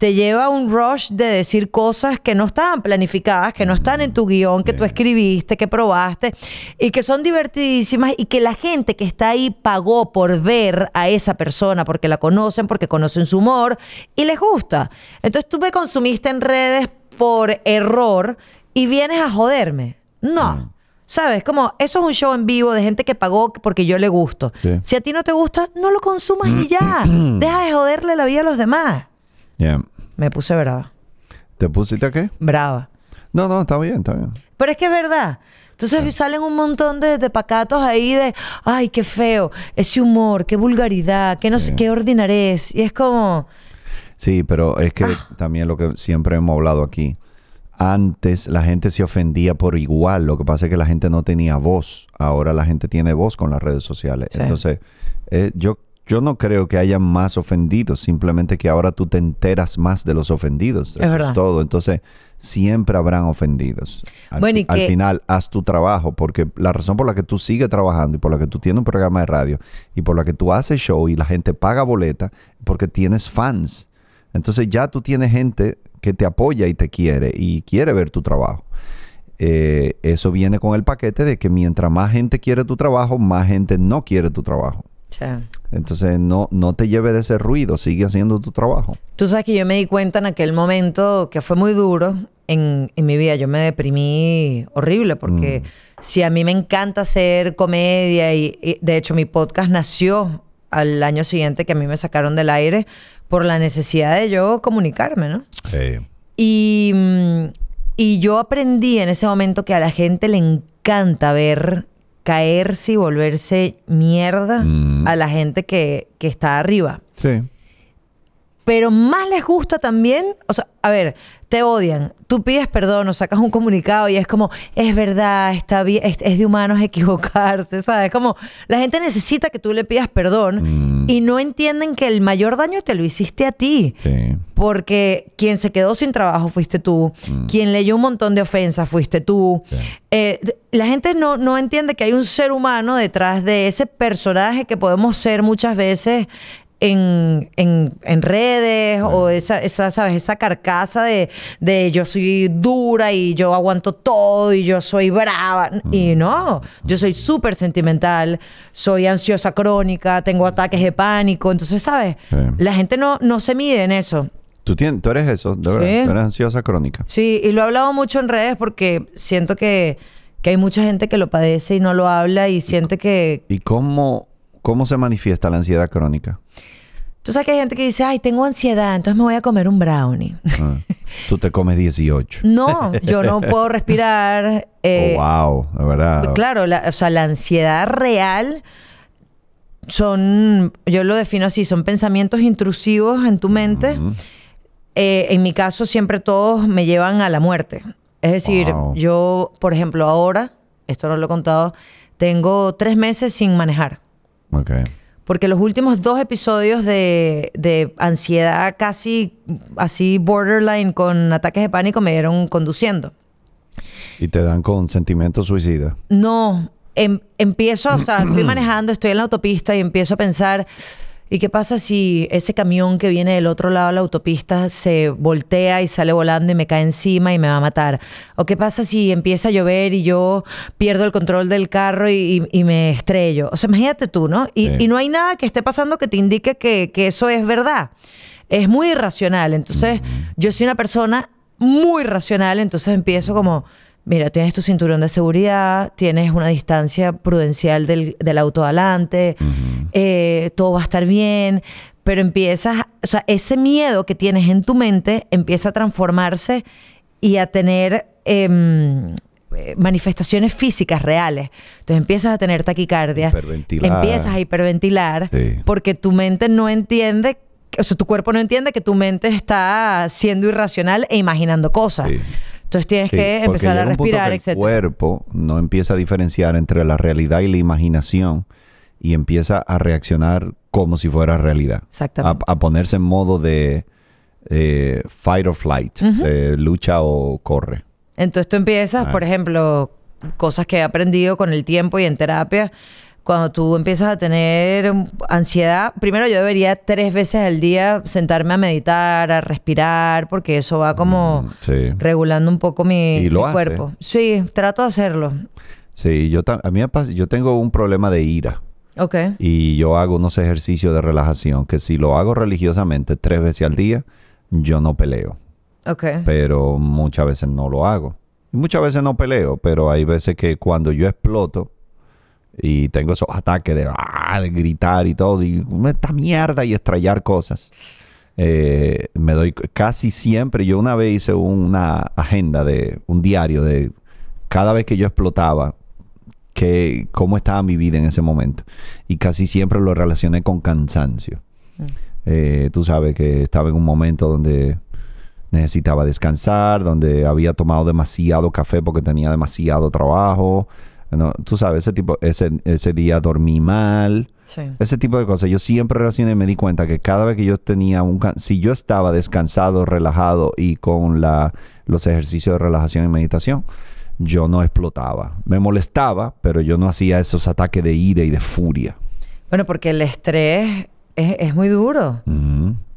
te lleva a un rush de decir cosas que no estaban planificadas, que no están en tu guión, que tú escribiste, que probaste, y que son divertidísimas y que la gente que está ahí pagó por ver a esa persona porque la conocen, porque conocen su humor y les gusta. Entonces tú me consumiste en redes por error y vienes a joderme. No. Mm. ¿Sabes? Como eso es un show en vivo de gente que pagó porque yo le gusto. Si a ti no te gusta, no lo consumas y ya. Deja de joderle la vida a los demás. Me puse brava. ¿Te pusiste qué? Brava. No, no, está bien, está bien. Pero es que es verdad. Entonces salen un montón de, pacatos ahí de, ay, qué feo, ese humor, qué vulgaridad, qué, no sé, qué ordinarés. Y es como... Sí, pero es que ah. también lo que siempre hemos hablado aquí, antes la gente se ofendía por igual, lo que pasa es que la gente no tenía voz, ahora la gente tiene voz con las redes sociales. Entonces, eh, yo yo no creo que haya más ofendidos, simplemente que ahora tú te enteras más de los ofendidos. es, verdad. todo. Entonces, siempre habrán ofendidos. Al, bueno, y al final, haz tu trabajo, porque la razón por la que tú sigues trabajando y por la que tú tienes un programa de radio y por la que tú haces show y la gente paga boleta, porque tienes fans. Entonces ya tú tienes gente que te apoya y te quiere y quiere ver tu trabajo. Eh, eso viene con el paquete de que mientras más gente quiere tu trabajo, más gente no quiere tu trabajo. Entonces, no, no te lleve de ese ruido, sigue haciendo tu trabajo. Tú sabes que yo me di cuenta en aquel momento que fue muy duro en, en mi vida. Yo me deprimí horrible porque mm. si a mí me encanta hacer comedia y, de hecho mi podcast nació al año siguiente que a mí me sacaron del aire por la necesidad de yo comunicarme, ¿no? Sí. Y, mm, y yo aprendí en ese momento que a la gente le encanta ver caerse y volverse mierda mm. a la gente que, que está arriba. Sí pero más les gusta también, o sea, a ver, te odian, tú pides perdón o sacas un comunicado y es como, es verdad, está bien, es, de humanos equivocarse, ¿sabes? Como la gente necesita que tú le pidas perdón mm. y no entienden que el mayor daño te lo hiciste a ti. Sí. Porque quien se quedó sin trabajo fuiste tú, mm. quien leyó un montón de ofensas fuiste tú. Eh, la gente no, no entiende que hay un ser humano detrás de ese personaje que podemos ser muchas veces en, redes o esa, esa, ¿sabes? esa carcasa de, yo soy dura y yo aguanto todo y yo soy brava. Mm. Y no, yo soy súper sentimental, soy ansiosa crónica, tengo ataques de pánico. Entonces, ¿sabes? La gente no, no se mide en eso. Tú, tienes, eres eso, de verdad. Tú eres ansiosa crónica. Sí, y lo he hablado mucho en redes porque siento que, que hay mucha gente que lo padece y no lo habla y siente que... ¿Y cómo ¿Cómo se manifiesta la ansiedad crónica? Tú sabes que hay gente que dice, ay, tengo ansiedad, entonces me voy a comer un brownie. Ah, tú te comes 18. no, yo no puedo respirar. Oh, eh, wow, la verdad. Pues claro, o sea, la ansiedad real son, yo lo defino así, son pensamientos intrusivos en tu mente. Eh, en mi caso, siempre todos me llevan a la muerte. Es decir, yo, por ejemplo, ahora, esto no lo he contado, tengo tres meses sin manejar. Porque los últimos dos episodios de, ansiedad casi así borderline con ataques de pánico me dieron conduciendo. ¿Y te dan con sentimiento suicida? No, em, empiezo, o sea, estoy manejando, estoy en la autopista y empiezo a pensar ¿Y qué pasa si ese camión que viene del otro lado de la autopista se voltea y sale volando y me cae encima y me va a matar? ¿O qué pasa si empieza a llover y yo pierdo el control del carro y, me estrello? O sea, imagínate tú, ¿no? Y, no hay nada que esté pasando que te indique que, eso es verdad. Es muy irracional. Entonces, yo soy una persona muy racional, entonces empiezo como mira, tienes tu cinturón de seguridad, tienes una distancia prudencial del, auto adelante, eh, todo va a estar bien, pero empiezas, o sea, ese miedo que tienes en tu mente empieza a transformarse y a tener... Em, eh, manifestaciones físicas reales. Entonces empiezas a tener taquicardia, empiezas a hiperventilar, porque tu mente no entiende, o sea, tu cuerpo no entiende que tu mente está siendo irracional e imaginando cosas. Entonces tienes que empezar a respirar, etc. El cuerpo no empieza a diferenciar entre la realidad y la imaginación y empieza a reaccionar como si fuera realidad. Exactamente. A, ponerse en modo de eh, fight or flight, lucha o corre. Entonces tú empiezas, por ah. ejemplo, cosas que he aprendido con el tiempo y en terapia cuando tú empiezas a tener ansiedad, primero yo debería tres veces al día sentarme a meditar, a respirar, porque eso va como mm, regulando un poco mi, cuerpo. Sí, trato de hacerlo. Sí, yo, a mí yo tengo un problema de ira. Ok. Y yo hago unos ejercicios de relajación que si lo hago religiosamente tres veces al día, yo no peleo. Ok. Pero muchas veces no lo hago. muchas veces no peleo, pero hay veces que cuando yo exploto, y tengo esos ataques de, ah, de gritar y todo, y esta mierda y estrellar cosas. Eh, me doy casi siempre, yo una vez hice una agenda de un diario de cada vez que yo explotaba, que, cómo estaba mi vida en ese momento. Y casi siempre lo relacioné con cansancio. Mm. Eh, tú sabes que estaba en un momento donde necesitaba descansar, donde había tomado demasiado café porque tenía demasiado trabajo, no, tú sabes, ese tipo, ese, ese día dormí mal. Ese tipo de cosas. Yo siempre relacioné y me di cuenta que cada vez que yo tenía un... Si yo estaba descansado, relajado y con la, los ejercicios de relajación y meditación, yo no explotaba. Me molestaba, pero yo no hacía esos ataques de ira y de furia. Bueno, porque el estrés es, muy duro.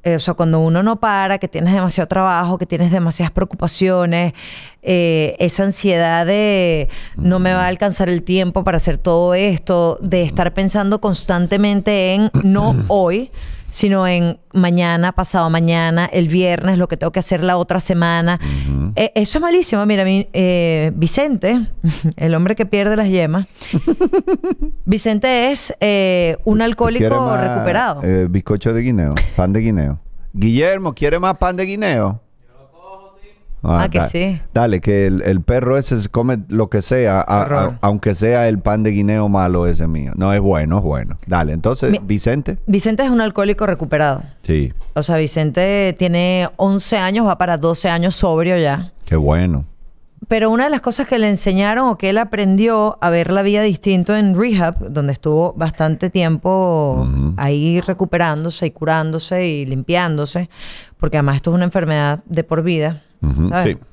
Eh, o sea, cuando uno no para, que tienes demasiado trabajo, que tienes demasiadas preocupaciones, eh, esa ansiedad de no me va a alcanzar el tiempo para hacer todo esto, de estar pensando constantemente en no hoy, sino en mañana, pasado mañana, el viernes, lo que tengo que hacer la otra semana. Eh, eso es malísimo. Mira, eh, Vicente, el hombre que pierde las yemas, Vicente es eh, un alcohólico recuperado. bizcocho de guineo, pan de guineo. Guillermo, ¿quiere más pan de guineo? Ah, ah, que sí. Dale, que el, perro ese come lo que sea, aunque sea el pan de guineo malo ese mío. No, es bueno, es bueno. Dale, entonces, Vicente. Vicente es un alcohólico recuperado. Sí. O sea, Vicente tiene 11 años, va para 12 años sobrio ya. Qué bueno. Pero una de las cosas que le enseñaron o que él aprendió a ver la vida distinto en rehab, donde estuvo bastante tiempo ahí recuperándose y curándose y limpiándose, porque además esto es una enfermedad de por vida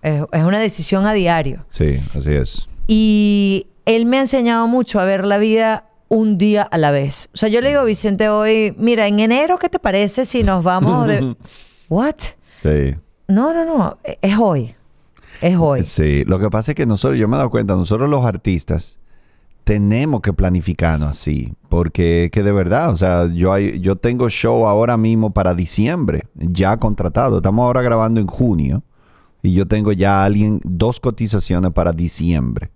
es, una decisión a diario. Sí, así es. Y él me ha enseñado mucho a ver la vida un día a la vez. O sea, yo le digo a Vicente hoy, mira, en enero, ¿qué te parece si nos vamos de... ¿What? Sí. No, no, no, es hoy. Es hoy. Sí, lo que pasa es que nosotros, yo me he dado cuenta, nosotros los artistas tenemos que planificarnos así, porque que de verdad, o sea, yo, hay, yo tengo show ahora mismo para diciembre, ya contratado, estamos ahora grabando en junio y yo tengo ya alguien, dos cotizaciones para diciembre.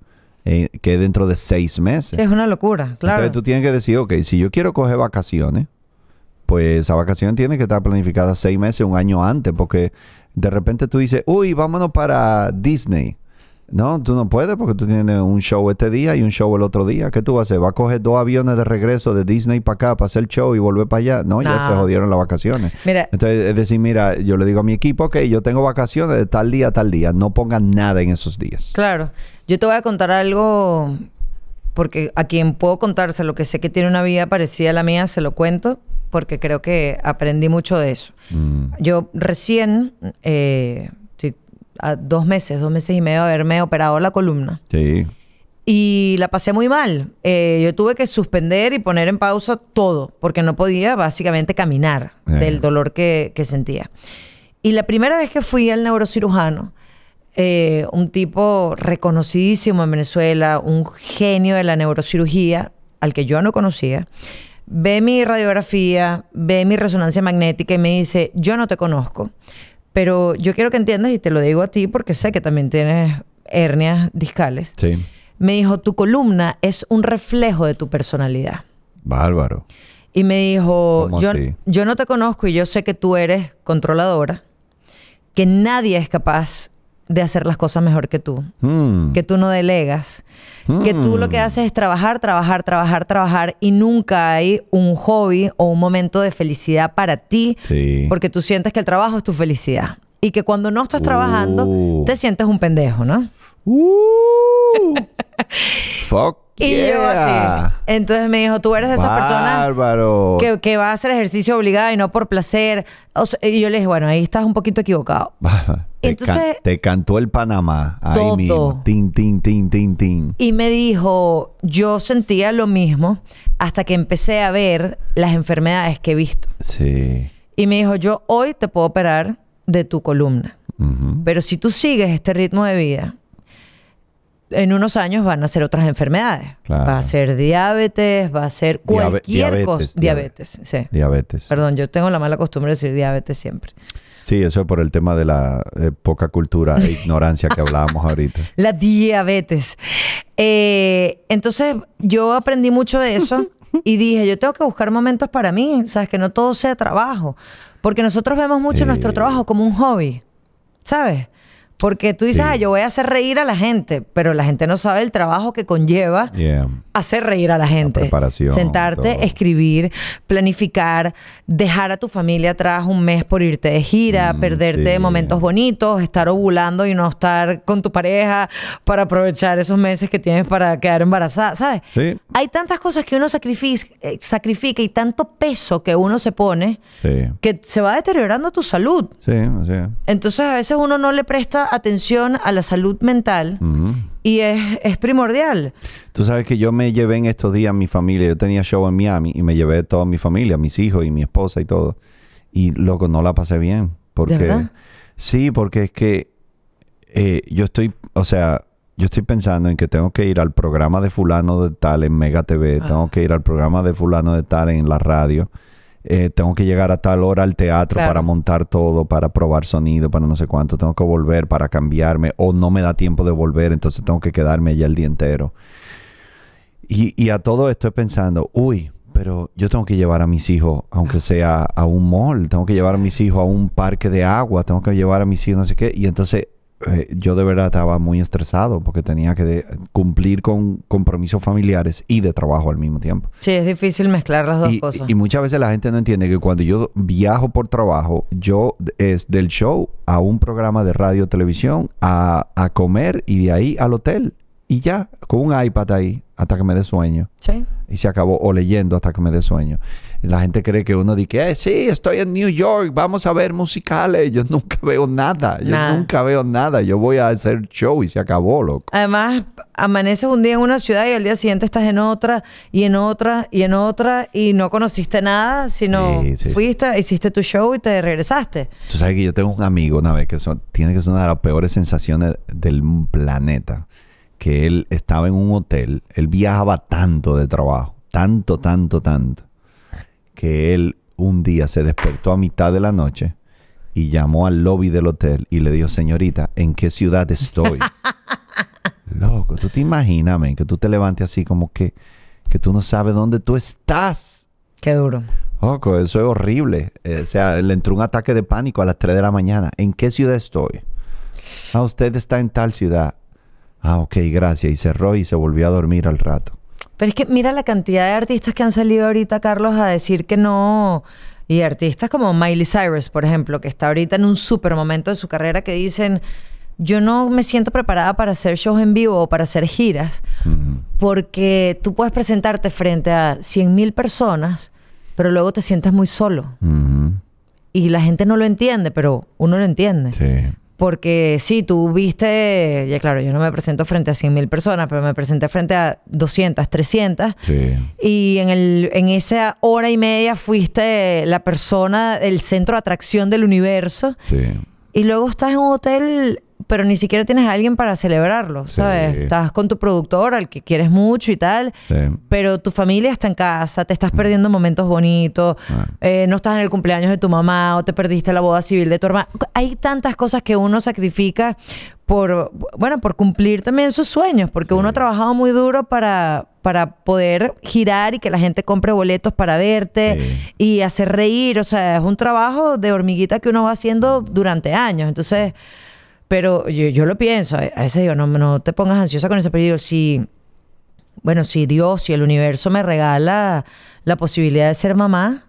Eh, que dentro de seis meses. Es una locura, claro. Entonces tú tienes que decir, ok, si yo quiero coger vacaciones, pues esa vacación tiene que estar planificada seis meses, un año antes, porque de repente tú dices, uy, vámonos para Disney. No, tú no puedes porque tú tienes un show este día y un show el otro día. ¿Qué tú vas a hacer? ¿Vas a coger dos aviones de regreso de Disney para acá para hacer el show y volver para allá? No, ya se ah. jodieron las vacaciones. Mira, Entonces, es decir, mira, yo le digo a mi equipo, que yo tengo vacaciones de tal día a tal día. No pongan nada en esos días. Claro. Yo te voy a contar algo porque a quien puedo contarse lo que sé que tiene una vida parecida a la mía, se lo cuento porque creo que aprendí mucho de eso. Mm. Yo recién... Eh, a dos meses, dos meses y medio de haberme operado la columna. Sí. Y la pasé muy mal. Eh, yo tuve que suspender y poner en pausa todo, porque no podía básicamente caminar eh. del dolor que, sentía. Y la primera vez que fui al neurocirujano, eh, un tipo reconocidísimo en Venezuela, un genio de la neurocirugía, al que yo no conocía, ve mi radiografía, ve mi resonancia magnética y me dice, yo no te conozco, pero yo quiero que entiendas, y te lo digo a ti porque sé que también tienes hernias discales. Sí. Me dijo, tu columna es un reflejo de tu personalidad. Bárbaro. Y me dijo, yo, no te conozco y yo sé que tú eres controladora, que nadie es capaz de hacer las cosas mejor que tú, hmm. que tú no delegas, que tú lo que mm. haces es trabajar, trabajar, trabajar, trabajar y nunca hay un hobby o un momento de felicidad para ti porque tú sientes que el trabajo es tu felicidad y que cuando no estás trabajando te uh. sientes un pendejo, ¿no? Uh. ¡Fuck! Y yo así. Entonces me dijo, tú eres esa persona que, va a hacer ejercicio obligada y no por placer. y yo le dije, bueno, ahí estás un poquito equivocado. te te cantó el Panamá. Ahí mismo. Tin, tin, tin, tin, tin. Y me dijo, yo sentía lo mismo hasta que empecé a ver las enfermedades que he visto. Sí. Y me dijo, yo hoy te puedo operar de tu columna. Pero si tú sigues este ritmo de vida, en unos años van a ser otras enfermedades. Va a ser diabetes, va a ser cualquier cosa. diabetes, diabetes, Perdón, yo tengo la mala costumbre de decir diabetes siempre. Sí, eso es por el tema de la eh, poca cultura e ignorancia que hablábamos ahorita. La diabetes. Eh, entonces, yo aprendí mucho de eso y dije, yo tengo que buscar momentos para mí, ¿sabes? Que no todo sea trabajo. Porque nosotros vemos mucho nuestro trabajo como un hobby, ¿sabes? Porque tú dices, ah, yo voy a hacer reír a la gente, pero la gente no sabe el trabajo que conlleva hacer reír a la gente. preparación, Sentarte, escribir, planificar, dejar a tu familia atrás un mes por irte de gira, mm, perderte momentos bonitos, estar ovulando y no estar con tu pareja para aprovechar esos meses que tienes para quedar embarazada, ¿sabes? Hay tantas cosas que uno sacrifica, eh, sacrifica y tanto peso que uno se pone que se va deteriorando tu salud. Sí, Entonces a veces uno no le presta atención a la salud mental y es, primordial. Tú sabes que yo me llevé en estos días a mi familia, yo tenía show en Miami y me llevé toda mi familia, mis hijos y mi esposa y todo. Y loco, no la pasé bien. Porque, Sí, porque es que eh, yo estoy, o sea, yo estoy pensando en que tengo que ir al programa de fulano de tal en Mega TV, ah. tengo que ir al programa de fulano de tal en la radio. Eh, tengo que llegar a tal hora al teatro para montar todo, para probar sonido, para no sé cuánto, tengo que volver para cambiarme o no me da tiempo de volver, entonces tengo que quedarme allá el día entero. Y, y a todo esto estoy pensando, uy, pero yo tengo que llevar a mis hijos, aunque ah. sea a un mall, tengo que llevar a mis hijos a un parque de agua, tengo que llevar a mis hijos no sé qué, y entonces eh, yo de verdad estaba muy estresado porque tenía que cumplir con compromisos familiares y de trabajo al mismo tiempo. Sí, es difícil mezclar las dos cosas. Y muchas veces la gente no entiende que cuando yo viajo por trabajo, yo es del show a un programa de radio, televisión, a, a comer y de ahí al hotel y ya, con un iPad ahí, hasta que me dé sueño. Sí. Y se acabó, o leyendo hasta que me dé sueño. La gente cree que uno dice, eh, sí, estoy en New York, vamos a ver musicales. Yo nunca veo nada, yo nunca veo nada. Yo voy a hacer show y se acabó, loco. Además, amaneces un día en una ciudad y al día siguiente estás en otra, y en otra, y en otra, y no conociste nada, sino fuiste, hiciste tu show y te regresaste. Tú sabes que yo tengo un amigo una vez que tiene que ser una de las peores sensaciones del planeta que él estaba en un hotel, él viajaba tanto de trabajo, tanto, tanto, tanto, que él un día se despertó a mitad de la noche y llamó al lobby del hotel y le dijo, señorita, ¿en qué ciudad estoy? Loco, tú te imaginas, que tú te levantes así como que, que tú no sabes dónde tú estás. Qué duro. Loco, eso es horrible. Eh, o sea, le entró un ataque de pánico a las 3 de la mañana. ¿En qué ciudad estoy? Ah, usted está en tal ciudad. Ah, ok, gracias. Y cerró y se volvió a dormir al rato. Pero es que mira la cantidad de artistas que han salido ahorita, Carlos, a decir que no. Y artistas como Miley Cyrus, por ejemplo, que está ahorita en un super momento de su carrera, que dicen, yo no me siento preparada para hacer shows en vivo o para hacer giras, porque tú puedes presentarte frente a 100.000 mil personas, pero luego te sientes muy solo. Y la gente no lo entiende, pero uno lo entiende. Sí. Porque sí, tú viste, ya claro, yo no me presento frente a 100.000 personas, pero me presenté frente a 200, 300. Sí. Y en, el, en esa hora y media fuiste la persona, el centro de atracción del universo. Sí. Y luego estás en un hotel pero ni siquiera tienes a alguien para celebrarlo, ¿sabes? Estás con tu productor, al que quieres mucho y tal, pero tu familia está en casa, te estás mm. perdiendo momentos bonitos, ah. eh, no estás en el cumpleaños de tu mamá o te perdiste la boda civil de tu hermana. Hay tantas cosas que uno sacrifica por, bueno, por cumplir también sus sueños, porque uno ha trabajado muy duro para, para poder girar y que la gente compre boletos para verte y hacer reír, o sea, es un trabajo de hormiguita que uno va haciendo durante años, entonces... Pero yo, lo pienso, a veces digo, no, no te pongas ansiosa con ese pero digo, si, bueno, si Dios, y el universo me regala la posibilidad de ser mamá,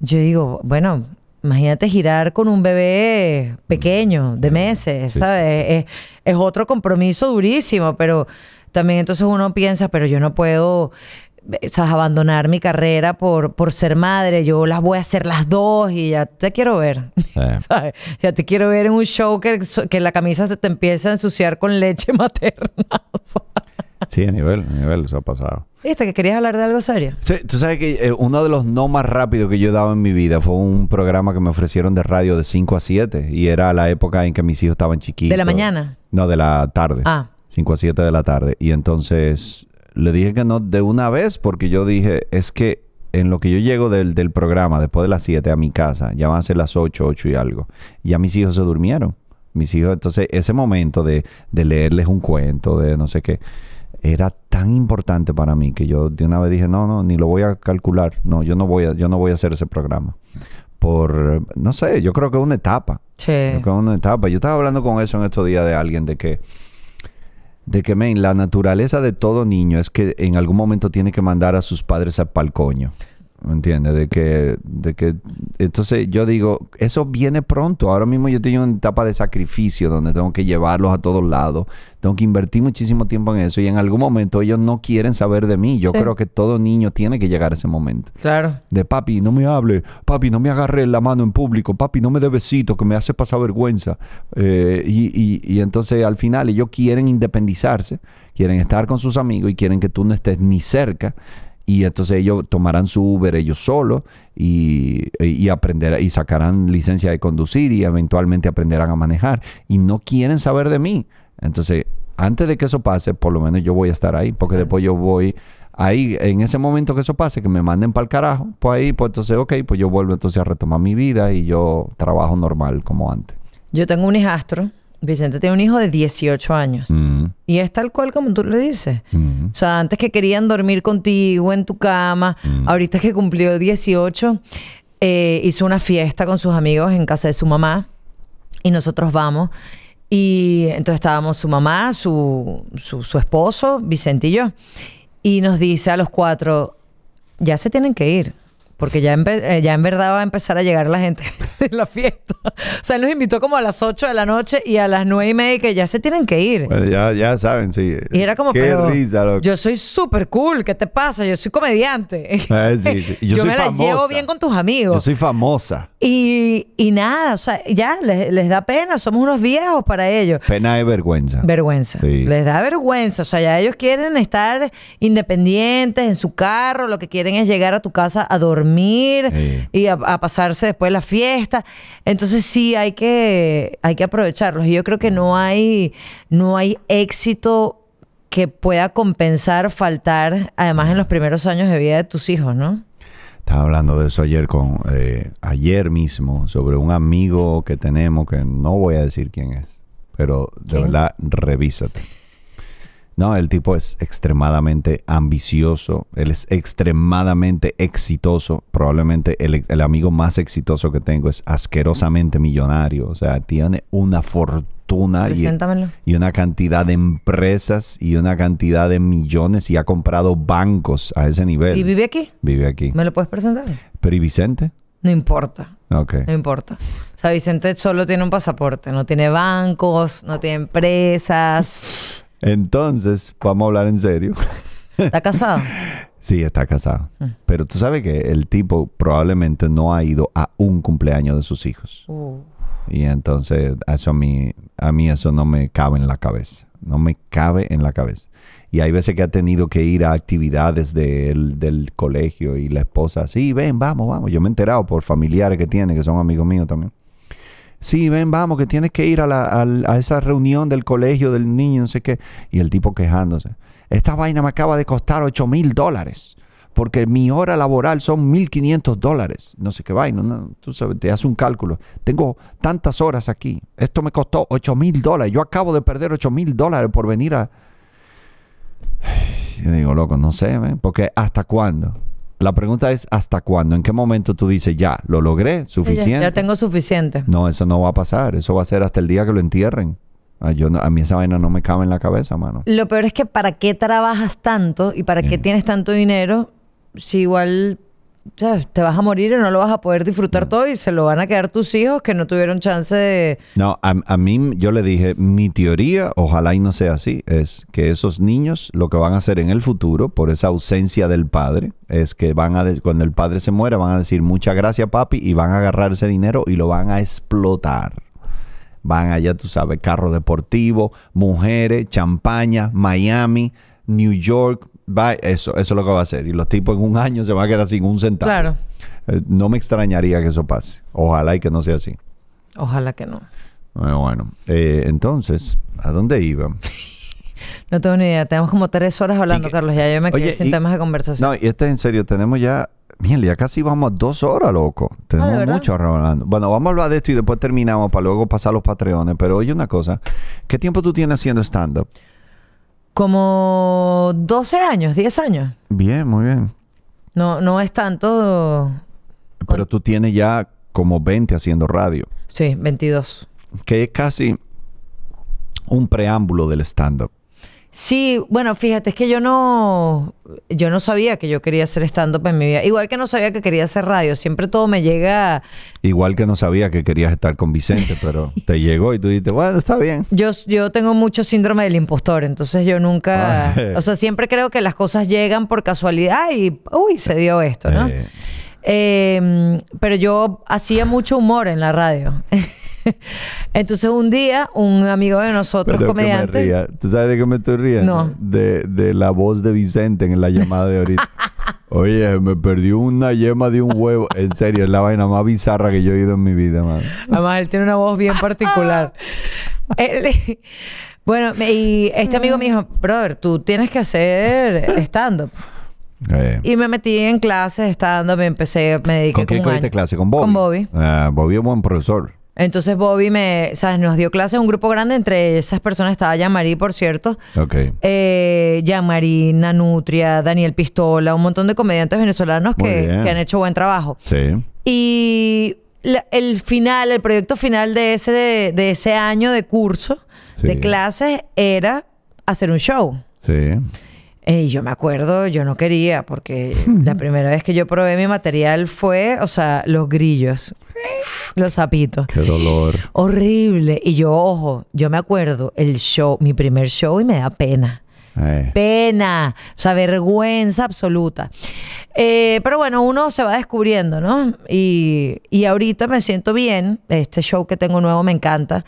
yo digo, bueno, imagínate girar con un bebé pequeño, de meses, ¿sabes? Es, es, otro compromiso durísimo, pero también entonces uno piensa, pero yo no puedo sabes, abandonar mi carrera por, por ser madre, yo las voy a hacer las dos y ya te quiero ver. Ya te quiero ver en un show que, que, la camisa se te empieza a ensuciar con leche materna. sí, a nivel, a nivel, eso ha pasado. ¿Viste que querías hablar de algo serio? Sí, tú sabes que eh, uno de los no más rápidos que yo he dado en mi vida fue un programa que me ofrecieron de radio de 5 a 7 y era la época en que mis hijos estaban chiquitos. ¿De la mañana? No, de la tarde. Ah. 5 a 7 de la tarde. Y entonces le dije que no de una vez porque yo dije, es que en lo que yo llego del, del programa, después de las 7 a mi casa, ya van a ser las 8, 8 y algo, ya mis hijos se durmieron. Mis hijos, entonces ese momento de, de leerles un cuento, de no sé qué, era tan importante para mí que yo de una vez dije, no, no, ni lo voy a calcular, no, yo no voy a, yo no voy a hacer ese programa. Por, no sé, yo creo que es una etapa. Sí. Yo creo que es una etapa. Yo estaba hablando con eso en estos días de alguien de que de que men, la naturaleza de todo niño es que en algún momento tiene que mandar a sus padres a palcoño. ¿Me entiendes? De que, de que. Entonces yo digo, eso viene pronto. Ahora mismo yo tengo una etapa de sacrificio donde tengo que llevarlos a todos lados. Tengo que invertir muchísimo tiempo en eso. Y en algún momento ellos no quieren saber de mí. Yo creo que todo niño tiene que llegar a ese momento. Claro. De papi, no me hable. Papi, no me agarre la mano en público. Papi, no me dé besito que me hace pasar vergüenza. Eh, y, y, y entonces al final ellos quieren independizarse, quieren estar con sus amigos y quieren que tú no estés ni cerca y entonces ellos tomarán su Uber ellos solos y, e, y, y sacarán licencia de conducir y eventualmente aprenderán a manejar y no quieren saber de mí. Entonces, antes de que eso pase, por lo menos yo voy a estar ahí, porque después yo voy ahí, en ese momento que eso pase, que me manden para el carajo, pues ahí, pues entonces, ok, pues yo vuelvo entonces a retomar mi vida y yo trabajo normal como antes. Yo tengo un hijastro Vicente tiene un hijo de 18 años. Mm. Y es tal cual como tú lo dices. Mm. O sea, antes que querían dormir contigo en tu cama, mm. ahorita que cumplió 18, eh, hizo una fiesta con sus amigos en casa de su mamá. Y nosotros vamos. Y entonces estábamos su mamá, su, su, su esposo, Vicente y yo. Y nos dice a los cuatro, ya se tienen que ir. Porque ya, eh, ya en verdad va a empezar a llegar la gente de la fiesta. O sea, él nos invitó como a las 8 de la noche y a las 9 y media que ya se tienen que ir. ya, ya saben, sí. Y era como, Qué risa, yo soy súper cool, ¿qué te pasa? Yo soy comediante. Eh, yo, me la llevo bien con tus amigos. Yo soy famosa. Y, y nada, o sea, ya les, da pena, somos unos viejos para ellos. Pena y vergüenza. Vergüenza. Les da vergüenza, o sea, ya ellos quieren estar independientes en su carro, lo que quieren es llegar a tu casa a dormir y a, pasarse después la fiesta. Entonces sí hay que, hay que aprovecharlos. Y yo creo que no hay, no hay éxito que pueda compensar faltar, además en los primeros años de vida de tus hijos, ¿no? Estaba hablando de eso ayer con eh, ayer mismo sobre un amigo que tenemos que no voy a decir quién es, pero de verdad revísate. No, el tipo es extremadamente ambicioso, él es extremadamente exitoso, probablemente el, amigo más exitoso que tengo es asquerosamente millonario, o sea, tiene una fortuna y, y, una cantidad de empresas y una cantidad de millones y ha comprado bancos a ese nivel. ¿Y vive aquí? Vive aquí. ¿Me lo puedes presentar? Pero ¿y Vicente? No importa. Okay. No importa. O sea, Vicente solo tiene un pasaporte, no tiene bancos, no tiene empresas. Entonces, vamos a hablar en serio. ¿Está casado? Sí, está casado. Mm. Pero tú sabes que el tipo probablemente no ha ido a un cumpleaños de sus hijos. Uh. Y entonces, eso a mí, a mí eso no me cabe en la cabeza. No me cabe en la cabeza. Y hay veces que ha tenido que ir a actividades del colegio y la esposa, sí, ven, vamos, vamos. Yo me he enterado por familiares que tiene, que son amigos míos también sí, ven, vamos, que tienes que ir a, la, esa reunión del colegio del niño, no sé qué. Y el tipo quejándose. Esta vaina me acaba de costar 8 mil dólares porque mi hora laboral son 1.500 dólares, no sé qué vaina, tú sabes, te haces un cálculo. Tengo tantas horas aquí, esto me costó mil dólares, yo acabo de perder mil dólares por venir a... Yo digo, loco, no sé, ven. porque ¿hasta cuándo? La pregunta es hasta cuándo, en qué momento tú dices, ya, lo logré, suficiente. Ya, tengo suficiente. No, eso no va a pasar, eso va a ser hasta el día que lo entierren. A, ah, yo, a mí esa vaina no me cabe en la cabeza, mano. Lo peor es que para qué trabajas tanto y para qué eh. tienes tanto dinero si igual te vas a morir y no lo vas a poder disfrutar todo y se lo van a quedar tus hijos que no tuvieron chance de... No, a, mí yo le dije, mi teoría, ojalá y no sea así, es que esos niños lo que van a hacer en el futuro por esa ausencia del padre es que van a, cuando el padre se muera van a decir muchas gracias papi y van a agarrar ese dinero y lo van a explotar. Van allá, tú sabes, carro deportivo, mujeres, champaña, Miami, New York, va, eso, eso es lo que va a hacer. Y los tipos en un año se van a quedar sin un centavo. Claro. Eh, no me extrañaría que eso pase. Ojalá y que no sea así. Ojalá que no. Eh, bueno, eh, entonces, ¿a dónde iba? no tengo ni idea. Tenemos como tres horas hablando, Carlos. Ya yo me quedé sin temas de conversación. No, y este en serio. Tenemos ya... miren ya casi vamos a dos horas, loco. Tenemos ah, mucho hablando. Bueno, vamos a hablar de esto y después terminamos para luego pasar a los patreones. Pero oye una cosa. ¿Qué tiempo tú tienes haciendo stand-up? Como 12 años, 10 años. Bien, muy bien. No, no es tanto. Pero tú tienes ya como 20 haciendo radio. Sí, 22. Que es casi un preámbulo del stand-up. Sí, bueno, fíjate, es que yo no, yo no sabía que yo quería hacer stand-up en mi vida. Igual que no sabía que quería hacer radio, siempre todo me llega... Igual que no sabía que querías estar con Vicente, pero te llegó y tú dices, bueno, está bien. Yo, yo tengo mucho síndrome del impostor, entonces yo nunca... Ah. o sea, siempre creo que las cosas llegan por casualidad y, uy, se dio esto, ¿no? Eh. Em, pero yo hacía mucho humor en la radio. Entonces un día un amigo de nosotros, comediante... ¿Tú sabes de qué me estoy riendo? No. De, la voz de Vicente en la llamada de ahorita. Oye, me perdió una yema de un huevo. En serio, es la vaina más bizarra que yo he oído en mi vida, man. Además, él tiene una voz bien particular. bueno, y este amigo me dijo, brother, tú tienes que hacer stand-up. Eh. Y me metí en clases stand-up, me empecé, me dediqué ¿Con quién cogiste clase? ¿Con Bobby? Con Bobby. Ah, Bobby es buen profesor. Entonces Bobby me, ¿sabes? Nos dio clase un grupo grande. Entre esas personas estaba jean por cierto. Ok. Eh, jean Nanutria, Daniel Pistola, un montón de comediantes venezolanos que, han hecho buen trabajo. Sí. Y el final, el proyecto final de ese, de, ese año de curso, de clases, era hacer un show. Sí. Eh, y yo me acuerdo, yo no quería, porque la primera vez que yo probé mi material fue, o sea, los grillos. Los sapitos. Qué dolor. Horrible. Y yo, ojo, yo me acuerdo el show, mi primer show y me da pena. Eh. Pena, o sea, vergüenza absoluta. Eh, pero bueno, uno se va descubriendo, ¿no? Y, y ahorita me siento bien. Este show que tengo nuevo me encanta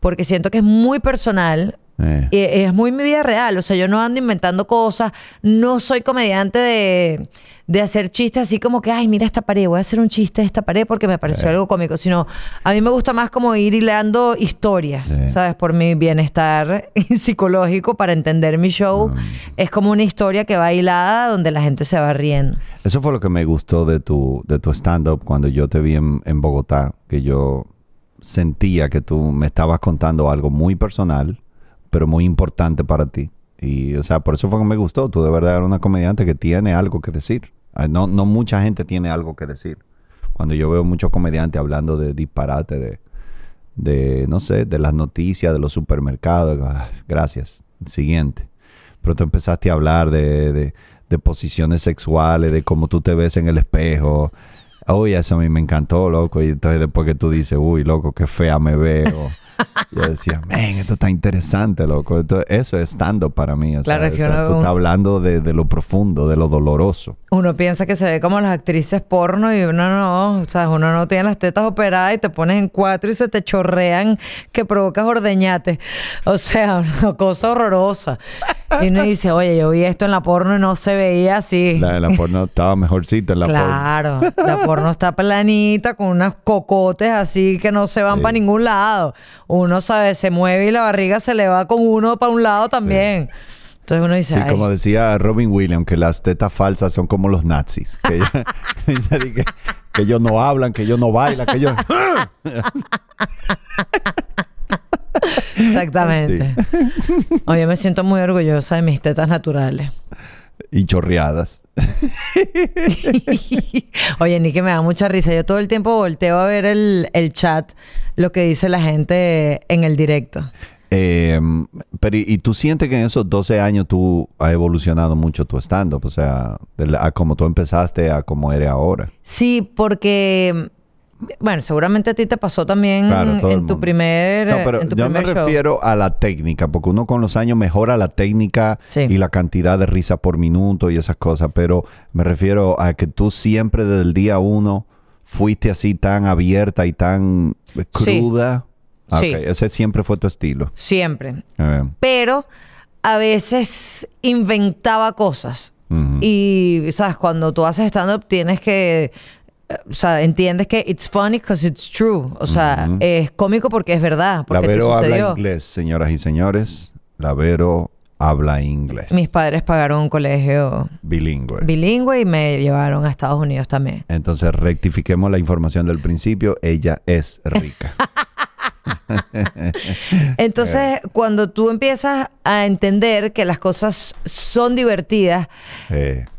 porque siento que es muy personal, eh. Es muy mi vida real, o sea, yo no ando inventando cosas, no soy comediante de, de, hacer chistes así como que, ay, mira esta pared, voy a hacer un chiste de esta pared porque me pareció eh. algo cómico, sino a mí me gusta más como ir hilando historias, eh. ¿sabes? Por mi bienestar psicológico para entender mi show, mm. es como una historia que va hilada donde la gente se va riendo. Eso fue lo que me gustó de tu, de tu stand-up cuando yo te vi en, en Bogotá, que yo sentía que tú me estabas contando algo muy personal pero muy importante para ti. Y, o sea, por eso fue que me gustó. Tú de verdad eres una comediante que tiene algo que decir. Ah, no, no mucha gente tiene algo que decir. Cuando yo veo muchos comediantes hablando de disparate, de, de, no sé, de las noticias, de los supermercados, ah, gracias. Siguiente. Pero tú empezaste a hablar de, posiciones sexuales, de cómo tú te ves en el espejo. uy eso a mí me encantó, loco. Y entonces después que tú dices, uy, loco, qué fea me veo. Yo decía, men, esto está interesante, loco. eso es estando para mí. claro, tú estás hablando de, de, lo profundo, de lo doloroso. Uno piensa que se ve como las actrices porno y uno no, o sea, uno no tiene las tetas operadas y te pones en cuatro y se te chorrean que provocas ordeñate. O sea, una cosa horrorosa. Y uno dice, oye, yo vi esto en la porno y no se veía así. La, la porno estaba mejorcita en la porno. Claro, la porno está planita con unas cocotes así que no se van para ningún lado. Uno sabe, se mueve y la barriga se le va con uno para un lado también. Entonces uno dice. Y como decía Robin Williams, que las tetas falsas son como los nazis. Que, que ellos no hablan, que ellos no bailan, que ellos. Exactamente. Oye, me siento muy orgullosa de mis tetas naturales. Y chorreadas. Oye, ni que me da mucha risa. Yo todo el tiempo volteo a ver el, chat, lo que dice la gente en el directo. Em, pero, ¿y tú sientes que en esos 12 años tú has evolucionado mucho tu stand-up? O sea, a como tú empezaste a como eres ahora. Sí, porque bueno, seguramente a ti te pasó también eh, en, tu primer, no, pero yo me refiero a la técnica, porque uno con los años mejora la técnica y la cantidad de risa por minuto y esas cosas, pero me refiero a que tú siempre desde el día uno fuiste así tan abierta y tan cruda. Ah, sí. Ese siempre fue tu estilo. Siempre. Pero a veces inventaba cosas. Y, ¿sabes? Cuando tú haces stand-up tienes que o sea, entiendes que it's funny because it's true. O sea, es cómico porque es verdad. Porque la Vero habla inglés, señoras y señores. La Vero habla inglés. Mis padres pagaron un colegio bilingüe. Bilingüe y me llevaron a Estados Unidos también. Entonces, rectifiquemos la información del principio. Ella es rica. Entonces, eh. cuando tú empiezas a entender que las cosas son divertidas,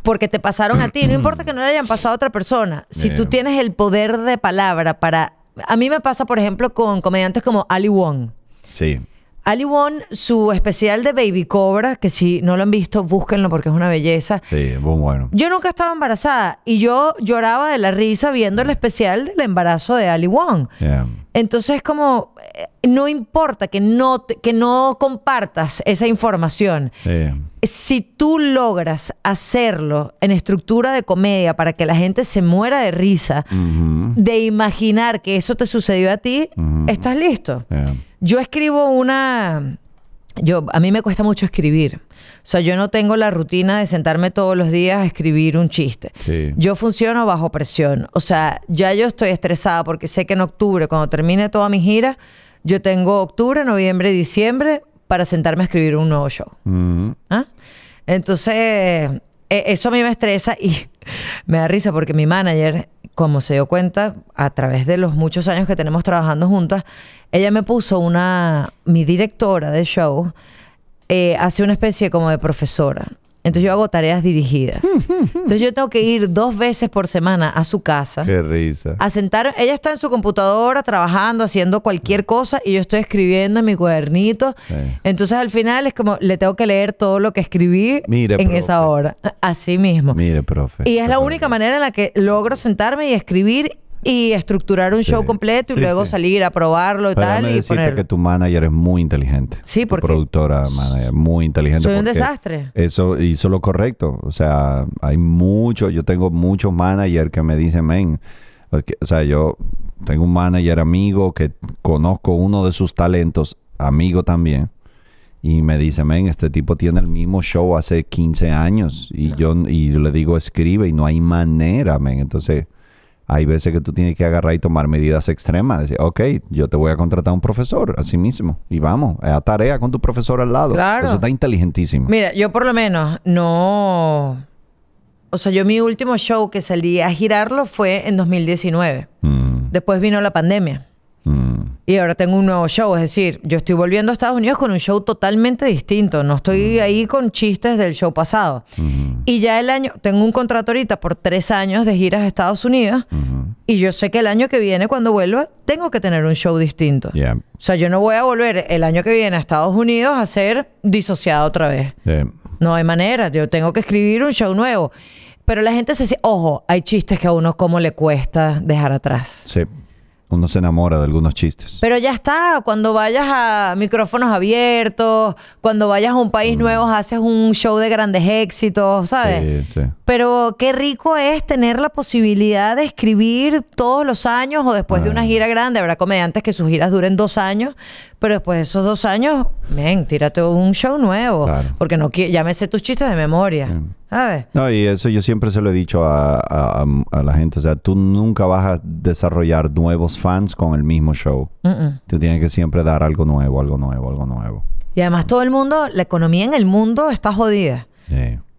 porque te pasaron a ti, no importa que no le hayan pasado a otra persona, si tú tienes el poder de palabra para... A mí me pasa, por ejemplo, con comediantes como Ali Wong. Sí. Ali Wong, su especial de Baby Cobra, que si no lo han visto, búsquenlo porque es una belleza. Sí, muy bueno. Yo nunca estaba embarazada y yo lloraba de la risa viendo el especial del embarazo de Ali Wong. Entonces, como, eh, no importa que no, que no compartas esa información. Sí si tú logras hacerlo en estructura de comedia para que la gente se muera de risa, de imaginar que eso te sucedió a ti, estás listo. Yo escribo una... Yo, a mí me cuesta mucho escribir. O sea, yo no tengo la rutina de sentarme todos los días a escribir un chiste. Yo funciono bajo presión. O sea, ya yo estoy estresada porque sé que en octubre, cuando termine toda mi gira, yo tengo octubre, noviembre, diciembre, para sentarme a escribir un nuevo show. Mm. ¿Ah? Entonces, e, eso a mí me estresa y me da risa porque mi manager, como se dio cuenta, a través de los muchos años que tenemos trabajando juntas, ella me puso una, mi directora de show, eh, hace una especie como de profesora. Entonces yo hago tareas dirigidas. Mm. Entonces yo tengo que ir dos veces por semana a su casa. Qué risa. A sentar, ella está en su computadora trabajando, haciendo cualquier cosa y yo estoy escribiendo en mi cuadernito. Entonces al final es como le tengo que leer todo lo que escribí en esa hora. Así mismo. Mire, profe. Y es la única manera en la que logro sentarme y escribir y estructurar un show completo y luego salir a probarlo y tal. y poner... que tu manager es muy inteligente. Sí, porque. Tu productora, manager, muy inteligente. Soy un desastre. Eso hizo lo correcto. O sea, hay muchos, yo tengo muchos managers que me dicen, men, o sea, yo tengo un manager amigo que conozco uno de sus talentos, amigo también. Y me dice, men, este tipo tiene el mismo show hace 15 años. Y, yo, y yo le digo, escribe, y no hay manera, men. Entonces, hay veces que tú tienes que agarrar y tomar medidas extremas. Decir, ok, yo te voy a contratar a un profesor, así mismo. Y vamos, eh, a tarea con tu profesor al lado. Claro. Eso está inteligentísimo. Mira, yo por lo menos no. O sea, yo mi último show que salí a girarlo fue en 2019. Mm. Después vino la pandemia. Y ahora tengo un nuevo show, es decir, yo estoy volviendo a Estados Unidos con un show totalmente distinto, no estoy mm. ahí con chistes del show pasado. Mm. Y ya el año, tengo un contrato ahorita por tres años de giras a Estados Unidos mm. y yo sé que el año que viene cuando vuelva tengo que tener un show distinto. O sea, yo no voy a volver el año que viene a Estados Unidos a ser disociado otra vez. No hay manera, yo tengo que escribir un show nuevo. Pero la gente se dice, ojo, hay chistes que a uno como le cuesta dejar atrás. Sí uno se enamora de algunos chistes. Pero ya está, cuando vayas a micrófonos abiertos, cuando vayas a un país mm. nuevo, haces un show de grandes éxitos, ¿sabes? Sí, sí. Pero qué rico es tener la posibilidad de escribir todos los años o después de una ah. gira grande. Habrá comediantes que sus giras duren dos años, pero después de esos dos años, Ven, tírate un show nuevo. Porque no ya Llámese tus chistes de memoria. ¿Sabes? No, y eso yo siempre se lo he dicho a, a, la gente. O sea, tú nunca vas a desarrollar nuevos fans con el mismo show. Tú tienes que siempre dar algo nuevo, algo nuevo, algo nuevo. Y además todo el mundo, la economía en el mundo está jodida.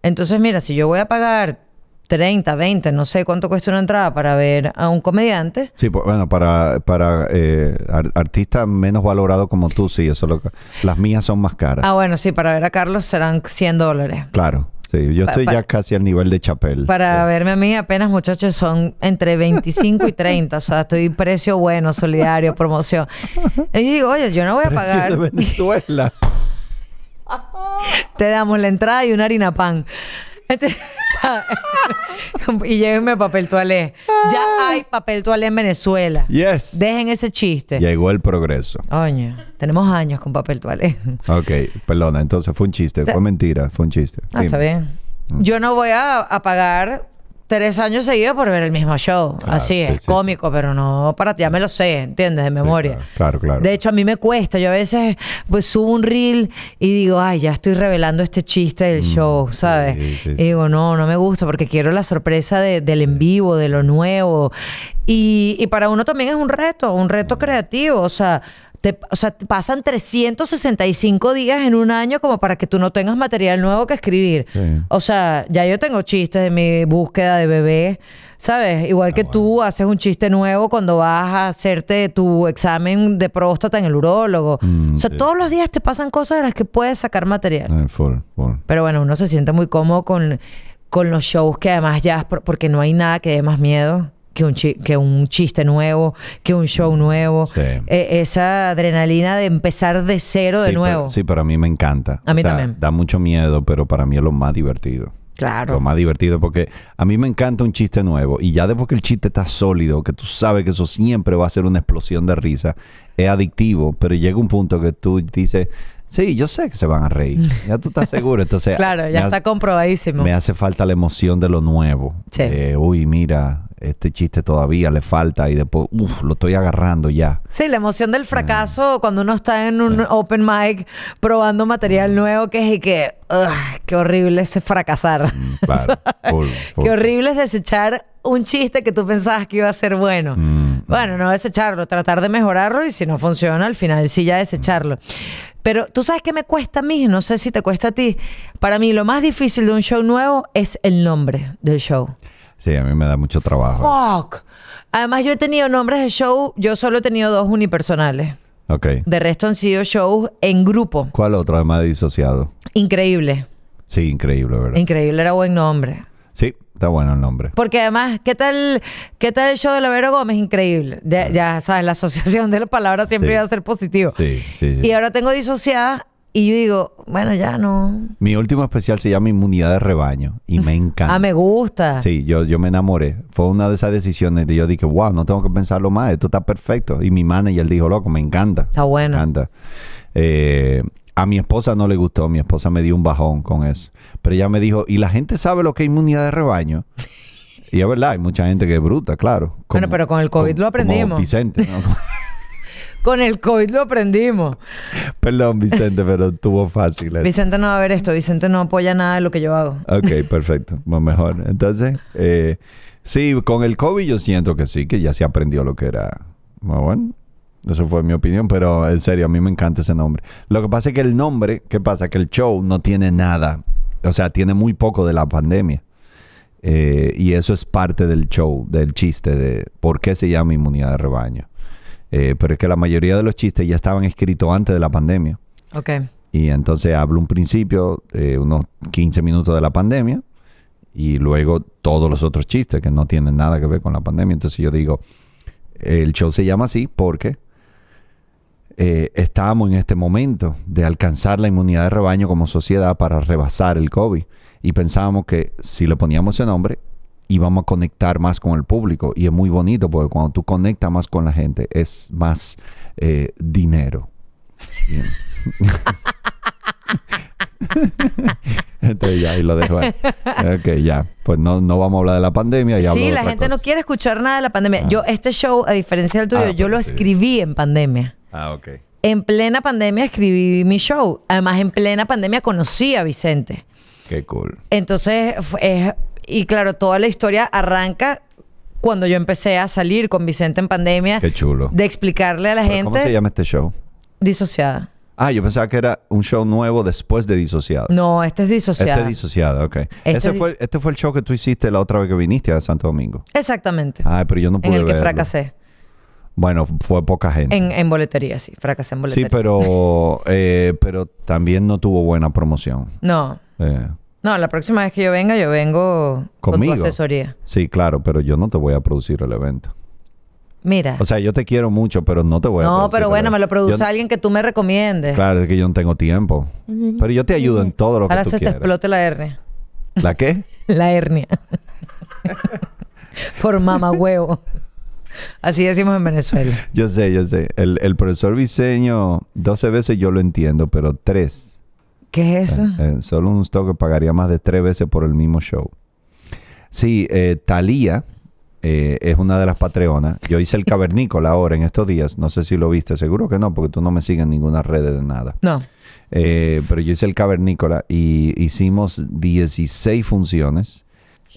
Entonces, mira, si yo voy a pagar 30, 20, no sé cuánto cuesta una entrada para ver a un comediante. Sí, pues, bueno, para, para eh, artistas menos valorados como tú, sí, eso lo, las mías son más caras. Ah, bueno, sí, para ver a Carlos serán 100 dólares. Claro. Sí, yo estoy ya casi al nivel de Chapel. Para verme a mí, apenas muchachos, son entre 25 y 30. o sea, estoy precio bueno, solidario, promoción. Y digo, oye, yo no voy a pagar. De Venezuela. Te damos la entrada y una harina pan. Este y llévenme papel toalé. Ya ah. hay papel toalé en Venezuela. Yes. Dejen ese chiste. Llegó el progreso. Oño, tenemos años con papel toalé. ok, perdona, entonces fue un chiste, fue mentira, fue un chiste. Ah, está bien. Mm. Yo no voy a, a pagar tres años seguidos por ver el mismo show. Así es, cómico, pero no para ti, ya me lo sé, ¿entiendes? De memoria. claro, claro, De hecho, a mí me cuesta. Yo a veces pues subo un reel y digo, ay, ya estoy revelando este chiste del mm, show, ¿sabes? Y digo, no, no me gusta porque quiero la sorpresa del en vivo, de lo nuevo. Y, y para uno también es un reto, un reto creativo. O sea, te, o sea, te pasan 365 días en un año como para que tú no tengas material nuevo que escribir. O sea, ya yo tengo chistes de mi búsqueda de bebé, ¿sabes? Igual que ah, tú haces un chiste nuevo cuando vas a hacerte tu examen de próstata en el urólogo. Mm, o sea, todos los días te pasan cosas de las que puedes sacar material. Eh, Pero bueno, uno se siente muy cómodo con, con los shows que además ya, porque no hay nada que dé más miedo que un, chiste nuevo, que un show nuevo. E, esa adrenalina de empezar de cero de nuevo. sí, pero a mí me encanta. A mí también. Da mucho miedo, pero para mí es lo más divertido. Claro. Lo más divertido porque a mí me encanta un chiste nuevo y ya después que el chiste está sólido, que tú sabes que eso siempre va a ser una explosión de risa, es adictivo, pero llega un punto que tú dices, sí, yo sé que se van a reír, ya tú estás seguro, entonces... claro, ya está comprobadísimo. Me hace falta la emoción de lo nuevo. Sí. Eh, uy, mira, este chiste todavía le falta y después, uff, lo estoy agarrando ya. Sí, la emoción del fracaso ah. cuando uno está en un open mic probando material mm. nuevo que es y que, qué horrible es fracasar. Mm, claro, Qué horrible es desechar un chiste que tú pensabas que iba a ser bueno. Mm, bueno, no desecharlo, tratar de mejorarlo y si no funciona, al final sí ya desecharlo. Pero tú sabes que me cuesta a mí, no sé si te cuesta a ti. Para mí lo más difícil de un show nuevo es el nombre del show. Sí, a mí me da mucho trabajo. Fuck. Además, yo he tenido nombres de show, yo solo he tenido dos unipersonales. Ok. De resto han sido shows en grupo. ¿Cuál otro además disociado? Increíble. Sí, increíble, ¿verdad? Increíble, era buen nombre. Sí, está bueno el nombre. Porque además, ¿qué tal, qué tal el show de Lavero Gómez? Increíble. Ya, ah. sabes, la asociación de las palabras siempre va iba a ser positivo. Sí, sí, sí, Y ahora tengo disociada y yo digo, bueno, ya no. Mi último especial se llama Inmunidad de Rebaño y me encanta. ah, me gusta. Sí, yo, yo me enamoré. Fue una de esas decisiones de yo dije, wow, no tengo que pensarlo más, esto está perfecto. Y mi manager dijo, loco, me encanta. Está bueno. Me encanta. Eh, a mi esposa no le gustó, mi esposa me dio un bajón con eso. Pero ella me dijo, ¿y la gente sabe lo que es inmunidad de rebaño? y es verdad, hay mucha gente que es bruta, claro. bueno, pero con el COVID lo aprendimos. Vicente, ¿no? Con el COVID lo aprendimos. Perdón, Vicente, pero estuvo fácil. Vicente no va a ver esto. Vicente no apoya nada de lo que yo hago. Ok, perfecto. Mejor. Entonces, eh, sí, con el COVID yo siento que sí, que ya se aprendió lo que era. Bueno, ah, bueno, eso fue mi opinión, pero en serio, a mí me encanta ese nombre. Lo que pasa es que el nombre, ¿qué pasa? Que el show no tiene nada. O sea, tiene muy poco de la pandemia. Eh, y eso es parte del show, del chiste de por qué se llama inmunidad de rebaño. Eh, pero es que la mayoría de los chistes ya estaban escritos antes de la pandemia. Ok. Y entonces hablo un principio, eh, unos 15 minutos de la pandemia, y luego todos los otros chistes que no tienen nada que ver con la pandemia. Entonces yo digo, el show se llama así porque eh, Estábamos en este momento de alcanzar la inmunidad de rebaño como sociedad para rebasar el COVID. Y pensábamos que si le poníamos ese nombre, y vamos a conectar más con el público. Y es muy bonito porque cuando tú conectas más con la gente es más eh, dinero. Entonces ya, ahí lo dejo. Ahí. Ok, ya. Pues no, vamos a hablar de la pandemia. sí, la gente no quiere escuchar nada de la pandemia. Ah. Yo, este show, a diferencia del tuyo, ah, yo lo escribí en pandemia. Ah, ok. En plena pandemia escribí mi show. Además, en plena pandemia conocí a Vicente. Qué cool. Entonces, es y claro, toda la historia arranca cuando yo empecé a salir con Vicente en pandemia. Qué chulo. De explicarle a la gente. ¿Cómo se llama este show? Disociada. Ah, yo pensaba que era un show nuevo después de Disociada. No, este es Disociada. Este es Disociada, ok. Este, fue, este fue el show que tú hiciste la otra vez que viniste a Santo Domingo. Exactamente. Ah, pero yo no pude En el que fracasé. Bueno, fue poca gente. En, en, boletería, sí. Fracasé en boletería. Sí, pero, eh, pero también no tuvo buena promoción. No. Eh. No, la próxima vez que yo venga, yo vengo con tu asesoría. Sí, claro, pero yo no te voy a producir el evento. Mira. O sea, yo te quiero mucho, pero no te voy no, a No, pero bueno, me lo produce alguien que tú me recomiendes. Claro, es que yo no tengo tiempo. Pero yo te ayudo en todo lo que tú se te explote la hernia. ¿La qué? la hernia. Por mamá huevo. Así decimos en Venezuela. Yo sé, yo sé. El, profesor Viseño, 12 veces yo lo entiendo, pero tres ¿Qué es eso? Eh, eh, solo un que pagaría más de tres veces por el mismo show. Sí, Talía eh, Thalía es una de las patreonas. Yo hice el cavernícola ahora en estos días. No sé si lo viste. Seguro que no, porque tú no me sigues en ninguna red de nada. No. pero yo hice el cavernícola y hicimos 16 funciones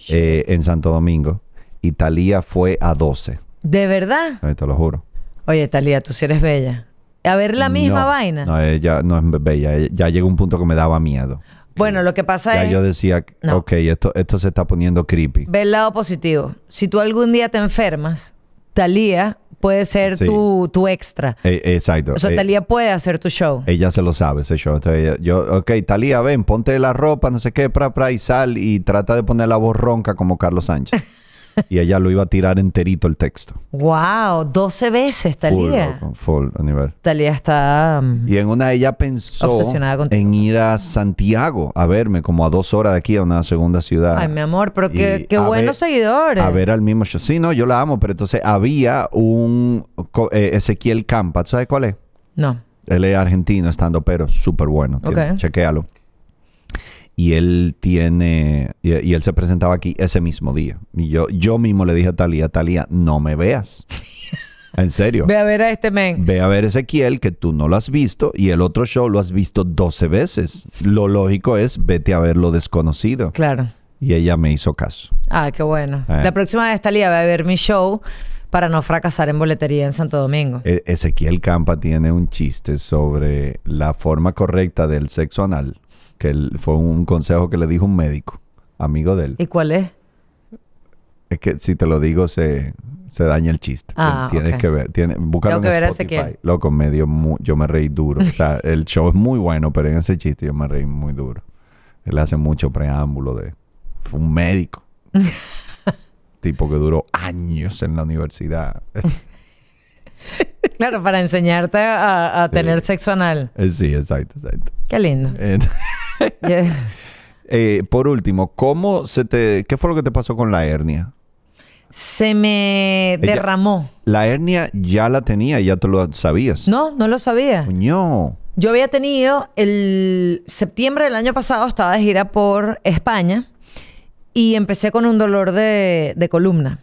en Santo Domingo. Y Talía fue a 12. ¿De verdad? te lo juro. Oye, Talía, tú sí eres bella a ver la misma vaina. No, ella eh, no es bella. Eh, ya llegó un punto que me daba miedo. Bueno, lo que pasa yo decía, ok, esto, esto se está poniendo creepy. Ve el lado positivo. Si tú algún día te enfermas, Talía puede ser tu, extra. E, exacto. O sea, e Talía puede hacer tu show. Ella se lo sabe, ese show. yo, ok, Talía, ven, ponte la ropa, no sé qué, para pra, y sal y trata de poner la voz ronca como Carlos Sánchez. y ella lo iba a tirar enterito el texto. ¡Wow! 12 veces Talía. Full, Talía está. Um, y en una ella pensó en ir a Santiago a verme, como a dos horas de aquí, a una segunda ciudad. Ay, mi amor, pero qué, buenos seguidores. A ver al mismo show. Sí, no, yo la amo, pero entonces había un eh, Ezequiel Campa. sabes cuál es? No. Él es argentino, estando, pero súper bueno. Ok. Chequéalo y él tiene, y, él se presentaba aquí ese mismo día. Y yo, yo mismo le dije a Talía, Talía, no me veas. En serio. Ve a ver a este men. Ve a ver a Ezequiel, que tú no lo has visto, y el otro show lo has visto 12 veces. Lo lógico es vete a verlo desconocido. Claro. Y ella me hizo caso. Ah, qué bueno. Ah. La próxima vez Talía va a ver mi show para no fracasar en boletería en Santo Domingo. E-, Ezequiel Campa tiene un chiste sobre la forma correcta del sexo anal que fue un consejo que le dijo un médico, amigo de él. ¿Y cuál es? Es que si te lo digo se, daña el chiste. Ah, tienes que ver, tienes, que en Spotify. Loco, me yo me reí duro. O sea, el show es muy bueno, pero en ese chiste yo me reí muy duro. Él hace mucho preámbulo de fue un médico. tipo que duró años en la universidad. claro, para enseñarte a, tener sexo anal. Eh, sí, exacto, exacto. Qué lindo. Eh, Eh, por último, se te, ¿qué fue lo que te pasó con la hernia? Se me derramó. la hernia ya la tenía, ya tú lo sabías. No, no lo sabía. No. Yo había tenido el septiembre del año pasado, estaba de gira por España y empecé con un dolor de, columna.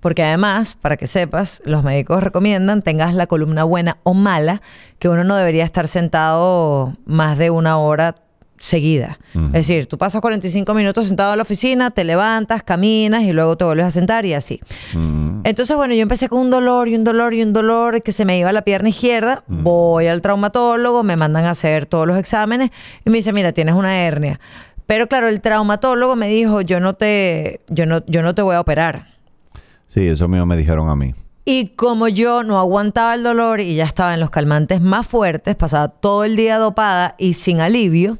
Porque además, para que sepas, los médicos recomiendan tengas la columna buena o mala, que uno no debería estar sentado más de una hora seguida. Es decir, tú pasas 45 minutos sentado en la oficina, te levantas, caminas y luego te vuelves a sentar y así. Entonces, bueno, yo empecé con un dolor y un dolor y un dolor que se me iba la pierna izquierda. Voy al traumatólogo, me mandan a hacer todos los exámenes y me dice, mira, tienes una hernia. Pero claro, el traumatólogo me dijo, yo no te, yo no, yo no te voy a operar. Sí, eso mismo me dijeron a mí. Y como yo no aguantaba el dolor y ya estaba en los calmantes más fuertes, pasaba todo el día dopada y sin alivio,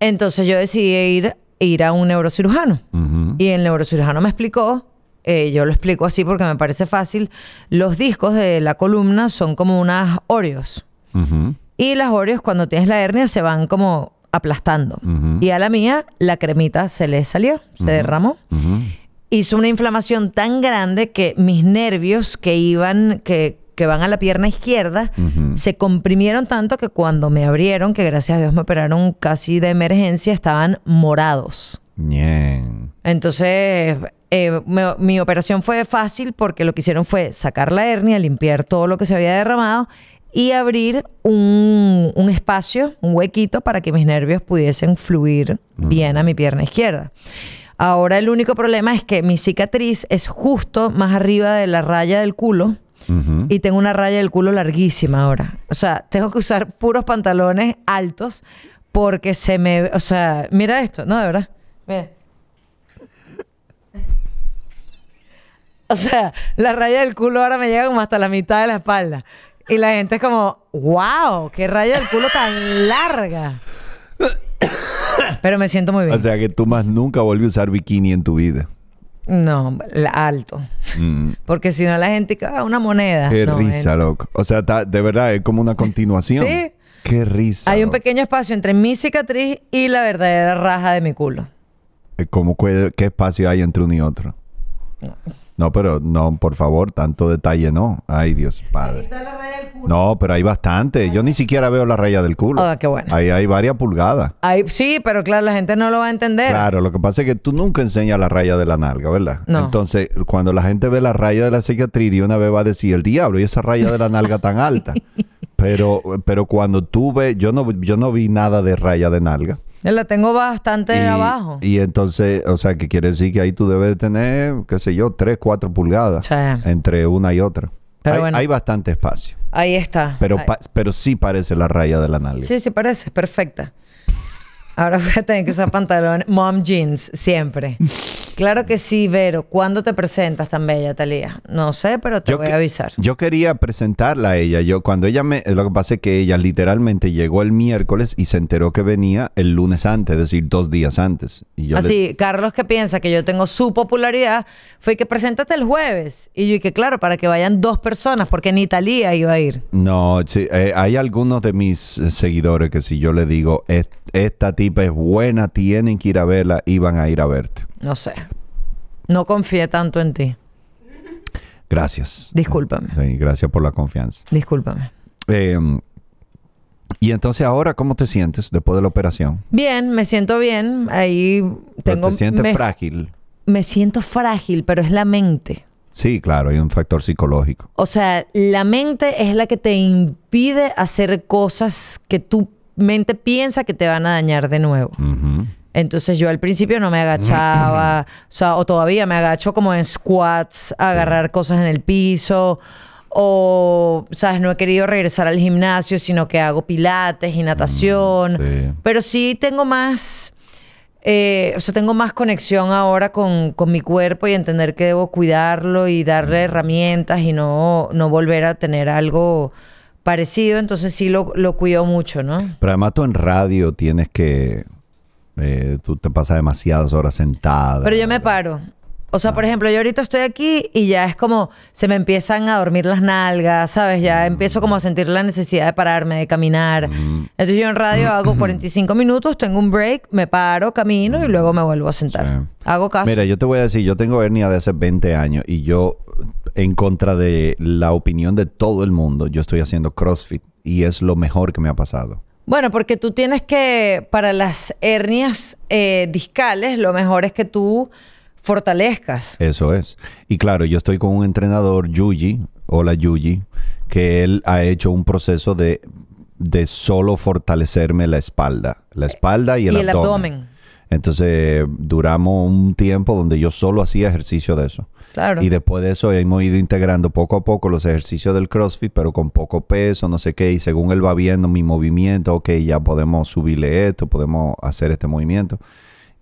entonces yo decidí ir, ir a un neurocirujano. Y el neurocirujano me explicó, eh, yo lo explico así porque me parece fácil, los discos de la columna son como unas oreos. Y las oreos cuando tienes la hernia se van como aplastando. Y a la mía la cremita se le salió, se derramó hizo una inflamación tan grande que mis nervios que iban, que, van a la pierna izquierda, se comprimieron tanto que cuando me abrieron, que gracias a Dios me operaron casi de emergencia, estaban morados. Entonces, eh, mi operación fue fácil porque lo que hicieron fue sacar la hernia, limpiar todo lo que se había derramado y abrir un, espacio, un huequito para que mis nervios pudiesen fluir bien a mi pierna izquierda. Ahora el único problema es que mi cicatriz es justo más arriba de la raya del culo. Y tengo una raya del culo larguísima ahora. O sea, tengo que usar puros pantalones altos porque se me... O sea, mira esto, ¿no? De verdad. Mira. O sea, la raya del culo ahora me llega como hasta la mitad de la espalda. Y la gente es como, wow, qué raya del culo tan larga. Pero me siento muy bien. O sea que tú más nunca volví a usar bikini en tu vida. No, alto. Mm. Porque si no la gente, ah, una moneda. Qué risa, loco. O sea, de verdad es como una continuación. sí. Qué risa. Hay un pequeño espacio entre mi cicatriz y la verdadera raja de mi culo. Eh, ¿Cómo, qué, qué espacio hay entre uno y otro? No. No, pero no, por favor, tanto detalle no. Ay, Dios Padre. No, pero hay bastante. Yo ni siquiera veo la raya del culo. Ah, qué bueno. Ahí hay varias pulgadas. Ahí, sí, pero claro, la gente no lo va a entender. Claro, lo que pasa es que tú nunca enseñas la raya de la nalga, ¿verdad? No. Entonces, cuando la gente ve la raya de la cicatriz, de una vez va a decir, el diablo, y esa raya de la nalga tan alta. Pero, pero cuando tú ves, yo no, yo no vi nada de raya de nalga. Eh, la tengo bastante abajo. Y entonces, o sea, que quiere decir que ahí tú debes tener, qué sé yo, 3, 4 pulgadas entre una y otra. hay, bastante espacio. Ahí está. Pero, pero sí parece la raya del análisis. Sí, sí parece, perfecta. Ahora voy a tener que usar pantalón mom jeans siempre. Claro que sí, Vero. ¿Cuándo te presentas tan bella, Talía? No sé, pero te voy a avisar. Yo quería presentarla a ella. Yo cuando ella me lo que pasa es que ella literalmente llegó el miércoles y se enteró que venía el lunes antes, es decir, dos días antes. Así, ah, Carlos que piensa que yo tengo su popularidad fue que preséntate el jueves y yo y que claro para que vayan dos personas porque ni Talía iba a ir. No, eh, hay algunos de mis eh, seguidores que si yo le digo esto esta tipa es buena, tienen que ir a verla y van a ir a verte. No sé. No confié tanto en ti. Gracias. Discúlpame. gracias por la confianza. Discúlpame. Em, y entonces ahora, ¿cómo te sientes después de la operación? Bien, me siento bien. Ahí tengo... ¿Te sientes frágil? Me siento frágil, pero es la mente. Sí, claro, hay un factor psicológico. O sea, la mente es la que te impide hacer cosas que tú mente piensa que te van a dañar de nuevo. Entonces yo al principio no me agachaba, o todavía me agacho como en squats, agarrar cosas en el piso, o, sabes, no he querido regresar al gimnasio, sino que hago pilates y mm, natación, pero sí tengo más, eh, o sea, tengo más conexión ahora con, con, mi cuerpo y entender que debo cuidarlo y darle mm. herramientas y no, no volver a tener algo parecido, entonces sí lo, cuido mucho, ¿no? Pero además tú en radio tienes que... Eh, tú te pasas demasiadas horas sentada. Pero yo me paro. O sea, por ah. ejemplo, yo ahorita estoy aquí y ya es como se me empiezan a dormir las nalgas, ¿sabes? Ya mm. empiezo como a sentir la necesidad de pararme, de caminar. Mm. Entonces yo en radio hago 45 minutos, tengo un break, me paro, camino y luego me vuelvo a sentar. Hago caso. Mira, yo te voy a decir, yo tengo hernia de hace 20 años y yo en contra de la opinión de todo el mundo, yo estoy haciendo CrossFit y es lo mejor que me ha pasado. Bueno, porque tú tienes que, para las hernias eh, discales, lo mejor es que tú fortalezcas. Eso es. Y claro, yo estoy con un entrenador, Yuji, hola Yuji, que él ha hecho un proceso de, de solo fortalecerme la espalda, la espalda y el, abdomen. Entonces duramos un tiempo donde yo solo hacía ejercicio de eso. Y después de eso hemos ido integrando poco a poco los ejercicios del CrossFit, pero con poco peso, no sé qué, y según él va viendo mi movimiento, ok, ya podemos subirle esto, podemos hacer este movimiento.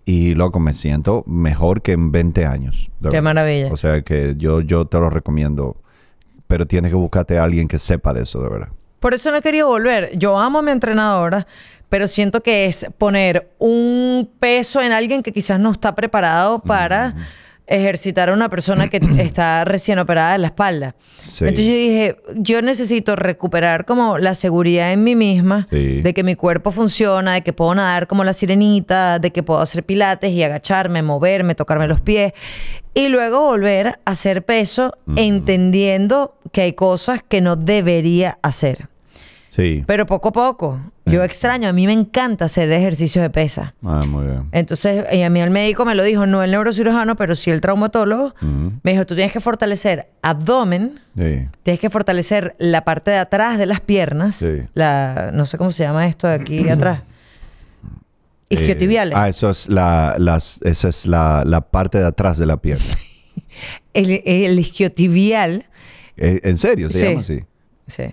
Y loco, me siento mejor que en 20 años. Qué maravilla. O sea que yo, yo te lo recomiendo, pero tienes que buscarte a alguien que sepa de eso, de verdad. Por eso no he querido volver. Yo amo a mi entrenadora, pero siento que es poner un peso en alguien que quizás no está preparado para ejercitar a una persona que está recién operada en la espalda. Entonces yo dije, yo necesito recuperar como la seguridad en mí misma, de que mi cuerpo funciona, de que puedo nadar como la sirenita, de que puedo hacer pilates y agacharme, moverme, tocarme los pies. Y luego volver a hacer peso, entendiendo que hay cosas que no debería hacer. Pero poco a poco. Yo eh. extraño, a mí me encanta hacer ejercicios de pesa. Ah, muy bien. Entonces, y eh, a mí el médico me lo dijo, no el neurocirujano, pero sí el traumatólogo. Me dijo, tú tienes que fortalecer abdomen, tienes que fortalecer la parte de atrás de las piernas, la, no sé cómo se llama esto de aquí atrás. Eh, isquiotibiales. ah, eso es la, esa es la, parte de atrás de la pierna. el, el, isquiotibial. ¿En serio se llama así? Sí.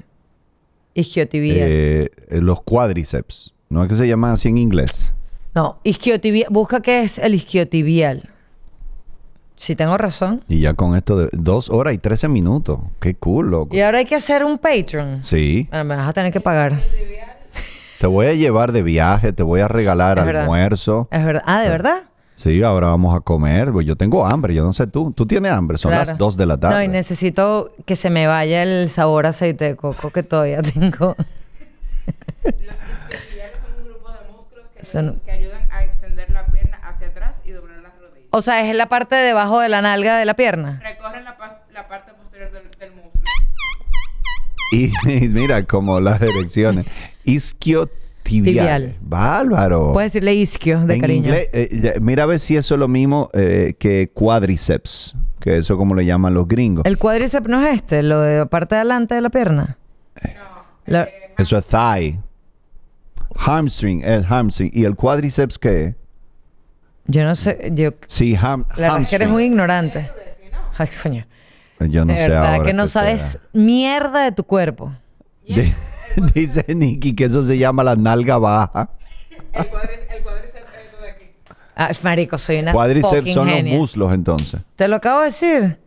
Isquiotibial. Eh, los cuádriceps. ¿No es que se llama así en inglés? No, isquiotibial. Busca qué es el isquiotibial. Si tengo razón. Y ya con esto de dos horas y trece minutos. Qué cool, loco. Y ahora hay que hacer un Patreon. Sí. Bueno, me vas a tener que pagar. Te voy a llevar de viaje, te voy a regalar almuerzo. Es verdad. Ah, ¿de verdad? Sí, ahora vamos a comer. Pues yo tengo hambre, yo no sé tú. Tú tienes hambre, son las 2 de la tarde. No, y necesito que se me vaya el sabor aceite de coco que todavía tengo. Los isquiotibiales son un grupo de músculos que, que ayudan a extender la pierna hacia atrás y doblar las rodillas. O sea, es la parte de debajo de la nalga de la pierna. Recorren la, la parte posterior del, del músculo. Y, mira, como las erecciones. Isquiot Tibial. ¡Bálvaro! Bárbaro. Puedes decirle isquio de cariño. Eh, mira a ver si eso es lo mismo eh, que cuádriceps, que eso como le llaman los gringos. El cuádriceps no es este, lo de la parte de adelante de la pierna. eso es thigh. Hamstring, es hamstring. ¿Y el cuádriceps qué Yo no sé, yo... Sí, ham, La verdad es que eres muy ignorante. Ay, coño. Yo no sé verdad, que no sabes mierda de tu cuerpo. Dice Nicky que eso se llama la nalga baja. El cuádriceps el eh, de aquí. Ah, marico, soy una Cuádriceps son los muslos entonces. Te lo acabo de decir.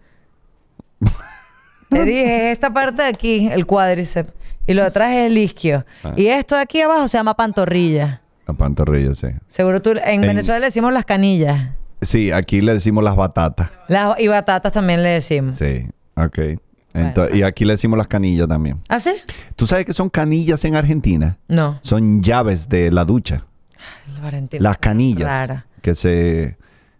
Te dije, esta parte de aquí, el cuádriceps. Y lo de atrás es el isquio. Ah. Y esto de aquí abajo se llama pantorrilla. La pantorrilla, sí. Seguro tú, en, Venezuela le decimos las canillas. Sí, aquí le decimos las batatas. Las, y batatas también le decimos. Sí, ok. Y aquí le decimos las canillas también. ¿Ah, sí? ¿Tú sabes que son canillas en Argentina? No. Son llaves de la ducha. las canillas. Claro. Que se,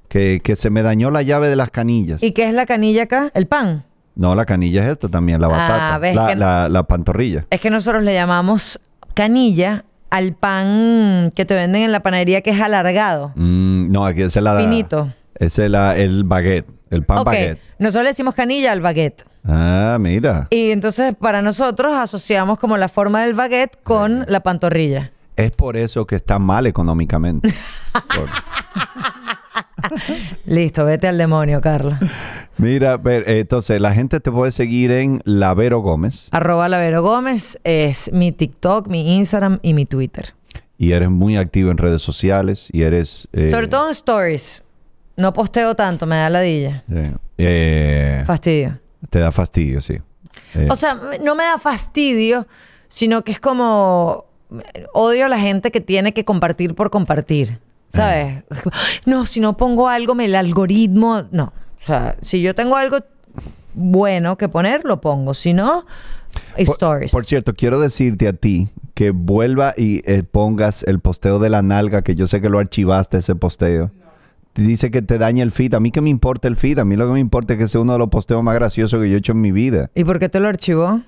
que, se me dañó la llave de las canillas. ¿Y qué es la canilla acá? ¿El pan? No, la canilla es esto también, la ah, batata. Ah, ves la, la, pantorrilla. Es que nosotros le llamamos canilla al pan que te venden en la panadería que es alargado. Mm, no, aquí es el Finito. Es el baguette, el pan okay. baguette. Nosotros le decimos canilla al baguette. Ah, mira. Y entonces para nosotros asociamos como la forma del baguette con la pantorrilla. Es por eso que está mal económicamente. Listo, vete al demonio, Carla. Mira, entonces la gente te puede seguir en Lavero Gómez. Arroba Lavero Gómez es mi TikTok, mi Instagram y mi Twitter. Y eres muy activo en redes sociales y eres... Eh, Sobre todo en stories. No posteo tanto, me da ladilla. Eh, eh, Fastidio. Te da fastidio, sí. Eh, o sea, no me da fastidio, sino que es como mm, odio a la gente que tiene que compartir por compartir. ¿Sabes? Eh. No, si no pongo algo, el algoritmo. No. O sea, si yo tengo algo bueno que poner, lo pongo. Si no, stories. Por cierto, quiero decirte a ti que vuelva y eh, pongas el posteo de la nalga, que yo sé que lo archivaste ese posteo dice que te daña el feed. A mí que me importa el feed, a mí lo que me importa es que sea uno de los posteos más graciosos que yo he hecho en mi vida. ¿Y por qué te lo archivó?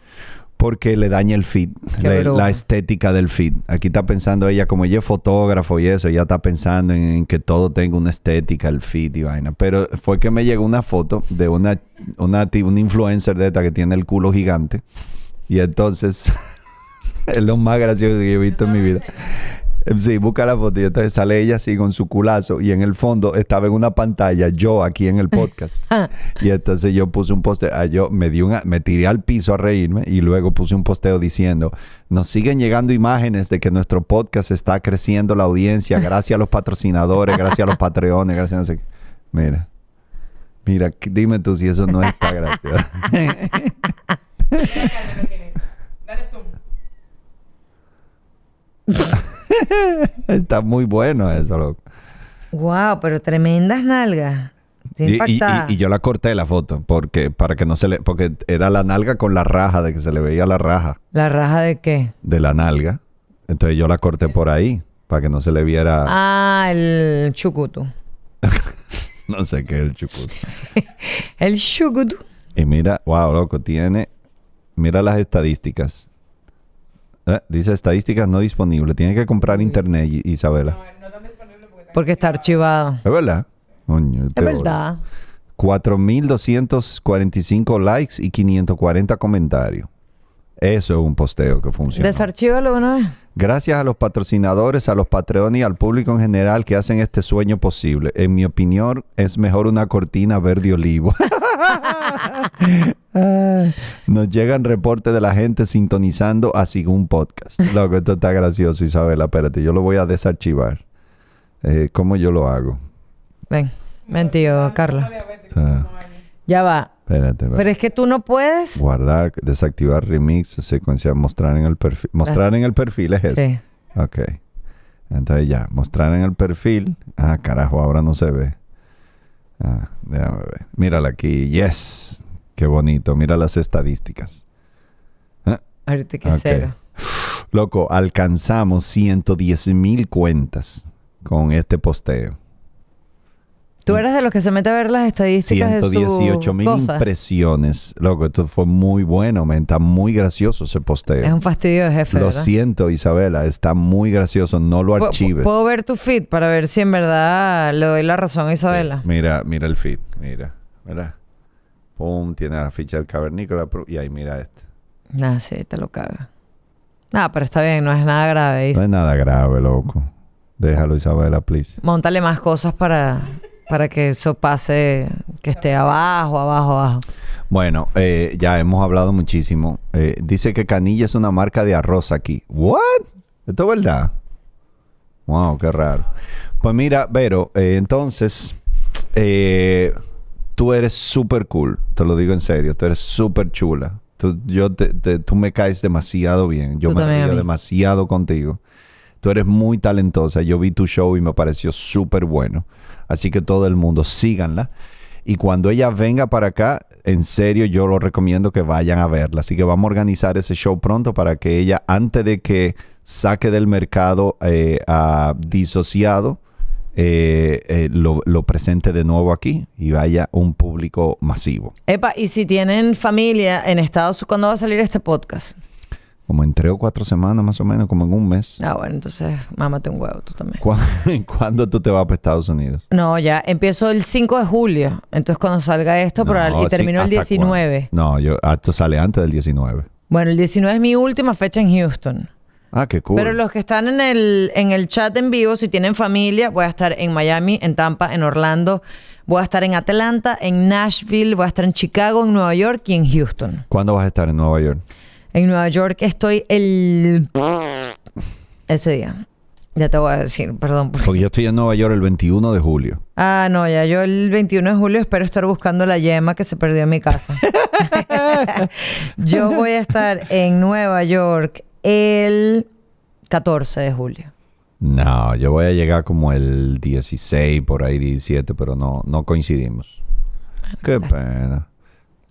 Porque le daña el feed, la, estética del feed. Aquí está pensando ella, como ella es fotógrafo y eso, ella está pensando en, que todo tenga una estética, el feed y vaina. Pero fue que me llegó una foto de una, una, una influencer de esta que tiene el culo gigante. Y entonces, es lo más gracioso que yo he visto en mi vida. Em, sí, busca la foto y entonces sale ella así con su culazo y en el fondo estaba en una pantalla yo aquí en el podcast. Ah. y entonces yo puse un posteo, ah, yo me di una, me tiré al piso a reírme y luego puse un posteo diciendo, nos siguen llegando imágenes de que nuestro podcast está creciendo la audiencia gracias a los patrocinadores, gracias a los patreones, gracias a no Mira. Mira, dime tú si eso no está gracioso. Dale zoom. Está muy bueno eso, loco. Wow, pero tremendas nalgas. Y, yo la corté la foto porque para que no se le porque era la nalga con la raja de que se le veía la raja. ¿La raja de qué? De la nalga. Entonces yo la corté por ahí para que no se le viera Ah, el chucutu. no sé qué es el chucutu. el chucutu. Y mira, wow, loco, tiene mira las estadísticas. Eh, dice estadísticas no disponible. Tiene que comprar internet, Isabela. No, no está disponible porque, está archivado. Es verdad. es este verdad. 4.245 likes y 540 comentarios. Eso es un posteo que funciona. Desarchívalo una vez. Gracias a los patrocinadores, a los patreones y al público en general que hacen este sueño posible. En mi opinión, es mejor una cortina verde olivo. Ah, nos llegan reportes de la gente sintonizando a Sigún Podcast. Loco, esto está gracioso, Isabela. Espérate, yo lo voy a desarchivar. Eh, ¿Cómo yo lo hago? Ven, mentido, oh, Carla. Ah. Ya va. Espérate, Pero es que tú no puedes. Guardar, desactivar remix, secuencia, mostrar en el perfil. Mostrar en el perfil es eso. Sí. Ok. Entonces ya, mostrar en el perfil. Ah, carajo, ahora no se ve. Ah, déjame ver. Mírala aquí. Yes. Qué bonito. Mira las estadísticas. ¿Eh? Ahorita que cero. Loco, alcanzamos 110 mil cuentas con este posteo. Tú eres de los que se mete a ver las estadísticas 118 mil impresiones. Loco, esto fue muy bueno, me Está muy gracioso ese posteo. Es un fastidio de jefe. Lo siento, Isabela. Está muy gracioso. No lo archives. ¿Puedo ver tu feed para ver si en verdad le doy la razón Isabela? Mira, mira el feed. Mira, mira. Pum, tiene la ficha del cavernícola. Y ahí mira este. Ah, sí, te lo caga. Ah, pero está bien. No es nada grave. No es nada grave, loco. Déjalo, Isabela, please. Montale más cosas para para que eso pase, que esté abajo, abajo, abajo. Bueno, eh, ya hemos hablado muchísimo. Eh, dice que Canilla es una marca de arroz aquí. ¿What? ¿Esto es verdad? Wow, qué raro. Pues mira, Vero, eh, entonces, tú eres súper cool, te lo digo en serio, tú eres súper chula. Tú, yo tú me caes demasiado bien, yo me río demasiado contigo. Tú eres muy talentosa. Yo vi tu show y me pareció súper bueno. Así que todo el mundo, síganla. Y cuando ella venga para acá, en serio, yo lo recomiendo que vayan a verla. Así que vamos a organizar ese show pronto para que ella, antes de que saque del mercado eh, a disociado, eh, eh, lo, lo, presente de nuevo aquí y vaya un público masivo. Epa, y si tienen familia en Estados Unidos, ¿cuándo va a salir este podcast? como en tres o cuatro semanas más o menos, como en un mes. Ah, bueno, entonces mámate un huevo tú también. ¿Cuándo, tú te vas para Estados Unidos? No, ya empiezo el 5 de julio. Entonces cuando salga esto y termino el 19. No, yo, ah, esto sale antes del 19. Bueno, el 19 es mi última fecha en Houston. Ah, qué cool. Pero los que están en el, en el chat en vivo, si tienen familia, voy a estar en Miami, en Tampa, en Orlando, voy a estar en Atlanta, en Nashville, voy a estar en Chicago, en Nueva York y en Houston. ¿Cuándo vas a estar en Nueva York? En Nueva York estoy el... Ese día. Ya te voy a decir, perdón. Porque... yo estoy en Nueva York el 21 de julio. Ah, no, ya yo el 21 de julio espero estar buscando la yema que se perdió en mi casa. yo voy a estar en Nueva York el 14 de julio. No, yo voy a llegar como el 16, por ahí 17, pero no, no coincidimos. Qué pena.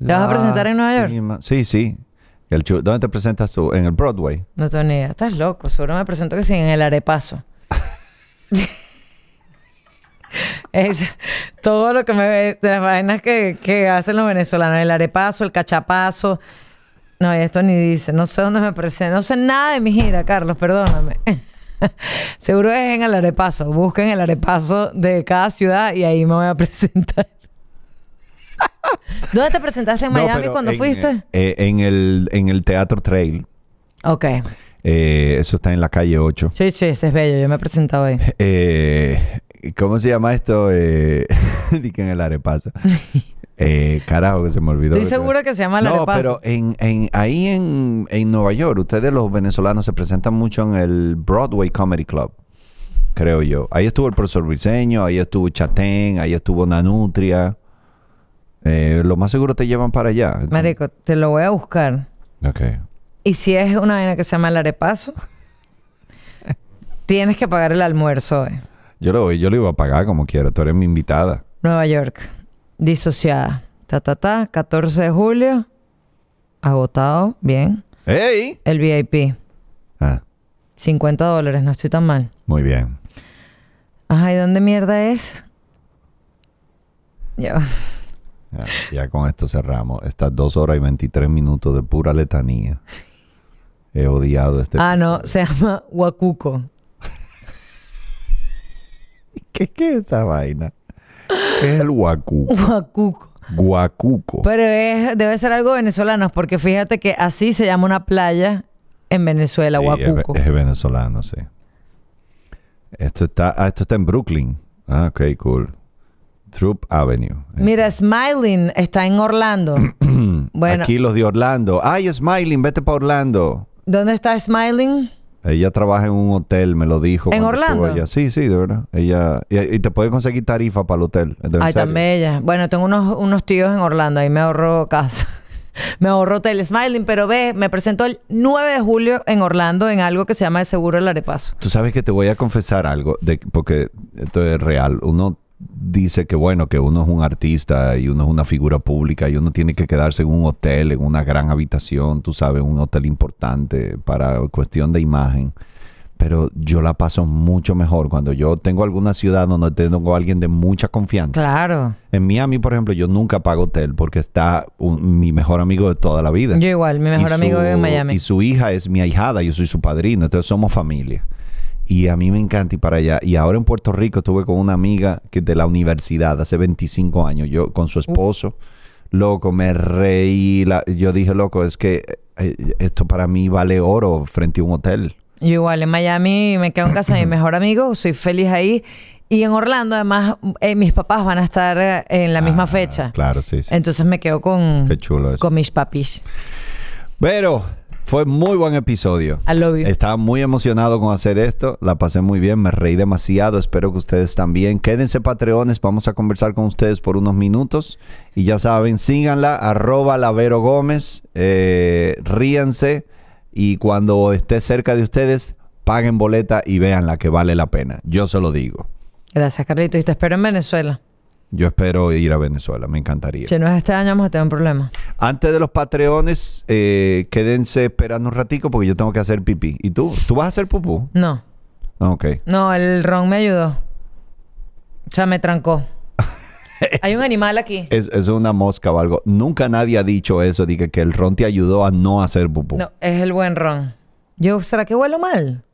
¿Te vas a presentar en Nueva York? Sí, sí. ¿Dónde te presentas tú? ¿En el Broadway? No tengo ni idea. Estás loco. Seguro me presento que sí, en el arepaso. todo lo que me... Las vainas que, que hacen los venezolanos. El arepaso, el cachapazo. No, esto ni dice. No sé dónde me presento. No sé nada de mi gira, Carlos. Perdóname. Seguro es en el Arepaso. Busquen el Arepaso de cada ciudad y ahí me voy a presentar. ¿Dónde te presentaste en Miami cuando fuiste? Eh, eh, en, el, en el Teatro Trail. Ok. Eh, eso está en la calle 8. Sí, sí, ese es bello. Yo me he presentado ahí. ¿Cómo se llama esto? Eh, que en el arepaso. carajo, que se me olvidó. Estoy seguro que se llama la No, pero en, ahí en, Nueva York, ustedes los venezolanos se presentan mucho en el Broadway Comedy Club, creo yo. Ahí estuvo el profesor Briseño, ahí estuvo Chatén, ahí estuvo Nanutria. Eh, lo más seguro te llevan para allá. Marico, te lo voy a buscar. Ok. Y si es una vaina que se llama el arepaso, tienes que pagar el almuerzo Yo lo, voy, yo lo iba a pagar como quiera. Tú eres mi invitada. Nueva York. Disociada. Ta, ta, ta. 14 de julio. Agotado. Bien. ¡Ey! El VIP. Ah. 50 dólares. No estoy tan mal. Muy bien. Ajá. ¿Y dónde mierda es? Ya. Ya, con esto cerramos. Estas dos horas y 23 minutos de pura letanía. He odiado este. Ah, no, se llama Huacuco. ¿Qué, ¿Qué, es esa vaina? es el huacuco? Huacuco. Guacuco. Pero es, debe ser algo venezolano, porque fíjate que así se llama una playa en Venezuela, Huacuco. es, venezolano, sí. Esto está, ah, esto está en Brooklyn. Ah, ok, cool. Troop Avenue. Mira, Smiling está en Orlando. bueno. Aquí los de Orlando. Ay, Smiling, vete para Orlando. ¿Dónde está Smiling? Ella trabaja en un hotel, me lo dijo. ¿En Orlando? allá. Sí, sí, de verdad. Ella, y, te puede conseguir tarifa para el hotel. Ay, tan bella. Bueno, tengo unos, unos tíos en Orlando, ahí me ahorro casa. me ahorro hotel Smiling, pero ve, me presentó el 9 de julio en Orlando en algo que se llama el seguro del arepaso. Tú sabes que te voy a confesar algo, porque esto es real. Uno dice que bueno, que uno es un artista y uno es una figura pública y uno tiene que quedarse en un hotel, en una gran habitación, tú sabes, un hotel importante para cuestión de imagen. Pero yo la paso mucho mejor cuando yo tengo alguna ciudad donde tengo a alguien de mucha confianza. Claro. En Miami, por ejemplo, yo nunca pago hotel porque está mi mejor amigo de toda la vida. Yo igual, mi mejor amigo de en Miami. Y su hija es mi ahijada, yo soy su padrino, entonces somos familia. Y a mí me encanta ir para allá. Y ahora en Puerto Rico estuve con una amiga que de la universidad, hace 25 años, yo con su uh. esposo. Loco, me reí. yo dije, loco, es que eh, esto para mí vale oro frente a un hotel. Yo igual, en Miami me quedo en casa de mi mejor amigo, soy feliz ahí. Y en Orlando, además, eh, mis papás van a estar eh, en la misma ah, fecha. Claro, sí, sí. Entonces me quedo con, con mis papis. Pero fue muy buen episodio. Estaba muy emocionado con hacer esto. La pasé muy bien, me reí demasiado. Espero que ustedes también. Quédense patreones, vamos a conversar con ustedes por unos minutos. Y ya saben, síganla, arroba Lavero Gómez. Eh, ríanse. Y cuando esté cerca de ustedes, paguen boleta y vean la que vale la pena. Yo se lo digo. Gracias, Carlito. Y te espero en Venezuela. Yo espero ir a Venezuela, me encantaría. Si no es este año, vamos a tener un problema. Antes de los patreones, eh, quédense esperando un ratico porque yo tengo que hacer pipí. ¿Y tú? ¿Tú vas a hacer pupú? No. Ah, ok. No, el ron me ayudó. O sea, me trancó. Hay un animal aquí. Es, es, una mosca o algo. Nunca nadie ha dicho eso, dije que, que el ron te ayudó a no hacer pupú. No, es el buen ron. Yo, ¿será que huelo mal?